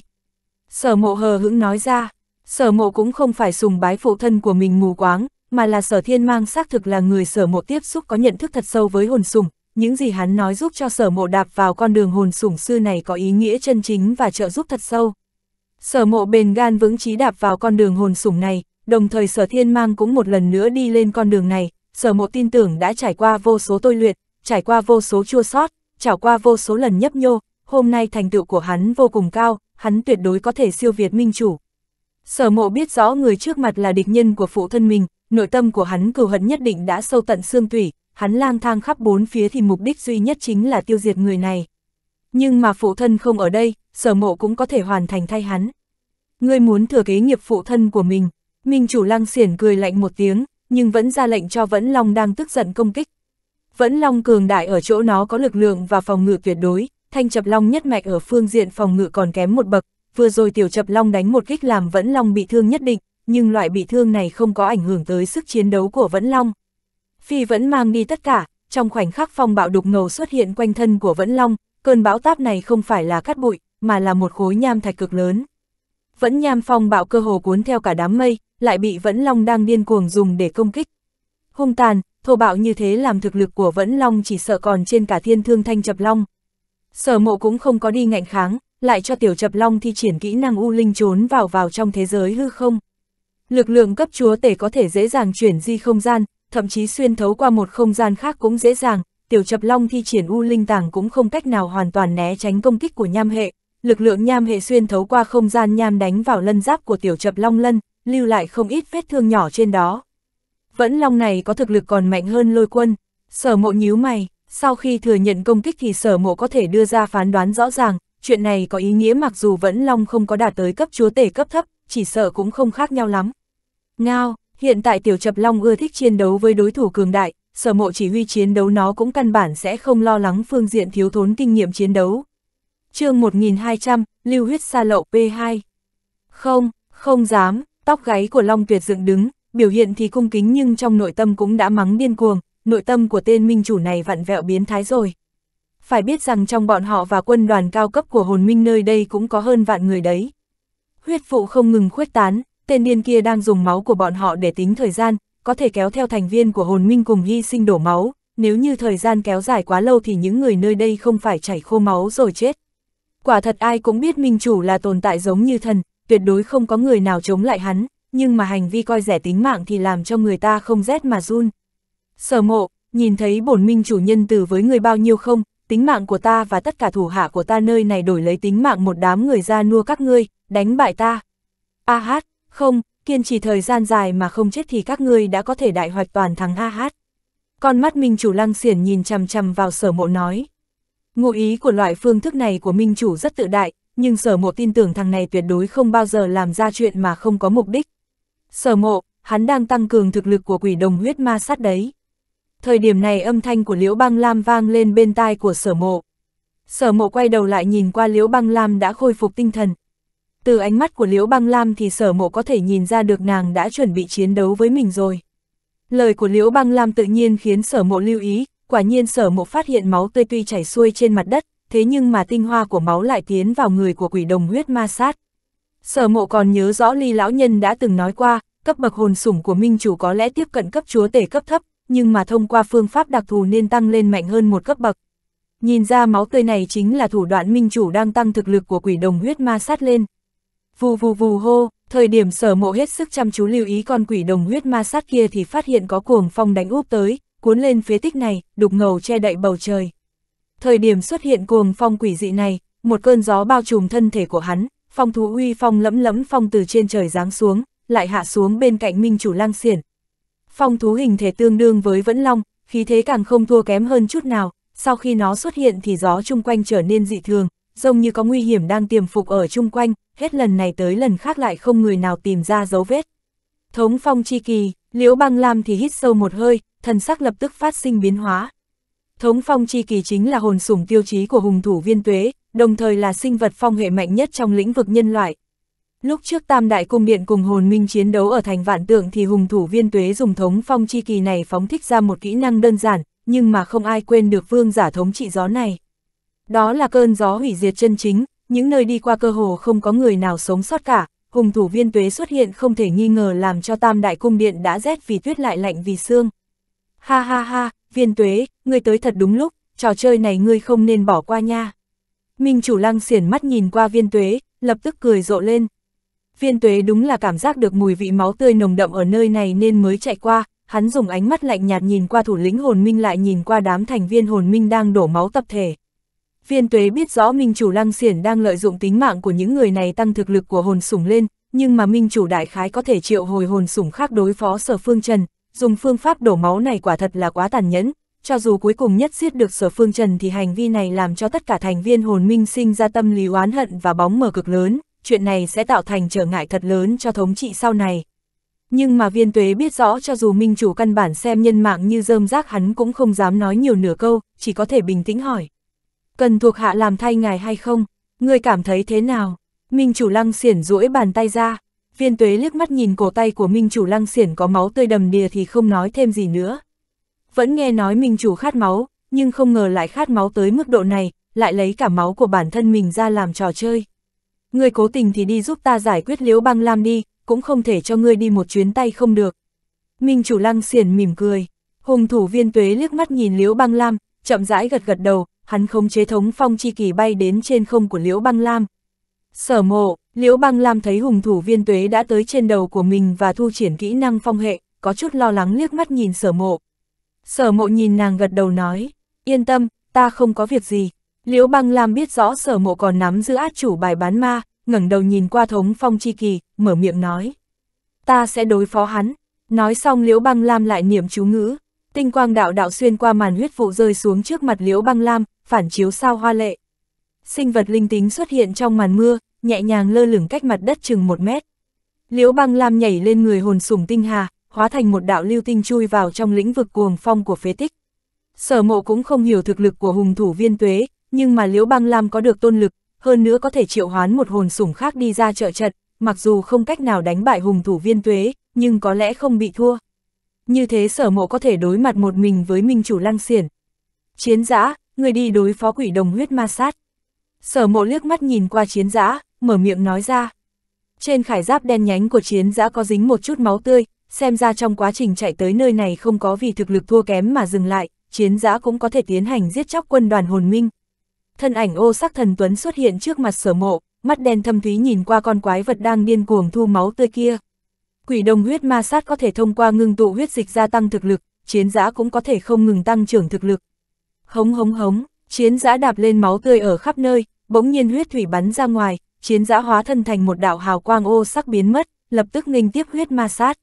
Sở mộ hờ hững nói ra, sở mộ cũng không phải sùng bái phụ thân của mình mù quáng, mà là sở thiên mang xác thực là người sở mộ tiếp xúc có nhận thức thật sâu với hồn sùng những gì hắn nói giúp cho sở mộ đạp vào con đường hồn sủng sư này có ý nghĩa chân chính và trợ giúp thật sâu. Sở mộ bền gan vững trí đạp vào con đường hồn sủng này, đồng thời sở thiên mang cũng một lần nữa đi lên con đường này, sở mộ tin tưởng đã trải qua vô số tôi luyện, trải qua vô số chua sót, trải qua vô số lần nhấp nhô, hôm nay thành tựu của hắn vô cùng cao, hắn tuyệt đối có thể siêu việt minh chủ. Sở mộ biết rõ người trước mặt là địch nhân của phụ thân mình, nội tâm của hắn cừu hận nhất định đã sâu tận xương tủy, hắn lang thang khắp bốn phía thì mục đích duy nhất chính là tiêu diệt người này. Nhưng mà phụ thân không ở đây, sở mộ cũng có thể hoàn thành thay hắn. Ngươi muốn thừa kế nghiệp phụ thân của mình, Minh chủ lăng xiển cười lạnh một tiếng, nhưng vẫn ra lệnh cho Vẫn Long đang tức giận công kích. Vẫn Long cường đại ở chỗ nó có lực lượng và phòng ngự tuyệt đối, thanh chập long nhất mạch ở phương diện phòng ngự còn kém một bậc, vừa rồi tiểu chập long đánh một kích làm Vẫn Long bị thương nhất định, nhưng loại bị thương này không có ảnh hưởng tới sức chiến đấu của Vẫn Long. Phi vẫn mang đi tất cả, trong khoảnh khắc phong bạo đục ngầu xuất hiện quanh thân của Vẫn Long, cơn bão táp này không phải là cát bụi, mà là một khối nham thạch cực lớn. Vẫn nham phong bạo cơ hồ cuốn theo cả đám mây, lại bị Vẫn Long đang điên cuồng dùng để công kích. Hung tàn, thô bạo như thế làm thực lực của Vẫn Long chỉ sợ còn trên cả thiên thương thanh chập long. Sở mộ cũng không có đi ngạnh kháng, lại cho tiểu chập long thi triển kỹ năng u linh trốn vào vào trong thế giới hư không. Lực lượng cấp chúa tể có thể dễ dàng chuyển di không gian, thậm chí xuyên thấu qua một không gian khác cũng dễ dàng, tiểu chập long thi triển U Linh Tàng cũng không cách nào hoàn toàn né tránh công kích của nham hệ. Lực lượng nham hệ xuyên thấu qua không gian nham đánh vào lân giáp của tiểu chập long lân, lưu lại không ít vết thương nhỏ trên đó. Vẫn long này có thực lực còn mạnh hơn lôi quân, sở mộ nhíu mày, sau khi thừa nhận công kích thì sở mộ có thể đưa ra phán đoán rõ ràng, chuyện này có ý nghĩa mặc dù vẫn long không có đạt tới cấp chúa tể cấp thấp, chỉ sợ cũng không khác nhau lắm. Ngao, hiện tại tiểu chập long ưa thích chiến đấu với đối thủ cường đại, sở mộ chỉ huy chiến đấu nó cũng căn bản sẽ không lo lắng phương diện thiếu thốn kinh nghiệm chiến đấu. chương 1200, lưu huyết xa lậu P2. Không, không dám, tóc gáy của Long Tuyệt dựng đứng, biểu hiện thì cung kính nhưng trong nội tâm cũng đã mắng điên cuồng, nội tâm của tên minh chủ này vặn vẹo biến thái rồi. Phải biết rằng trong bọn họ và quân đoàn cao cấp của hồn minh nơi đây cũng có hơn vạn người đấy. Huyết vụ không ngừng khuếch tán, tên điên kia đang dùng máu của bọn họ để tính thời gian, có thể kéo theo thành viên của hồn minh cùng hy sinh đổ máu, nếu như thời gian kéo dài quá lâu thì những người nơi đây không phải chảy khô máu rồi chết. Quả thật ai cũng biết minh chủ là tồn tại giống như thần, tuyệt đối không có người nào chống lại hắn, nhưng mà hành vi coi rẻ tính mạng thì làm cho người ta không rét mà run. Sở mộ, nhìn thấy bổn minh chủ nhân từ với người bao nhiêu không, tính mạng của ta và tất cả thủ hạ của ta nơi này đổi lấy tính mạng một đám người ra nua các ngươi, đánh bại ta. A hát, không, kiên trì thời gian dài mà không chết thì các ngươi đã có thể đại hoạch toàn thắng A hát. Con mắt Minh Chủ lăng xiển nhìn chằm chằm vào sở mộ nói. Ngụ ý của loại phương thức này của Minh Chủ rất tự đại, nhưng sở mộ tin tưởng thằng này tuyệt đối không bao giờ làm ra chuyện mà không có mục đích. Sở mộ, hắn đang tăng cường thực lực của quỷ đồng huyết ma sát đấy. Thời điểm này âm thanh của Liễu Băng Lam vang lên bên tai của sở mộ. Sở mộ quay đầu lại nhìn qua Liễu Băng Lam đã khôi phục tinh thần, từ ánh mắt của Liễu Băng Lam thì sở mộ có thể nhìn ra được nàng đã chuẩn bị chiến đấu với mình rồi. Lời của Liễu Băng Lam tự nhiên khiến sở mộ lưu ý, quả nhiên sở mộ phát hiện máu tươi tuy chảy xuôi trên mặt đất, thế nhưng mà tinh hoa của máu lại tiến vào người của quỷ đồng huyết ma sát. Sở mộ còn nhớ rõ ly lão nhân đã từng nói qua, cấp bậc hồn sủng của minh chủ có lẽ tiếp cận cấp chúa tể cấp thấp, nhưng mà thông qua phương pháp đặc thù nên tăng lên mạnh hơn một cấp bậc. Nhìn ra máu tươi này chính là thủ đoạn minh chủ đang tăng thực lực của quỷ đồng huyết ma sát lên, Vù vù vù hô, thời điểm sở mộ hết sức chăm chú lưu ý con quỷ đồng huyết ma sát kia thì phát hiện có cuồng phong đánh úp tới, cuốn lên phía tích này, đục ngầu che đậy bầu trời. Thời điểm xuất hiện cuồng phong quỷ dị này, một cơn gió bao trùm thân thể của hắn, phong thú uy phong lẫm lẫm phong từ trên trời giáng xuống, lại hạ xuống bên cạnh minh chủ lang xiển. Phong thú hình thể tương đương với vẫn long, khí thế càng không thua kém hơn chút nào, sau khi nó xuất hiện thì gió chung quanh trở nên dị thường, dông như có nguy hiểm đang tiềm phục ở chung quanh, hết lần này tới lần khác lại không người nào tìm ra dấu vết. Thống phong chi kỳ, liễu băng lam thì hít sâu một hơi, thần sắc lập tức phát sinh biến hóa. Thống phong chi kỳ chính là hồn sủng tiêu chí của hùng thủ viên tuế, đồng thời là sinh vật phong hệ mạnh nhất trong lĩnh vực nhân loại. Lúc trước Tam Đại Cung Điện cùng hồn minh chiến đấu ở thành vạn tượng thì hùng thủ viên tuế dùng thống phong chi kỳ này phóng thích ra một kỹ năng đơn giản, nhưng mà không ai quên được vương giả thống trị gió này. Đó là cơn gió hủy diệt chân chính, những nơi đi qua cơ hồ không có người nào sống sót cả, hùng thủ viên tuế xuất hiện không thể nghi ngờ làm cho tam đại cung điện đã rét vì tuyết lại lạnh vì xương. Ha ha ha, viên tuế, ngươi tới thật đúng lúc, trò chơi này ngươi không nên bỏ qua nha. Minh chủ lăng xiển mắt nhìn qua viên tuế, lập tức cười rộ lên. Viên tuế đúng là cảm giác được mùi vị máu tươi nồng đậm ở nơi này nên mới chạy qua, hắn dùng ánh mắt lạnh nhạt nhìn qua thủ lĩnh hồn minh lại nhìn qua đám thành viên hồn minh đang đổ máu tập thể. Viên tuế biết rõ Minh Chủ Lăng Xiển đang lợi dụng tính mạng của những người này tăng thực lực của hồn sủng lên, nhưng mà Minh Chủ Đại Khái có thể triệu hồi hồn sủng khác đối phó Sở Phương Trần, dùng phương pháp đổ máu này quả thật là quá tàn nhẫn, cho dù cuối cùng nhất giết được Sở Phương Trần thì hành vi này làm cho tất cả thành viên hồn minh sinh ra tâm lý oán hận và bóng mờ cực lớn, chuyện này sẽ tạo thành trở ngại thật lớn cho thống trị sau này. Nhưng mà viên tuế biết rõ cho dù minh chủ căn bản xem nhân mạng như rơm rác hắn cũng không dám nói nhiều nửa câu, chỉ có thể bình tĩnh hỏi cần thuộc hạ làm thay ngài hay không, ngươi cảm thấy thế nào? Minh chủ lăng xiển duỗi bàn tay ra, viên tuế liếc mắt nhìn cổ tay của Minh chủ lăng xiển có máu tươi đầm đìa thì không nói thêm gì nữa. Vẫn nghe nói Minh chủ khát máu, nhưng không ngờ lại khát máu tới mức độ này, lại lấy cả máu của bản thân mình ra làm trò chơi. Ngươi cố tình thì đi giúp ta giải quyết liễu băng lam đi, cũng không thể cho ngươi đi một chuyến tay không được. Minh chủ lăng xiển mỉm cười, hùng thủ viên tuế liếc mắt nhìn liễu băng lam, chậm rãi gật gật đầu, hắn khống chế thống phong chi kỳ bay đến trên không của Liễu Băng Lam. Sở mộ, Liễu Băng Lam thấy hùng thủ viên tuế đã tới trên đầu của mình và thu triển kỹ năng phong hệ, có chút lo lắng liếc mắt nhìn sở mộ. Sở mộ nhìn nàng gật đầu nói, yên tâm, ta không có việc gì. Liễu Băng Lam biết rõ sở mộ còn nắm giữ át chủ bài bán ma, ngẩng đầu nhìn qua thống phong chi kỳ, mở miệng nói. Ta sẽ đối phó hắn. Nói xong Liễu Băng Lam lại niệm chú ngữ. Tinh quang đạo đạo xuyên qua màn huyết vụ rơi xuống trước mặt Liễu Băng Lam, phản chiếu sao hoa lệ. Sinh vật linh tính xuất hiện trong màn mưa, nhẹ nhàng lơ lửng cách mặt đất chừng một mét. Liễu băng lam nhảy lên người hồn sủng tinh hà, hóa thành một đạo lưu tinh chui vào trong lĩnh vực cuồng phong của phế tích. Sở mộ cũng không hiểu thực lực của hùng thủ viên tuế, nhưng mà liễu băng lam có được tôn lực, hơn nữa có thể triệu hoán một hồn sủng khác đi ra trợ trận, mặc dù không cách nào đánh bại hùng thủ viên tuế, nhưng có lẽ không bị thua. Như thế sở mộ có thể đối mặt một mình với minh chủ lăng xiển. Chiến giã, người đi đối phó quỷ đồng huyết ma sát. Sở mộ liếc mắt nhìn qua chiến giã, mở miệng nói ra. Trên khải giáp đen nhánh của chiến giã có dính một chút máu tươi, xem ra trong quá trình chạy tới nơi này không có vì thực lực thua kém mà dừng lại, chiến giã cũng có thể tiến hành giết chóc quân đoàn hồn minh. Thân ảnh ô sắc thần tuấn xuất hiện trước mặt sở mộ, mắt đen thâm thúy nhìn qua con quái vật đang điên cuồng thu máu tươi kia. Quỷ đồng huyết ma sát có thể thông qua ngưng tụ huyết dịch gia tăng thực lực, chiến giã cũng có thể không ngừng tăng trưởng thực lực, Hống hống hống, chiến giã đạp lên máu tươi ở khắp nơi, bỗng nhiên huyết thủy bắn ra ngoài, chiến giã hóa thân thành một đạo hào quang ô sắc biến mất, lập tức nghênh tiếp huyết ma sát.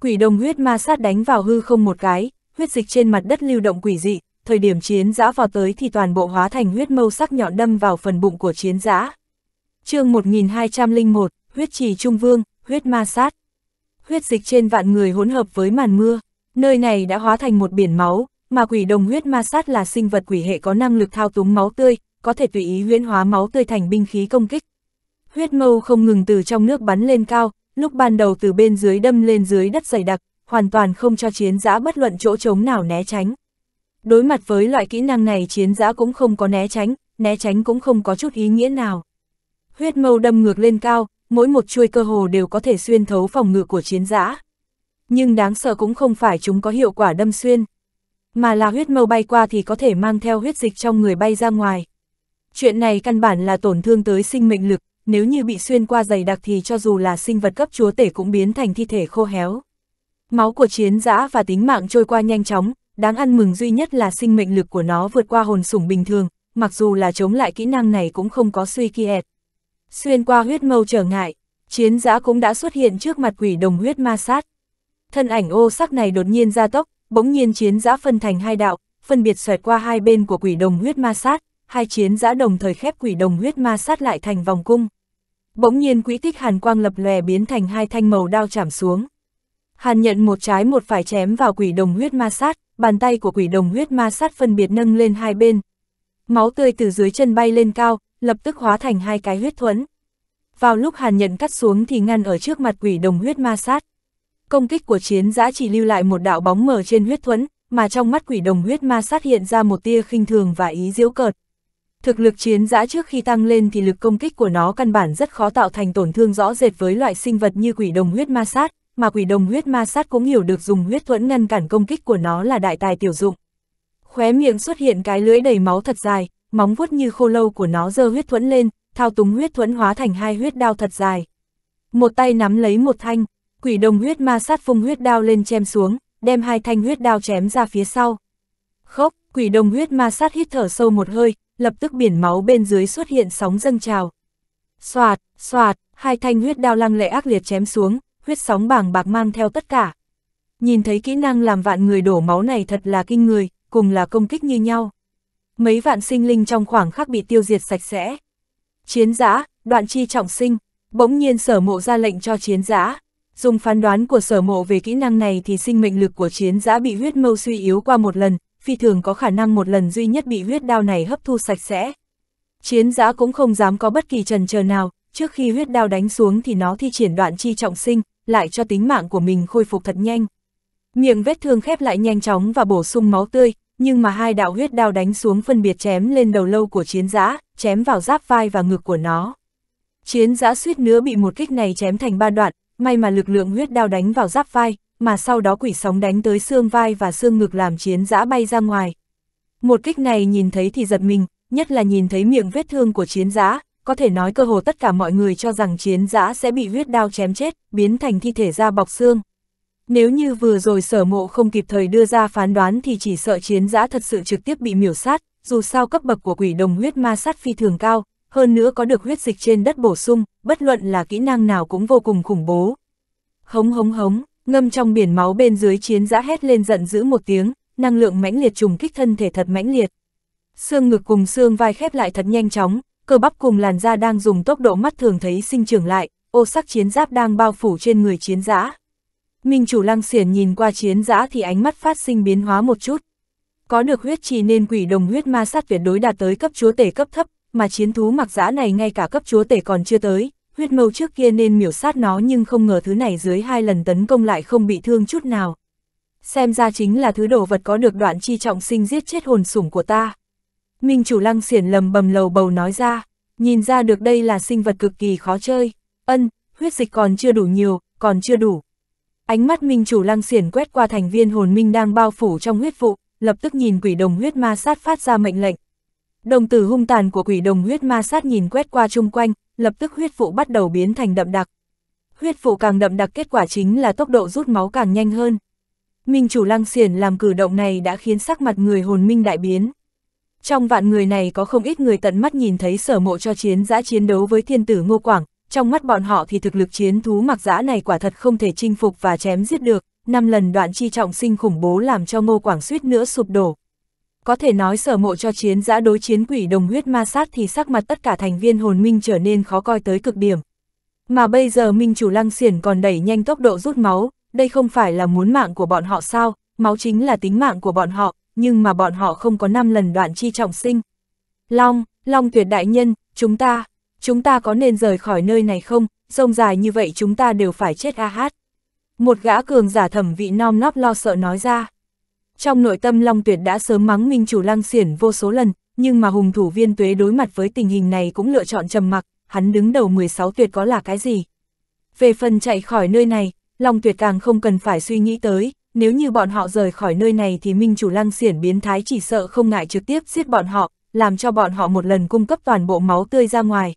Quỷ đồng huyết ma sát đánh vào hư không một cái, huyết dịch trên mặt đất lưu động quỷ dị, thời điểm chiến giã vào tới thì toàn bộ hóa thành huyết mâu sắc nhọn đâm vào phần bụng của chiến giã. chương 1201, huyết trì trung vương, huyết ma sát. Huyết dịch trên vạn người hỗn hợp với màn mưa, nơi này đã hóa thành một biển máu, mà quỷ đồng huyết ma sát là sinh vật quỷ hệ có năng lực thao túng máu tươi, có thể tùy ý huyễn hóa máu tươi thành binh khí công kích. Huyết mâu không ngừng từ trong nước bắn lên cao, lúc ban đầu từ bên dưới đâm lên dưới đất dày đặc, hoàn toàn không cho chiến giã bất luận chỗ trống nào né tránh. Đối mặt với loại kỹ năng này chiến giã cũng không có né tránh, né tránh cũng không có chút ý nghĩa nào. Huyết mâu đâm ngược lên cao, mỗi một chuôi cơ hồ đều có thể xuyên thấu phòng ngự của chiến giã. Nhưng đáng sợ cũng không phải chúng có hiệu quả đâm xuyên, mà là huyết mâu bay qua thì có thể mang theo huyết dịch trong người bay ra ngoài. Chuyện này căn bản là tổn thương tới sinh mệnh lực, nếu như bị xuyên qua dày đặc thì cho dù là sinh vật cấp chúa tể cũng biến thành thi thể khô héo. Máu của chiến giã và tính mạng trôi qua nhanh chóng, đáng ăn mừng duy nhất là sinh mệnh lực của nó vượt qua hồn sủng bình thường, mặc dù là chống lại kỹ năng này cũng không có suy kiệt. Xuyên qua huyết mâu trở ngại, chiến giã cũng đã xuất hiện trước mặt quỷ đồng huyết ma sát. Thân ảnh ô sắc này đột nhiên ra tốc, Bỗng nhiên chiến giã phân thành hai đạo, phân biệt xoẹt qua hai bên của quỷ đồng huyết ma sát, hai chiến giã đồng thời khép quỷ đồng huyết ma sát lại thành vòng cung. Bỗng nhiên quỹ tích hàn quang lập lòe biến thành hai thanh màu đao chạm xuống. Hàn nhận một trái một phải chém vào quỷ đồng huyết ma sát, bàn tay của quỷ đồng huyết ma sát phân biệt nâng lên hai bên. Máu tươi từ dưới chân bay lên cao, lập tức hóa thành hai cái huyết thuẫn. Vào lúc hàn nhận cắt xuống thì ngăn ở trước mặt quỷ đồng huyết ma sát công kích của chiến giã chỉ lưu lại một đạo bóng mờ trên huyết thuẫn, mà trong mắt quỷ đồng huyết ma sát hiện ra một tia khinh thường và ý diễu cợt. Thực lực chiến giã trước khi tăng lên thì lực công kích của nó căn bản rất khó tạo thành tổn thương rõ rệt với loại sinh vật như quỷ đồng huyết ma sát, mà quỷ đồng huyết ma sát cũng hiểu được dùng huyết thuẫn ngăn cản công kích của nó là đại tài tiểu dụng. Khóe miệng xuất hiện cái lưỡi đầy máu thật dài, móng vuốt như khô lâu của nó giơ huyết thuẫn lên, thao túng huyết thuẫn hóa thành hai huyết đao thật dài. Một tay nắm lấy một thanh, quỷ đồng huyết ma sát phung huyết đao lên chém xuống, đem hai thanh huyết đao chém ra phía sau. Khốc, quỷ đồng huyết ma sát hít thở sâu một hơi, lập tức biển máu bên dưới xuất hiện sóng dâng trào. Xoạt, xoạt, hai thanh huyết đao lăng lệ ác liệt chém xuống, huyết sóng bảng bạc mang theo tất cả. Nhìn thấy kỹ năng làm vạn người đổ máu này thật là kinh người, cùng là công kích như nhau. Mấy vạn sinh linh trong khoảng khắc bị tiêu diệt sạch sẽ. Chiến giã, đoạn chi trọng sinh, bỗng nhiên sở mộ ra lệnh cho chiến giã, Dùng phán đoán của sở mộ về kỹ năng này thì sinh mệnh lực của chiến giã bị huyết mâu suy yếu qua một lần, phi thường có khả năng một lần duy nhất bị huyết đao này hấp thu sạch sẽ. Chiến giã cũng không dám có bất kỳ trần chờ nào, trước khi huyết đao đánh xuống thì nó thi triển đoạn chi trọng sinh, lại cho tính mạng của mình khôi phục thật nhanh. Miệng vết thương khép lại nhanh chóng và bổ sung máu tươi, nhưng mà hai đạo huyết đao đánh xuống phân biệt chém lên đầu lâu của chiến giã, chém vào giáp vai và ngực của nó. Chiến giã suýt nữa bị một kích này chém thành ba đoạn, may mà lực lượng huyết đao đánh vào giáp vai, mà sau đó quỷ sóng đánh tới xương vai và xương ngực làm chiến giã bay ra ngoài. Một kích này nhìn thấy thì giật mình, nhất là nhìn thấy miệng vết thương của chiến giã, có thể nói cơ hồ tất cả mọi người cho rằng chiến giã sẽ bị huyết đao chém chết, biến thành thi thể da bọc xương. Nếu như vừa rồi sở mộ không kịp thời đưa ra phán đoán thì chỉ sợ chiến giã thật sự trực tiếp bị miểu sát, dù sao cấp bậc của quỷ đồng huyết ma sát phi thường cao, hơn nữa có được huyết dịch trên đất bổ sung, bất luận là kỹ năng nào cũng vô cùng khủng bố. Hống hống hống, ngâm trong biển máu bên dưới chiến giã hét lên giận dữ một tiếng, năng lượng mãnh liệt trùng kích thân thể thật mãnh liệt. Xương ngực cùng xương vai khép lại thật nhanh chóng, cơ bắp cùng làn da đang dùng tốc độ mắt thường thấy sinh trưởng lại, ô sắc chiến giáp đang bao phủ trên người chiến giã. Minh chủ lăng xiển nhìn qua chiến giã thì ánh mắt phát sinh biến hóa một chút. Có được huyết trì nên quỷ đồng huyết ma sát tuyệt đối đạt tới cấp chúa tể cấp thấp, mà chiến thú mặc giã này ngay cả cấp chúa tể còn chưa tới, huyết mâu trước kia nên miểu sát nó nhưng không ngờ thứ này dưới hai lần tấn công lại không bị thương chút nào. Xem ra chính là thứ đồ vật có được đoạn chi trọng sinh giết chết hồn sủng của ta. Minh chủ lăng xiển lầm bầm lầu bầu nói ra, nhìn ra được đây là sinh vật cực kỳ khó chơi, ân, huyết dịch còn chưa đủ nhiều, còn chưa đủ. Ánh mắt minh chủ lăng xiển quét qua thành viên hồn minh đang bao phủ trong huyết vụ, lập tức nhìn quỷ đồng huyết ma sát phát ra mệnh lệnh, Đồng tử hung tàn của quỷ đồng huyết ma sát nhìn quét qua chung quanh, lập tức huyết vụ bắt đầu biến thành đậm đặc. Huyết vụ càng đậm đặc kết quả chính là tốc độ rút máu càng nhanh hơn. Minh chủ lăng xiển làm cử động này đã khiến sắc mặt người hồn minh đại biến. Trong vạn người này có không ít người tận mắt nhìn thấy sở mộ cho chiến giã chiến đấu với thiên tử Ngô Quảng, trong mắt bọn họ thì thực lực chiến thú mặc giã này quả thật không thể chinh phục và chém giết được, năm lần đoạn chi trọng sinh khủng bố làm cho Ngô Quảng suýt nữa sụp đổ. Có thể nói sở mộ cho chiến giã đối chiến quỷ đồng huyết ma sát thì sắc mặt tất cả thành viên hồn minh trở nên khó coi tới cực điểm. Mà bây giờ minh chủ lăng xiển còn đẩy nhanh tốc độ rút máu, đây không phải là muốn mạng của bọn họ sao, máu chính là tính mạng của bọn họ, nhưng mà bọn họ không có 5 lần đoạn chi trọng sinh. Long, Long tuyệt đại nhân, chúng ta, chúng ta có nên rời khỏi nơi này không, sông dài như vậy chúng ta đều phải chết a hát. Một gã cường giả thẩm vị non nóc lo sợ nói ra. Trong nội tâm Long Tuyệt đã sớm mắng Minh Chủ Lăng Xiển vô số lần, nhưng mà hùng thủ viên tuế đối mặt với tình hình này cũng lựa chọn trầm mặc, hắn đứng đầu 16 tuyệt có là cái gì. Về phần chạy khỏi nơi này, Long Tuyệt càng không cần phải suy nghĩ tới, nếu như bọn họ rời khỏi nơi này thì Minh Chủ Lăng Xiển biến thái chỉ sợ không ngại trực tiếp giết bọn họ, làm cho bọn họ một lần cung cấp toàn bộ máu tươi ra ngoài.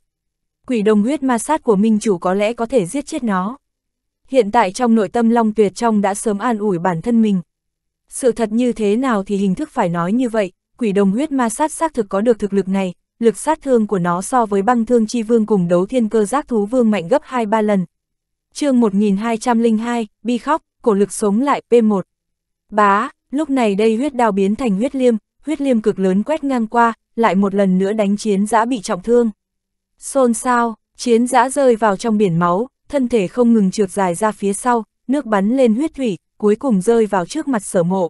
Quỷ đồng huyết ma sát của Minh Chủ có lẽ có thể giết chết nó. Hiện tại trong nội tâm Long Tuyệt trong đã sớm an ủi bản thân mình, sự thật như thế nào thì hình thức phải nói như vậy, quỷ đồng huyết ma sát xác thực có được thực lực này, lực sát thương của nó so với băng thương chi vương cùng đấu thiên cơ giác thú vương mạnh gấp 2-3 lần. chương 1202, bi khóc, cổ lực sống lại P1. Bá, lúc này đây huyết đao biến thành huyết liêm, huyết liêm cực lớn quét ngang qua, lại một lần nữa đánh chiến giã bị trọng thương. Xôn xao, chiến giã rơi vào trong biển máu, thân thể không ngừng trượt dài ra phía sau, nước bắn lên huyết thủy, cuối cùng rơi vào trước mặt sở mộ.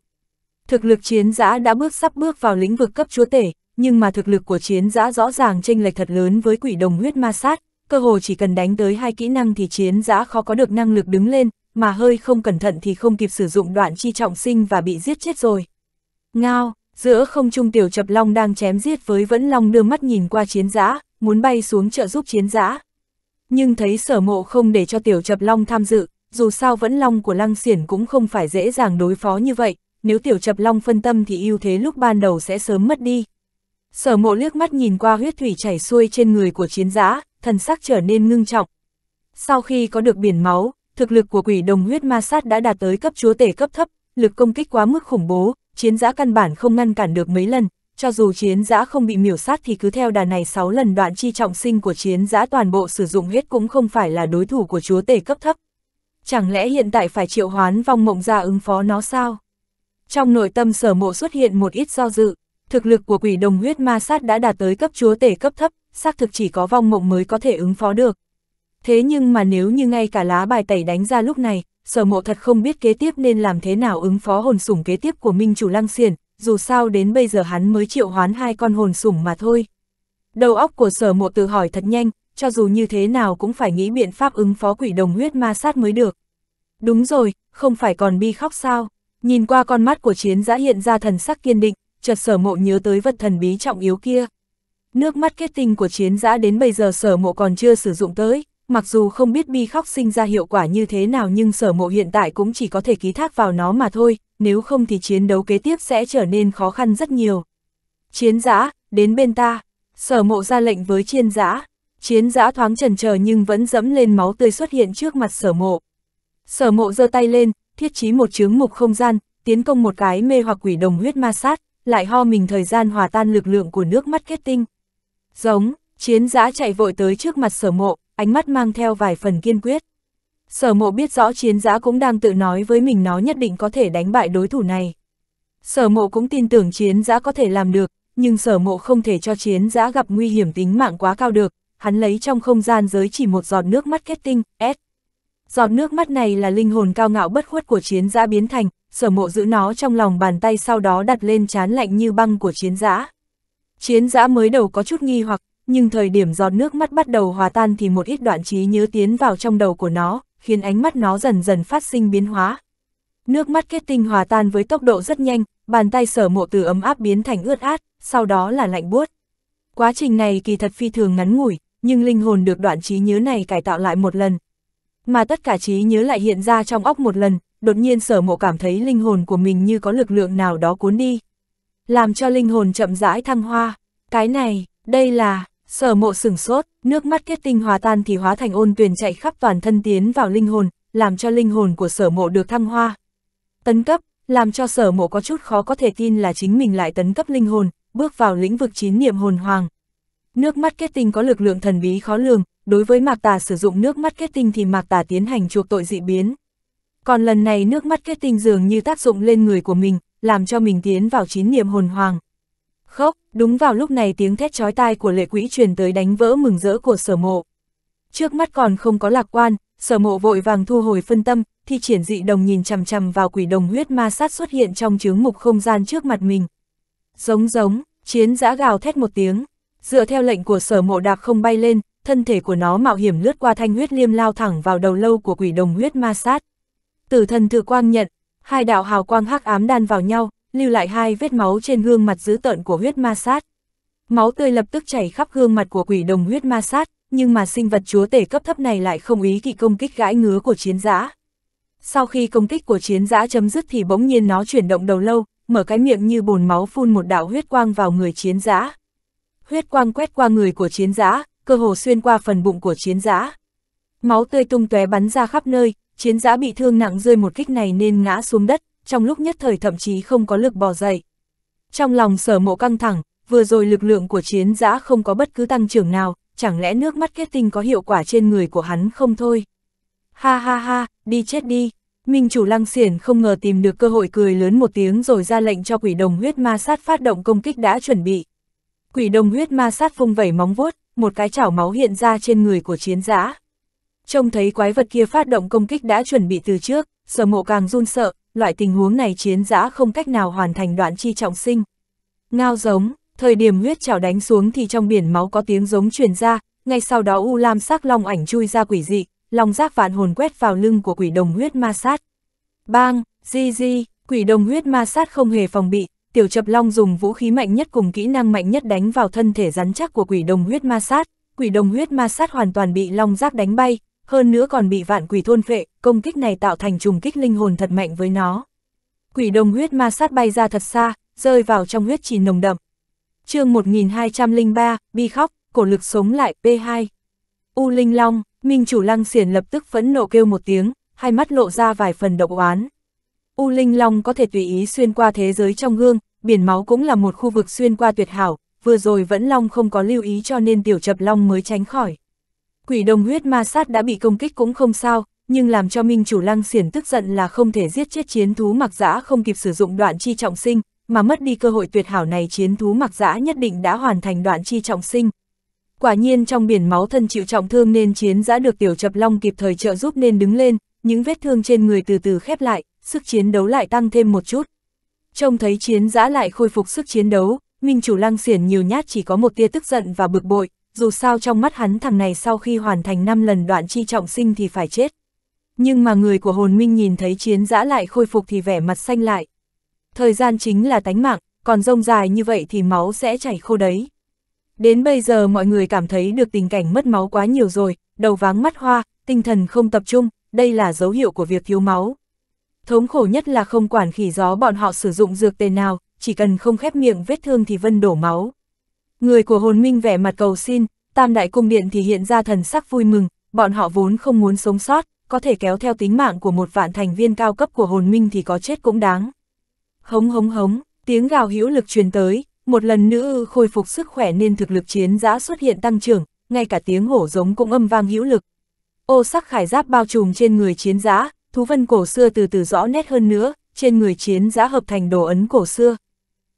Thực lực chiến giã đã bước sắp bước vào lĩnh vực cấp chúa tể, nhưng mà thực lực của chiến giã rõ ràng chênh lệch thật lớn với quỷ đồng huyết ma sát, cơ hồ chỉ cần đánh tới hai kỹ năng thì chiến giã khó có được năng lực đứng lên, mà hơi không cẩn thận thì không kịp sử dụng đoạn chi trọng sinh và bị giết chết rồi. Ngao, giữa không trung tiểu chập long đang chém giết với vẫn long đưa mắt nhìn qua chiến giã, muốn bay xuống trợ giúp chiến giã. Nhưng thấy sở mộ không để cho tiểu chập long tham dự, dù sao vẫn long của lăng xiển cũng không phải dễ dàng đối phó như vậy, nếu tiểu chập long phân tâm thì ưu thế lúc ban đầu sẽ sớm mất đi. Sở mộ liếc mắt nhìn qua huyết thủy chảy xuôi trên người của chiến giã, thần sắc trở nên ngưng trọng. Sau khi có được biển máu, thực lực của quỷ đồng huyết ma sát đã đạt tới cấp chúa tể cấp thấp, lực công kích quá mức khủng bố, chiến giã căn bản không ngăn cản được mấy lần, cho dù chiến giã không bị miểu sát thì cứ theo đà này 6 lần đoạn chi trọng sinh của chiến giã toàn bộ sử dụng hết cũng không phải là đối thủ của chúa tể cấp thấp chẳng lẽ hiện tại phải triệu hoán vong mộng ra ứng phó nó sao? Trong nội tâm sở mộ xuất hiện một ít do dự, thực lực của quỷ đồng huyết ma sát đã đạt tới cấp chúa tể cấp thấp, xác thực chỉ có vong mộng mới có thể ứng phó được. Thế nhưng mà nếu như ngay cả lá bài tẩy đánh ra lúc này, sở mộ thật không biết kế tiếp nên làm thế nào ứng phó hồn sủng kế tiếp của minh chủ lăng xiển, dù sao đến bây giờ hắn mới triệu hoán hai con hồn sủng mà thôi. Đầu óc của sở mộ tự hỏi thật nhanh, cho dù như thế nào cũng phải nghĩ biện pháp ứng phó quỷ đồng huyết ma sát mới được. Đúng rồi, không phải còn bi khóc sao? Nhìn qua con mắt của chiến giã hiện ra thần sắc kiên định, chợt sở mộ nhớ tới vật thần bí trọng yếu kia. Nước mắt kết tinh của chiến giã đến bây giờ sở mộ còn chưa sử dụng tới, mặc dù không biết bi khóc sinh ra hiệu quả như thế nào nhưng sở mộ hiện tại cũng chỉ có thể ký thác vào nó mà thôi, nếu không thì chiến đấu kế tiếp sẽ trở nên khó khăn rất nhiều. Chiến giã, đến bên ta, sở mộ ra lệnh với chiến giã chiến giã thoáng trần chờ nhưng vẫn dẫm lên máu tươi xuất hiện trước mặt sở mộ. Sở mộ giơ tay lên, thiết trí một chướng mục không gian, tiến công một cái mê hoặc quỷ đồng huyết ma sát, lại ho mình thời gian hòa tan lực lượng của nước mắt kết tinh. Giống, chiến giã chạy vội tới trước mặt sở mộ, ánh mắt mang theo vài phần kiên quyết. Sở mộ biết rõ chiến giã cũng đang tự nói với mình nó nhất định có thể đánh bại đối thủ này. Sở mộ cũng tin tưởng chiến giã có thể làm được, nhưng sở mộ không thể cho chiến giã gặp nguy hiểm tính mạng quá cao được, hắn lấy trong không gian giới chỉ một giọt nước mắt kết tinh, S. Giọt nước mắt này là linh hồn cao ngạo bất khuất của chiến giã biến thành, sở mộ giữ nó trong lòng bàn tay sau đó đặt lên chán lạnh như băng của chiến giã. Chiến giã mới đầu có chút nghi hoặc, nhưng thời điểm giọt nước mắt bắt đầu hòa tan thì một ít đoạn trí nhớ tiến vào trong đầu của nó, khiến ánh mắt nó dần dần phát sinh biến hóa. Nước mắt kết tinh hòa tan với tốc độ rất nhanh, bàn tay sở mộ từ ấm áp biến thành ướt át, sau đó là lạnh buốt. Quá trình này kỳ thật phi thường ngắn ngủi, nhưng linh hồn được đoạn trí nhớ này cải tạo lại một lần. Mà tất cả trí nhớ lại hiện ra trong óc một lần, đột nhiên sở mộ cảm thấy linh hồn của mình như có lực lượng nào đó cuốn đi. Làm cho linh hồn chậm rãi thăng hoa. Cái này, đây là, sở mộ sửng sốt, nước mắt kết tinh hòa tan thì hóa thành ôn tuyền chạy khắp toàn thân tiến vào linh hồn, làm cho linh hồn của sở mộ được thăng hoa. Tấn cấp, làm cho sở mộ có chút khó có thể tin là chính mình lại tấn cấp linh hồn, bước vào lĩnh vực chín niệm hồn hoàng. Nước mắt kết tinh có lực lượng thần bí khó lường, đối với mạc tà sử dụng nước mắt kết tinh thì mạc tà tiến hành chuộc tội dị biến. Còn lần này nước mắt kết tinh dường như tác dụng lên người của mình, làm cho mình tiến vào chín niệm hồn hoàng. Khóc, đúng vào lúc này tiếng thét chói tai của lệ quỹ truyền tới đánh vỡ mừng rỡ của sở mộ. Trước mắt còn không có lạc quan, sở mộ vội vàng thu hồi phân tâm, thì triển dị đồng nhìn chằm chằm vào quỷ đồng huyết ma sát xuất hiện trong chướng mục không gian trước mặt mình. Giống giống, chiến giã gào thét một tiếng, dựa theo lệnh của sở mộ đạp không bay lên, thân thể của nó mạo hiểm lướt qua thanh huyết liêm lao thẳng vào đầu lâu của quỷ đồng huyết ma sát. Tử thần thừa quang nhận, hai đạo hào quang hắc ám đan vào nhau, lưu lại hai vết máu trên gương mặt dữ tợn của huyết ma sát. Máu tươi lập tức chảy khắp gương mặt của quỷ đồng huyết ma sát, nhưng mà sinh vật chúa tể cấp thấp này lại không ý kỵ công kích gãi ngứa của chiến giã. Sau khi công kích của chiến giã chấm dứt thì bỗng nhiên nó chuyển động đầu lâu, mở cái miệng như bồn máu phun một đạo huyết quang vào người chiến giã huyết quang quét qua người của chiến giã, cơ hồ xuyên qua phần bụng của chiến giã. Máu tươi tung tóe bắn ra khắp nơi, chiến giã bị thương nặng rơi một kích này nên ngã xuống đất, trong lúc nhất thời thậm chí không có lực bò dậy. Trong lòng sở mộ căng thẳng, vừa rồi lực lượng của chiến giã không có bất cứ tăng trưởng nào, chẳng lẽ nước mắt kết tinh có hiệu quả trên người của hắn không thôi. Ha ha ha, đi chết đi. Minh chủ lăng xiển không ngờ tìm được cơ hội cười lớn một tiếng rồi ra lệnh cho quỷ đồng huyết ma sát phát động công kích đã chuẩn bị. Quỷ đồng huyết ma sát phung vẩy móng vuốt, một cái chảo máu hiện ra trên người của chiến giã. Trông thấy quái vật kia phát động công kích đã chuẩn bị từ trước, sở mộ càng run sợ, loại tình huống này chiến giã không cách nào hoàn thành đoạn chi trọng sinh. Ngao giống, thời điểm huyết chảo đánh xuống thì trong biển máu có tiếng giống truyền ra, ngay sau đó u lam sắc long ảnh chui ra quỷ dị, long giác vạn hồn quét vào lưng của quỷ đồng huyết ma sát. Bang, di di, quỷ đồng huyết ma sát không hề phòng bị, Tiểu Chập Long dùng vũ khí mạnh nhất cùng kỹ năng mạnh nhất đánh vào thân thể rắn chắc của quỷ đồng huyết ma sát, quỷ đồng huyết ma sát hoàn toàn bị long giác đánh bay, hơn nữa còn bị vạn quỷ thôn phệ, công kích này tạo thành trùng kích linh hồn thật mạnh với nó. Quỷ đồng huyết ma sát bay ra thật xa, rơi vào trong huyết trì nồng đậm. chương 1203, Bi khóc, cổ lực sống lại, P2. U Linh Long, Minh Chủ Lăng Xiển lập tức phẫn nộ kêu một tiếng, hai mắt lộ ra vài phần độc oán. U Linh Long có thể tùy ý xuyên qua thế giới trong gương, biển máu cũng là một khu vực xuyên qua tuyệt hảo, vừa rồi vẫn Long không có lưu ý cho nên tiểu chập Long mới tránh khỏi. Quỷ đồng huyết ma sát đã bị công kích cũng không sao, nhưng làm cho Minh chủ lăng xiển tức giận là không thể giết chết chiến thú mặc dã không kịp sử dụng đoạn chi trọng sinh, mà mất đi cơ hội tuyệt hảo này chiến thú mặc dã nhất định đã hoàn thành đoạn chi trọng sinh. Quả nhiên trong biển máu thân chịu trọng thương nên chiến giã được tiểu chập long kịp thời trợ giúp nên đứng lên, những vết thương trên người từ từ khép lại, sức chiến đấu lại tăng thêm một chút. Trông thấy chiến giã lại khôi phục sức chiến đấu, Minh chủ lăng xiển nhiều nhát chỉ có một tia tức giận và bực bội, dù sao trong mắt hắn thằng này sau khi hoàn thành 5 lần đoạn chi trọng sinh thì phải chết. Nhưng mà người của hồn minh nhìn thấy chiến giã lại khôi phục thì vẻ mặt xanh lại. Thời gian chính là tánh mạng, còn rông dài như vậy thì máu sẽ chảy khô đấy. Đến bây giờ mọi người cảm thấy được tình cảnh mất máu quá nhiều rồi, đầu váng mắt hoa, tinh thần không tập trung, đây là dấu hiệu của việc thiếu máu. Thống khổ nhất là không quản khỉ gió bọn họ sử dụng dược tề nào, chỉ cần không khép miệng vết thương thì vân đổ máu. Người của hồn minh vẻ mặt cầu xin, tam đại cung điện thì hiện ra thần sắc vui mừng, bọn họ vốn không muốn sống sót, có thể kéo theo tính mạng của một vạn thành viên cao cấp của hồn minh thì có chết cũng đáng. Hống hống hống, tiếng gào hữu lực truyền tới, một lần nữa khôi phục sức khỏe nên thực lực chiến giã xuất hiện tăng trưởng, ngay cả tiếng hổ giống cũng âm vang hữu lực. Ô sắc khải giáp bao trùm trên người chiến giã, thú vân cổ xưa từ từ rõ nét hơn nữa, trên người chiến giã hợp thành đồ ấn cổ xưa.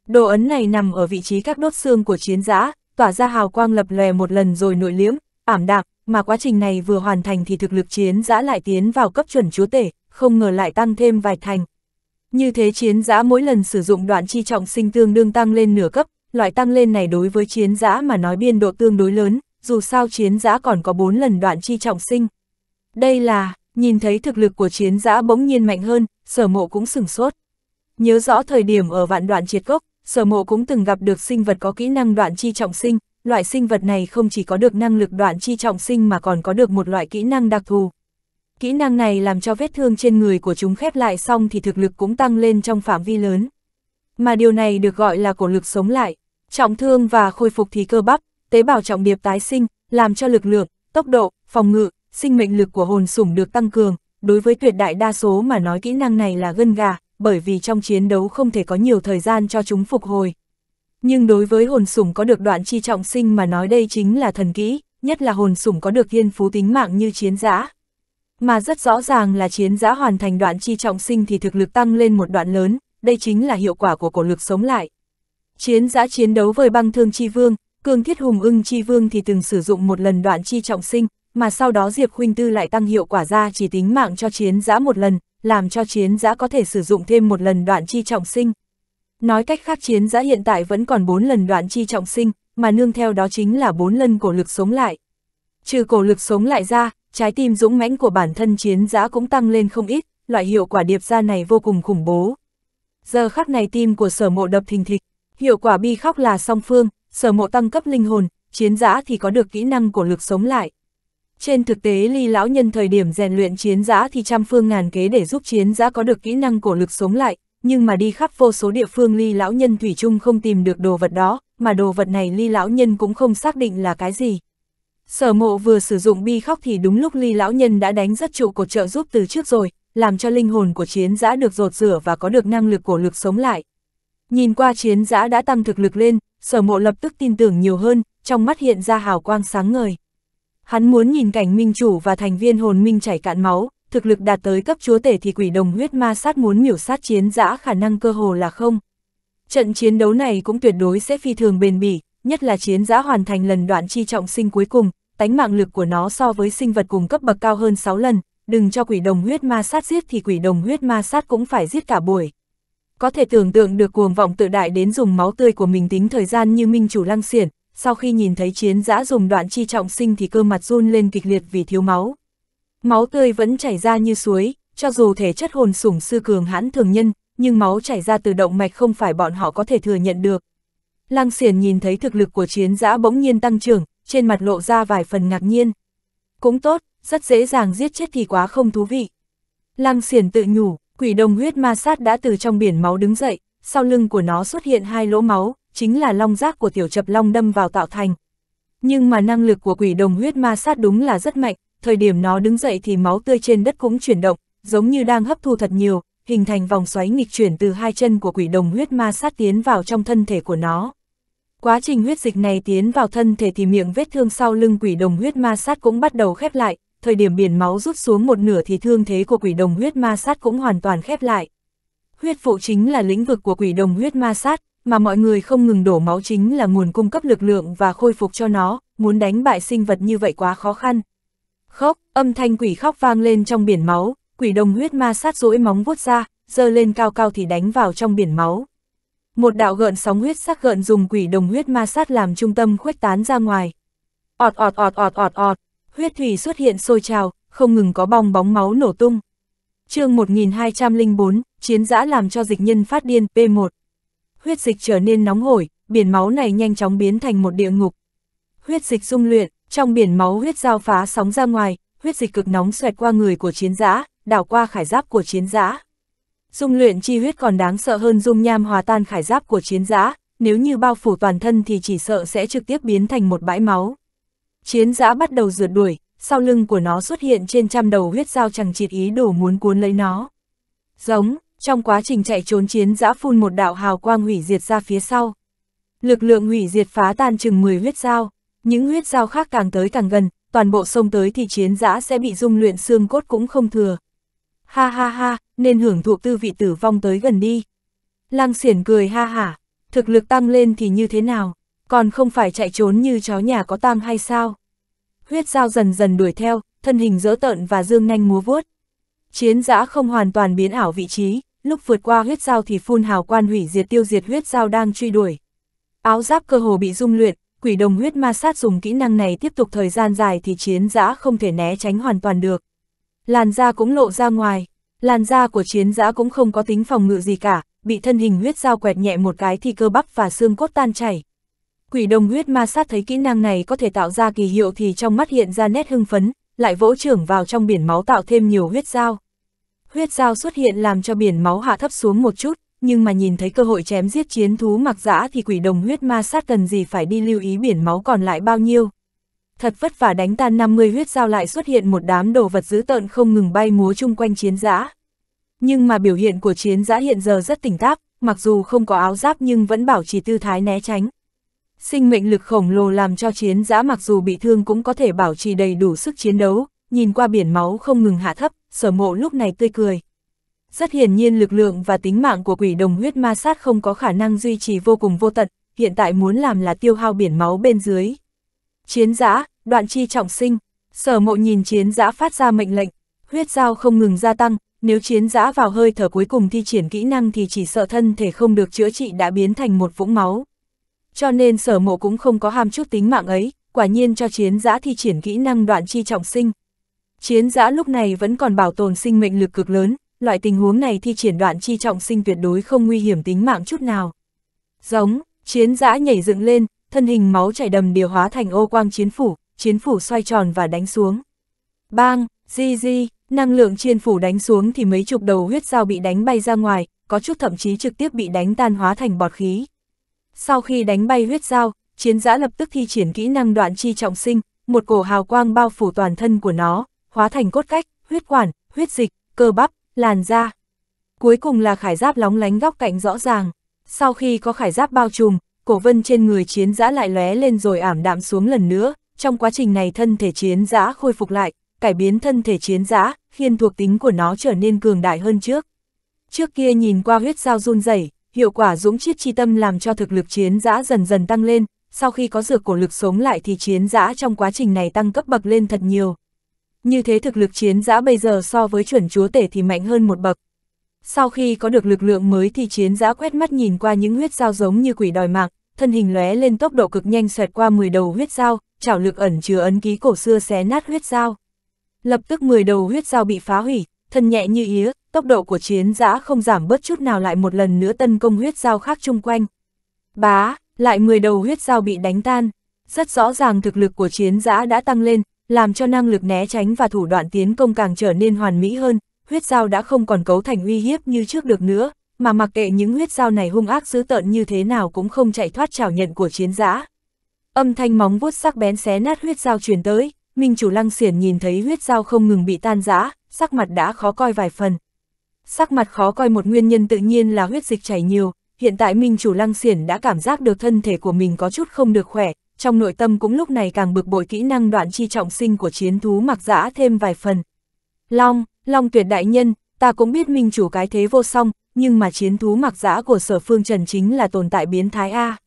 Đồ ấn này nằm ở vị trí các đốt xương của chiến giã, tỏa ra hào quang lập lòe một lần rồi nội liếm, ảm đạm, mà quá trình này vừa hoàn thành thì thực lực chiến giã lại tiến vào cấp chuẩn chúa tể, không ngờ lại tăng thêm vài thành. Như thế chiến giã mỗi lần sử dụng đoạn chi trọng sinh tương đương tăng lên nửa cấp, loại tăng lên này đối với chiến giã mà nói biên độ tương đối lớn, dù sao chiến giã còn có 4 lần đoạn chi trọng sinh. Đây là, nhìn thấy thực lực của chiến giã bỗng nhiên mạnh hơn, sở mộ cũng sửng sốt. Nhớ rõ thời điểm ở vạn đoạn triệt gốc, sở mộ cũng từng gặp được sinh vật có kỹ năng đoạn chi trọng sinh, loại sinh vật này không chỉ có được năng lực đoạn chi trọng sinh mà còn có được một loại kỹ năng đặc thù. Kỹ năng này làm cho vết thương trên người của chúng khép lại xong thì thực lực cũng tăng lên trong phạm vi lớn. Mà điều này được gọi là cổ lực sống lại, trọng thương và khôi phục thì cơ bắp, tế bào trọng điệp tái sinh, làm cho lực lượng, tốc độ, phòng ngự, sinh mệnh lực của hồn sủng được tăng cường, đối với tuyệt đại đa số mà nói kỹ năng này là gân gà, bởi vì trong chiến đấu không thể có nhiều thời gian cho chúng phục hồi. Nhưng đối với hồn sủng có được đoạn chi trọng sinh mà nói đây chính là thần kỹ, nhất là hồn sủng có được thiên phú tính mạng như chiến giã. Mà rất rõ ràng là chiến giã hoàn thành đoạn chi trọng sinh thì thực lực tăng lên một đoạn lớn, đây chính là hiệu quả của cổ lực sống lại. Chiến giã chiến đấu với băng thương chi vương, cương thiết hùng ưng chi vương thì từng sử dụng một lần đoạn chi trọng sinh, mà sau đó Diệp Huynh Tư lại tăng hiệu quả ra chỉ tính mạng cho chiến giã một lần, làm cho chiến giã có thể sử dụng thêm một lần đoạn chi trọng sinh. Nói cách khác chiến giã hiện tại vẫn còn 4 lần đoạn chi trọng sinh, mà nương theo đó chính là 4 lần cổ lực sống lại. Trừ cổ lực sống lại ra, trái tim dũng mãnh của bản thân chiến giã cũng tăng lên không ít, loại hiệu quả điệp ra này vô cùng khủng bố. Giờ khắc này tim của sở mộ đập thình thịch, hiệu quả bi khóc là song phương, sở mộ tăng cấp linh hồn, chiến giã thì có được kỹ năng cổ lực sống lại. Trên thực tế ly lão nhân thời điểm rèn luyện chiến giã thì trăm phương ngàn kế để giúp chiến giã có được kỹ năng cổ lực sống lại, nhưng mà đi khắp vô số địa phương ly lão nhân thủy chung không tìm được đồ vật đó, mà đồ vật này ly lão nhân cũng không xác định là cái gì. Sở mộ vừa sử dụng bi khóc thì đúng lúc ly lão nhân đã đánh rất trụ cột trợ giúp từ trước rồi, làm cho linh hồn của chiến giã được rột rửa và có được năng lực cổ lực sống lại. Nhìn qua chiến giã đã tăng thực lực lên, sở mộ lập tức tin tưởng nhiều hơn, trong mắt hiện ra hào quang sáng ngời hắn muốn nhìn cảnh minh chủ và thành viên hồn minh chảy cạn máu, thực lực đạt tới cấp chúa tể thì quỷ đồng huyết ma sát muốn miểu sát chiến dã khả năng cơ hồ là không. Trận chiến đấu này cũng tuyệt đối sẽ phi thường bền bỉ, nhất là chiến dã hoàn thành lần đoạn chi trọng sinh cuối cùng, tánh mạng lực của nó so với sinh vật cùng cấp bậc cao hơn 6 lần, đừng cho quỷ đồng huyết ma sát giết thì quỷ đồng huyết ma sát cũng phải giết cả buổi. Có thể tưởng tượng được cuồng vọng tự đại đến dùng máu tươi của mình tính thời gian như minh chủ lăng xiển, sau khi nhìn thấy chiến giã dùng đoạn chi trọng sinh thì cơ mặt run lên kịch liệt vì thiếu máu. Máu tươi vẫn chảy ra như suối, cho dù thể chất hồn sủng sư cường hãn thường nhân, nhưng máu chảy ra từ động mạch không phải bọn họ có thể thừa nhận được. Lăng xiển nhìn thấy thực lực của chiến giã bỗng nhiên tăng trưởng, trên mặt lộ ra vài phần ngạc nhiên. Cũng tốt, rất dễ dàng giết chết thì quá không thú vị. Lăng xiển tự nhủ, quỷ đồng huyết ma sát đã từ trong biển máu đứng dậy, sau lưng của nó xuất hiện hai lỗ máu, chính là long giác của tiểu chập long đâm vào tạo thành. Nhưng mà năng lực của quỷ đồng huyết ma sát đúng là rất mạnh, thời điểm nó đứng dậy thì máu tươi trên đất cũng chuyển động, giống như đang hấp thu thật nhiều, hình thành vòng xoáy nghịch chuyển từ hai chân của quỷ đồng huyết ma sát tiến vào trong thân thể của nó. Quá trình huyết dịch này tiến vào thân thể thì miệng vết thương sau lưng quỷ đồng huyết ma sát cũng bắt đầu khép lại, thời điểm biển máu rút xuống một nửa thì thương thế của quỷ đồng huyết ma sát cũng hoàn toàn khép lại. Huyết phụ chính là lĩnh vực của quỷ đồng huyết ma sát, mà mọi người không ngừng đổ máu chính là nguồn cung cấp lực lượng và khôi phục cho nó, muốn đánh bại sinh vật như vậy quá khó khăn. Khóc, âm thanh quỷ khóc vang lên trong biển máu, quỷ đồng huyết ma sát rỗi móng vuốt ra, dơ lên cao cao thì đánh vào trong biển máu. Một đạo gợn sóng huyết sắc gợn dùng quỷ đồng huyết ma sát làm trung tâm khuếch tán ra ngoài. Ọt ọt ọt ọt ọt ọt, huyết thủy xuất hiện sôi trào, không ngừng có bong bóng máu nổ tung. chương 1204, chiến giã làm cho dịch nhân phát điên P1 huyết dịch trở nên nóng hổi, biển máu này nhanh chóng biến thành một địa ngục. Huyết dịch dung luyện, trong biển máu huyết giao phá sóng ra ngoài, huyết dịch cực nóng xoẹt qua người của chiến giã, đảo qua khải giáp của chiến giã. Dung luyện chi huyết còn đáng sợ hơn dung nham hòa tan khải giáp của chiến giã, nếu như bao phủ toàn thân thì chỉ sợ sẽ trực tiếp biến thành một bãi máu. Chiến giã bắt đầu rượt đuổi, sau lưng của nó xuất hiện trên trăm đầu huyết dao chẳng chịt ý đồ muốn cuốn lấy nó. Giống, trong quá trình chạy trốn chiến giã phun một đạo hào quang hủy diệt ra phía sau. Lực lượng hủy diệt phá tan chừng 10 huyết dao, những huyết dao khác càng tới càng gần, toàn bộ sông tới thì chiến giã sẽ bị dung luyện xương cốt cũng không thừa. Ha ha ha, nên hưởng thụ tư vị tử vong tới gần đi. Lăng xiển cười ha hả, thực lực tăng lên thì như thế nào, còn không phải chạy trốn như chó nhà có tang hay sao. Huyết dao dần dần đuổi theo, thân hình dỡ tợn và dương nhanh múa vuốt. Chiến giã không hoàn toàn biến ảo vị trí, lúc vượt qua huyết dao thì phun hào quan hủy diệt tiêu diệt huyết dao đang truy đuổi. Áo giáp cơ hồ bị dung luyện, quỷ đồng huyết ma sát dùng kỹ năng này tiếp tục thời gian dài thì chiến giã không thể né tránh hoàn toàn được. Làn da cũng lộ ra ngoài, làn da của chiến giã cũng không có tính phòng ngự gì cả, bị thân hình huyết dao quẹt nhẹ một cái thì cơ bắp và xương cốt tan chảy. Quỷ đồng huyết ma sát thấy kỹ năng này có thể tạo ra kỳ hiệu thì trong mắt hiện ra nét hưng phấn, lại vỗ trưởng vào trong biển máu tạo thêm nhiều huyết dao huyết dao xuất hiện làm cho biển máu hạ thấp xuống một chút, nhưng mà nhìn thấy cơ hội chém giết chiến thú mặc dã thì quỷ đồng huyết ma sát cần gì phải đi lưu ý biển máu còn lại bao nhiêu. Thật vất vả đánh tan 50 huyết dao lại xuất hiện một đám đồ vật dữ tợn không ngừng bay múa chung quanh chiến giã. Nhưng mà biểu hiện của chiến giã hiện giờ rất tỉnh táp, mặc dù không có áo giáp nhưng vẫn bảo trì tư thái né tránh. Sinh mệnh lực khổng lồ làm cho chiến giã mặc dù bị thương cũng có thể bảo trì đầy đủ sức chiến đấu, nhìn qua biển máu không ngừng hạ thấp, sở mộ lúc này tươi cười. Rất hiển nhiên lực lượng và tính mạng của quỷ đồng huyết ma sát không có khả năng duy trì vô cùng vô tận, hiện tại muốn làm là tiêu hao biển máu bên dưới. Chiến giã, đoạn chi trọng sinh, sở mộ nhìn chiến giã phát ra mệnh lệnh, huyết dao không ngừng gia tăng, nếu chiến giã vào hơi thở cuối cùng thi triển kỹ năng thì chỉ sợ thân thể không được chữa trị đã biến thành một vũng máu. Cho nên sở mộ cũng không có ham chút tính mạng ấy, quả nhiên cho chiến giã thi triển kỹ năng đoạn chi trọng sinh, Chiến giã lúc này vẫn còn bảo tồn sinh mệnh lực cực lớn, loại tình huống này thi triển đoạn chi trọng sinh tuyệt đối không nguy hiểm tính mạng chút nào. Giống, chiến giã nhảy dựng lên, thân hình máu chảy đầm điều hóa thành ô quang chiến phủ, chiến phủ xoay tròn và đánh xuống. Bang, di di, năng lượng chiến phủ đánh xuống thì mấy chục đầu huyết dao bị đánh bay ra ngoài, có chút thậm chí trực tiếp bị đánh tan hóa thành bọt khí. Sau khi đánh bay huyết dao, chiến giã lập tức thi triển kỹ năng đoạn chi trọng sinh, một cổ hào quang bao phủ toàn thân của nó, hóa thành cốt cách, huyết quản, huyết dịch, cơ bắp, làn da. Cuối cùng là khải giáp lóng lánh góc cạnh rõ ràng. Sau khi có khải giáp bao trùm, cổ vân trên người chiến giã lại lóe lên rồi ảm đạm xuống lần nữa. Trong quá trình này thân thể chiến giã khôi phục lại, cải biến thân thể chiến giã, khiến thuộc tính của nó trở nên cường đại hơn trước. Trước kia nhìn qua huyết sao run rẩy, hiệu quả dũng chiết chi tâm làm cho thực lực chiến giã dần dần tăng lên, sau khi có dược cổ lực sống lại thì chiến giã trong quá trình này tăng cấp bậc lên thật nhiều, như thế thực lực chiến giã bây giờ so với chuẩn chúa tể thì mạnh hơn một bậc. Sau khi có được lực lượng mới thì chiến giã quét mắt nhìn qua những huyết dao giống như quỷ đòi mạng, thân hình lóe lên tốc độ cực nhanh xoẹt qua 10 đầu huyết dao, chảo lực ẩn chứa ấn ký cổ xưa xé nát huyết dao. Lập tức 10 đầu huyết dao bị phá hủy, thân nhẹ như ý, tốc độ của chiến giã không giảm bớt chút nào lại một lần nữa tấn công huyết dao khác chung quanh. Bá, lại 10 đầu huyết dao bị đánh tan. Rất rõ ràng thực lực của chiến giã đã tăng lên, làm cho năng lực né tránh và thủ đoạn tiến công càng trở nên hoàn mỹ hơn, huyết dao đã không còn cấu thành uy hiếp như trước được nữa, mà mặc kệ những huyết dao này hung ác dữ tợn như thế nào cũng không chạy thoát trào nhận của chiến giã. Âm thanh móng vuốt sắc bén xé nát huyết dao truyền tới, Minh chủ lăng xiển nhìn thấy huyết dao không ngừng bị tan rã, sắc mặt đã khó coi vài phần. Sắc mặt khó coi một nguyên nhân tự nhiên là huyết dịch chảy nhiều, hiện tại Minh chủ lăng xiển đã cảm giác được thân thể của mình có chút không được khỏe, trong nội tâm cũng lúc này càng bực bội kỹ năng đoạn chi trọng sinh của chiến thú mặc giã thêm vài phần. Long, Long tuyệt đại nhân, ta cũng biết minh chủ cái thế vô song, nhưng mà chiến thú mặc giã của sở phương trần chính là tồn tại biến thái A.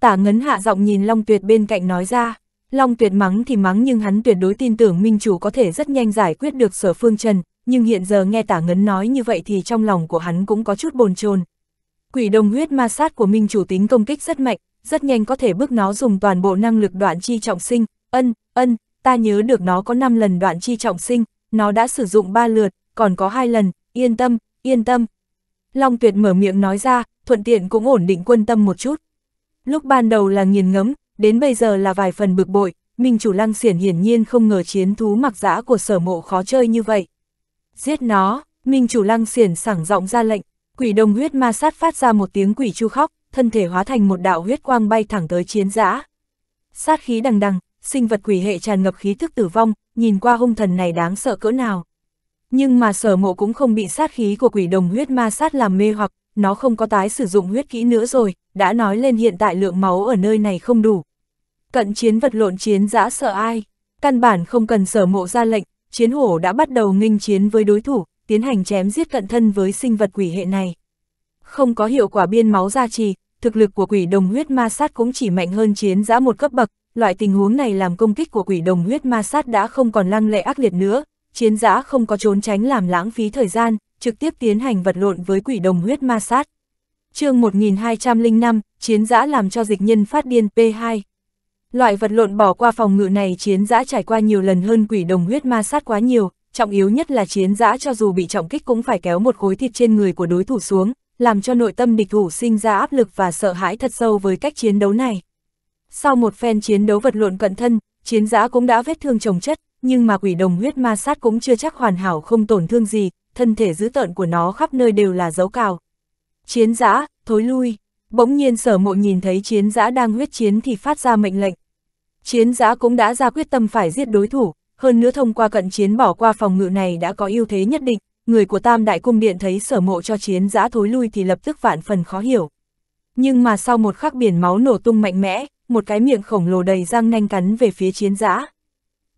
Tả ngấn hạ giọng nhìn Long tuyệt bên cạnh nói ra, Long tuyệt mắng thì mắng nhưng hắn tuyệt đối tin tưởng minh chủ có thể rất nhanh giải quyết được sở phương trần, nhưng hiện giờ nghe tả ngấn nói như vậy thì trong lòng của hắn cũng có chút bồn chồn Quỷ đồng huyết ma sát của minh chủ tính công kích rất mạnh, rất nhanh có thể bước nó dùng toàn bộ năng lực đoạn chi trọng sinh, ân, ân, ta nhớ được nó có 5 lần đoạn chi trọng sinh, nó đã sử dụng 3 lượt, còn có 2 lần, yên tâm, yên tâm. Long tuyệt mở miệng nói ra, thuận tiện cũng ổn định quân tâm một chút. Lúc ban đầu là nghiền ngấm, đến bây giờ là vài phần bực bội, mình chủ lăng xiển hiển nhiên không ngờ chiến thú mặc dã của sở mộ khó chơi như vậy. Giết nó, mình chủ lăng xiển sảng giọng ra lệnh, quỷ đồng huyết ma sát phát ra một tiếng quỷ chu khóc, thân thể hóa thành một đạo huyết quang bay thẳng tới chiến giã. Sát khí đằng đằng, sinh vật quỷ hệ tràn ngập khí thức tử vong, nhìn qua hung thần này đáng sợ cỡ nào. Nhưng mà sở mộ cũng không bị sát khí của quỷ đồng huyết ma sát làm mê hoặc, nó không có tái sử dụng huyết kỹ nữa rồi, đã nói lên hiện tại lượng máu ở nơi này không đủ. Cận chiến vật lộn chiến giã sợ ai, căn bản không cần sở mộ ra lệnh, chiến hổ đã bắt đầu nghinh chiến với đối thủ, tiến hành chém giết cận thân với sinh vật quỷ hệ này. Không có hiệu quả biên máu gia trì, thực lực của quỷ đồng huyết ma sát cũng chỉ mạnh hơn chiến giã một cấp bậc, loại tình huống này làm công kích của quỷ đồng huyết ma sát đã không còn lăng lệ ác liệt nữa, chiến giã không có trốn tránh làm lãng phí thời gian, trực tiếp tiến hành vật lộn với quỷ đồng huyết ma sát. chương 1205, chiến giã làm cho dịch nhân phát điên P2. Loại vật lộn bỏ qua phòng ngự này chiến giã trải qua nhiều lần hơn quỷ đồng huyết ma sát quá nhiều, trọng yếu nhất là chiến giã cho dù bị trọng kích cũng phải kéo một khối thịt trên người của đối thủ xuống, làm cho nội tâm địch thủ sinh ra áp lực và sợ hãi thật sâu với cách chiến đấu này. Sau một phen chiến đấu vật lộn cận thân, chiến giã cũng đã vết thương chồng chất, nhưng mà quỷ đồng huyết ma sát cũng chưa chắc hoàn hảo không tổn thương gì, thân thể dữ tợn của nó khắp nơi đều là dấu cào. Chiến giã, thối lui, bỗng nhiên sở mộ nhìn thấy chiến giã đang huyết chiến thì phát ra mệnh lệnh. Chiến giã cũng đã ra quyết tâm phải giết đối thủ, hơn nữa thông qua cận chiến bỏ qua phòng ngự này đã có ưu thế nhất định, người của Tam Đại Cung Điện thấy sở mộ cho chiến giã thối lui thì lập tức vạn phần khó hiểu. Nhưng mà sau một khắc biển máu nổ tung mạnh mẽ, một cái miệng khổng lồ đầy răng nanh cắn về phía chiến giã.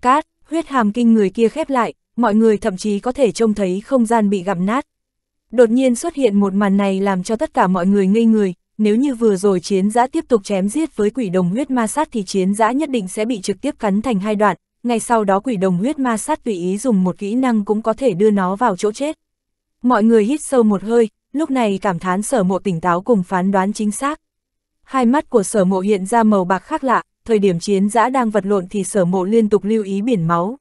Cát, huyết hàm kinh người kia khép lại, mọi người thậm chí có thể trông thấy không gian bị gặm nát. Đột nhiên xuất hiện một màn này làm cho tất cả mọi người ngây người, nếu như vừa rồi chiến giã tiếp tục chém giết với quỷ đồng huyết ma sát thì chiến giã nhất định sẽ bị trực tiếp cắn thành hai đoạn, ngay sau đó quỷ đồng huyết ma sát tùy ý dùng một kỹ năng cũng có thể đưa nó vào chỗ chết. Mọi người hít sâu một hơi, lúc này cảm thán sở mộ tỉnh táo cùng phán đoán chính xác. Hai mắt của sở mộ hiện ra màu bạc khác lạ, thời điểm chiến giã đang vật lộn thì sở mộ liên tục lưu ý biển máu.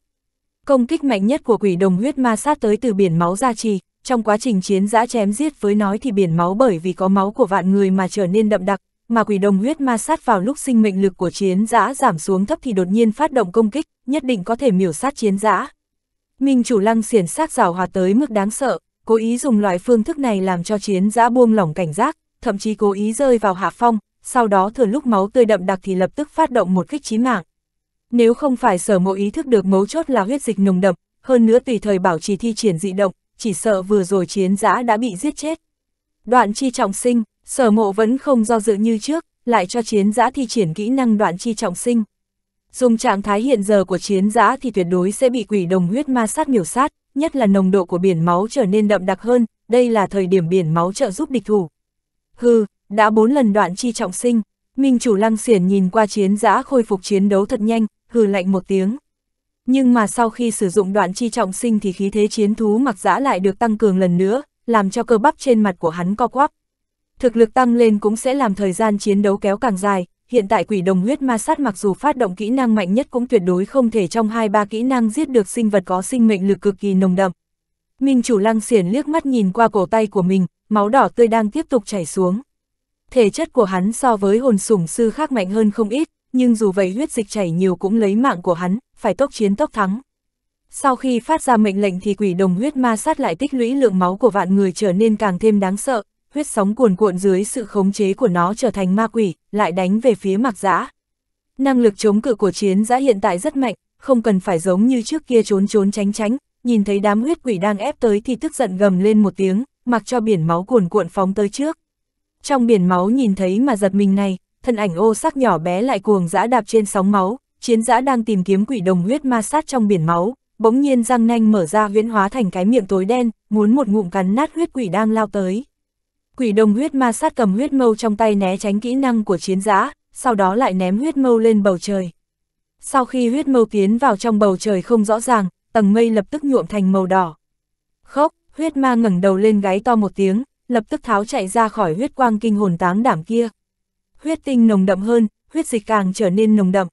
Công kích mạnh nhất của quỷ đồng huyết ma sát tới từ biển máu gia trì, trong quá trình chiến giã chém giết với nói thì biển máu bởi vì có máu của vạn người mà trở nên đậm đặc, mà quỷ đồng huyết ma sát vào lúc sinh mệnh lực của chiến giã giảm xuống thấp thì đột nhiên phát động công kích, nhất định có thể miểu sát chiến giã. Minh chủ lăng xiển sát rào hòa tới mức đáng sợ, cố ý dùng loại phương thức này làm cho chiến giã buông lỏng cảnh giác, thậm chí cố ý rơi vào hạ phong, sau đó thừa lúc máu tươi đậm đặc thì lập tức phát động một kích chí mạng. Nếu không phải sở mộ ý thức được mấu chốt là huyết dịch nồng đậm, hơn nữa tùy thời bảo trì thi triển dị động, chỉ sợ vừa rồi chiến giã đã bị giết chết. Đoạn chi trọng sinh, Sở mộ vẫn không do dự như trước, lại cho chiến giã thi triển kỹ năng đoạn chi trọng sinh. Dùng trạng thái hiện giờ của chiến giã thì tuyệt đối sẽ bị quỷ đồng huyết ma sát miểu sát, nhất là nồng độ của biển máu trở nên đậm đặc hơn, đây là thời điểm biển máu trợ giúp địch thủ. Hừ, đã bốn lần đoạn chi trọng sinh, Minh chủ lăng xiển nhìn qua chiến giã khôi phục chiến đấu thật nhanh, hừ lạnh một tiếng. Nhưng mà sau khi sử dụng đoạn chi trọng sinh thì khí thế chiến thú mặc giã lại được tăng cường lần nữa, làm cho cơ bắp trên mặt của hắn co quắp. Thực lực tăng lên cũng sẽ làm thời gian chiến đấu kéo càng dài, hiện tại quỷ đồng huyết ma sát mặc dù phát động kỹ năng mạnh nhất cũng tuyệt đối không thể trong hai ba kỹ năng giết được sinh vật có sinh mệnh lực cực kỳ nồng đậm. Minh chủ lăng xiển liếc mắt nhìn qua cổ tay của mình, máu đỏ tươi đang tiếp tục chảy xuống. Thể chất của hắn so với hồn sủng sư khác mạnh hơn không ít, nhưng dù vậy huyết dịch chảy nhiều cũng lấy mạng của hắn, phải tốc chiến tốc thắng. Sau khi phát ra mệnh lệnh thì quỷ đồng huyết ma sát lại tích lũy lượng máu của vạn người trở nên càng thêm đáng sợ, huyết sóng cuồn cuộn dưới sự khống chế của nó trở thành ma quỷ, lại đánh về phía mạc giã. Năng lực chống cự của chiến giã hiện tại rất mạnh, không cần phải giống như trước kia trốn trốn tránh tránh, nhìn thấy đám huyết quỷ đang ép tới thì tức giận gầm lên một tiếng, mặc cho biển máu cuồn cuộn phóng tới trước. Trong biển máu nhìn thấy mà giật mình này, thân ảnh ô sắc nhỏ bé lại cuồng dã đạp trên sóng máu, chiến dã đang tìm kiếm quỷ đồng huyết ma sát trong biển máu, bỗng nhiên răng nanh mở ra huyễn hóa thành cái miệng tối đen, muốn một ngụm cắn nát huyết quỷ đang lao tới. Quỷ đồng huyết ma sát cầm huyết mâu trong tay né tránh kỹ năng của chiến giã, sau đó lại ném huyết mâu lên bầu trời. Sau khi huyết mâu tiến vào trong bầu trời không rõ ràng, tầng mây lập tức nhuộm thành màu đỏ. Khóc, huyết ma ngẩng đầu lên gáy to một tiếng, lập tức tháo chạy ra khỏi huyết quang kinh hồn táng đảm kia. Huyết tinh nồng đậm hơn, huyết dịch càng trở nên nồng đậm.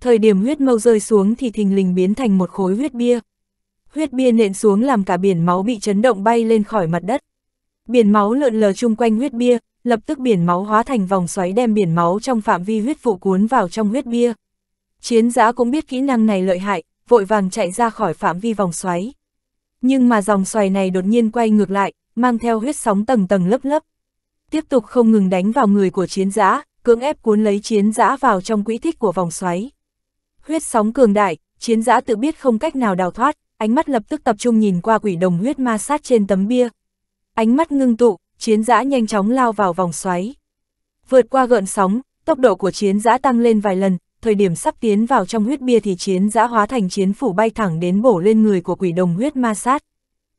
Thời điểm huyết mâu rơi xuống thì thình lình biến thành một khối huyết bia. Huyết bia nện xuống làm cả biển máu bị chấn động bay lên khỏi mặt đất. Biển máu lượn lờ chung quanh huyết bia, lập tức biển máu hóa thành vòng xoáy đem biển máu trong phạm vi huyết vụ cuốn vào trong huyết bia. Chiến giã cũng biết kỹ năng này lợi hại, vội vàng chạy ra khỏi phạm vi vòng xoáy. Nhưng mà dòng xoáy này đột nhiên quay ngược lại, mang theo huyết sóng tầng tầng lớp lớp Tiếp tục không ngừng đánh vào người của chiến giã, cưỡng ép cuốn lấy chiến giã vào trong quỹ tích của vòng xoáy. Huyết sóng cường đại, chiến giã tự biết không cách nào đào thoát, ánh mắt lập tức tập trung nhìn qua quỷ đồng huyết ma sát trên tấm bia, ánh mắt ngưng tụ, chiến giã nhanh chóng lao vào vòng xoáy. Vượt qua gợn sóng, tốc độ của chiến giã tăng lên vài lần, thời điểm sắp tiến vào trong huyết bia thì chiến giã hóa thành chiến phủ bay thẳng đến bổ lên người của quỷ đồng huyết ma sát.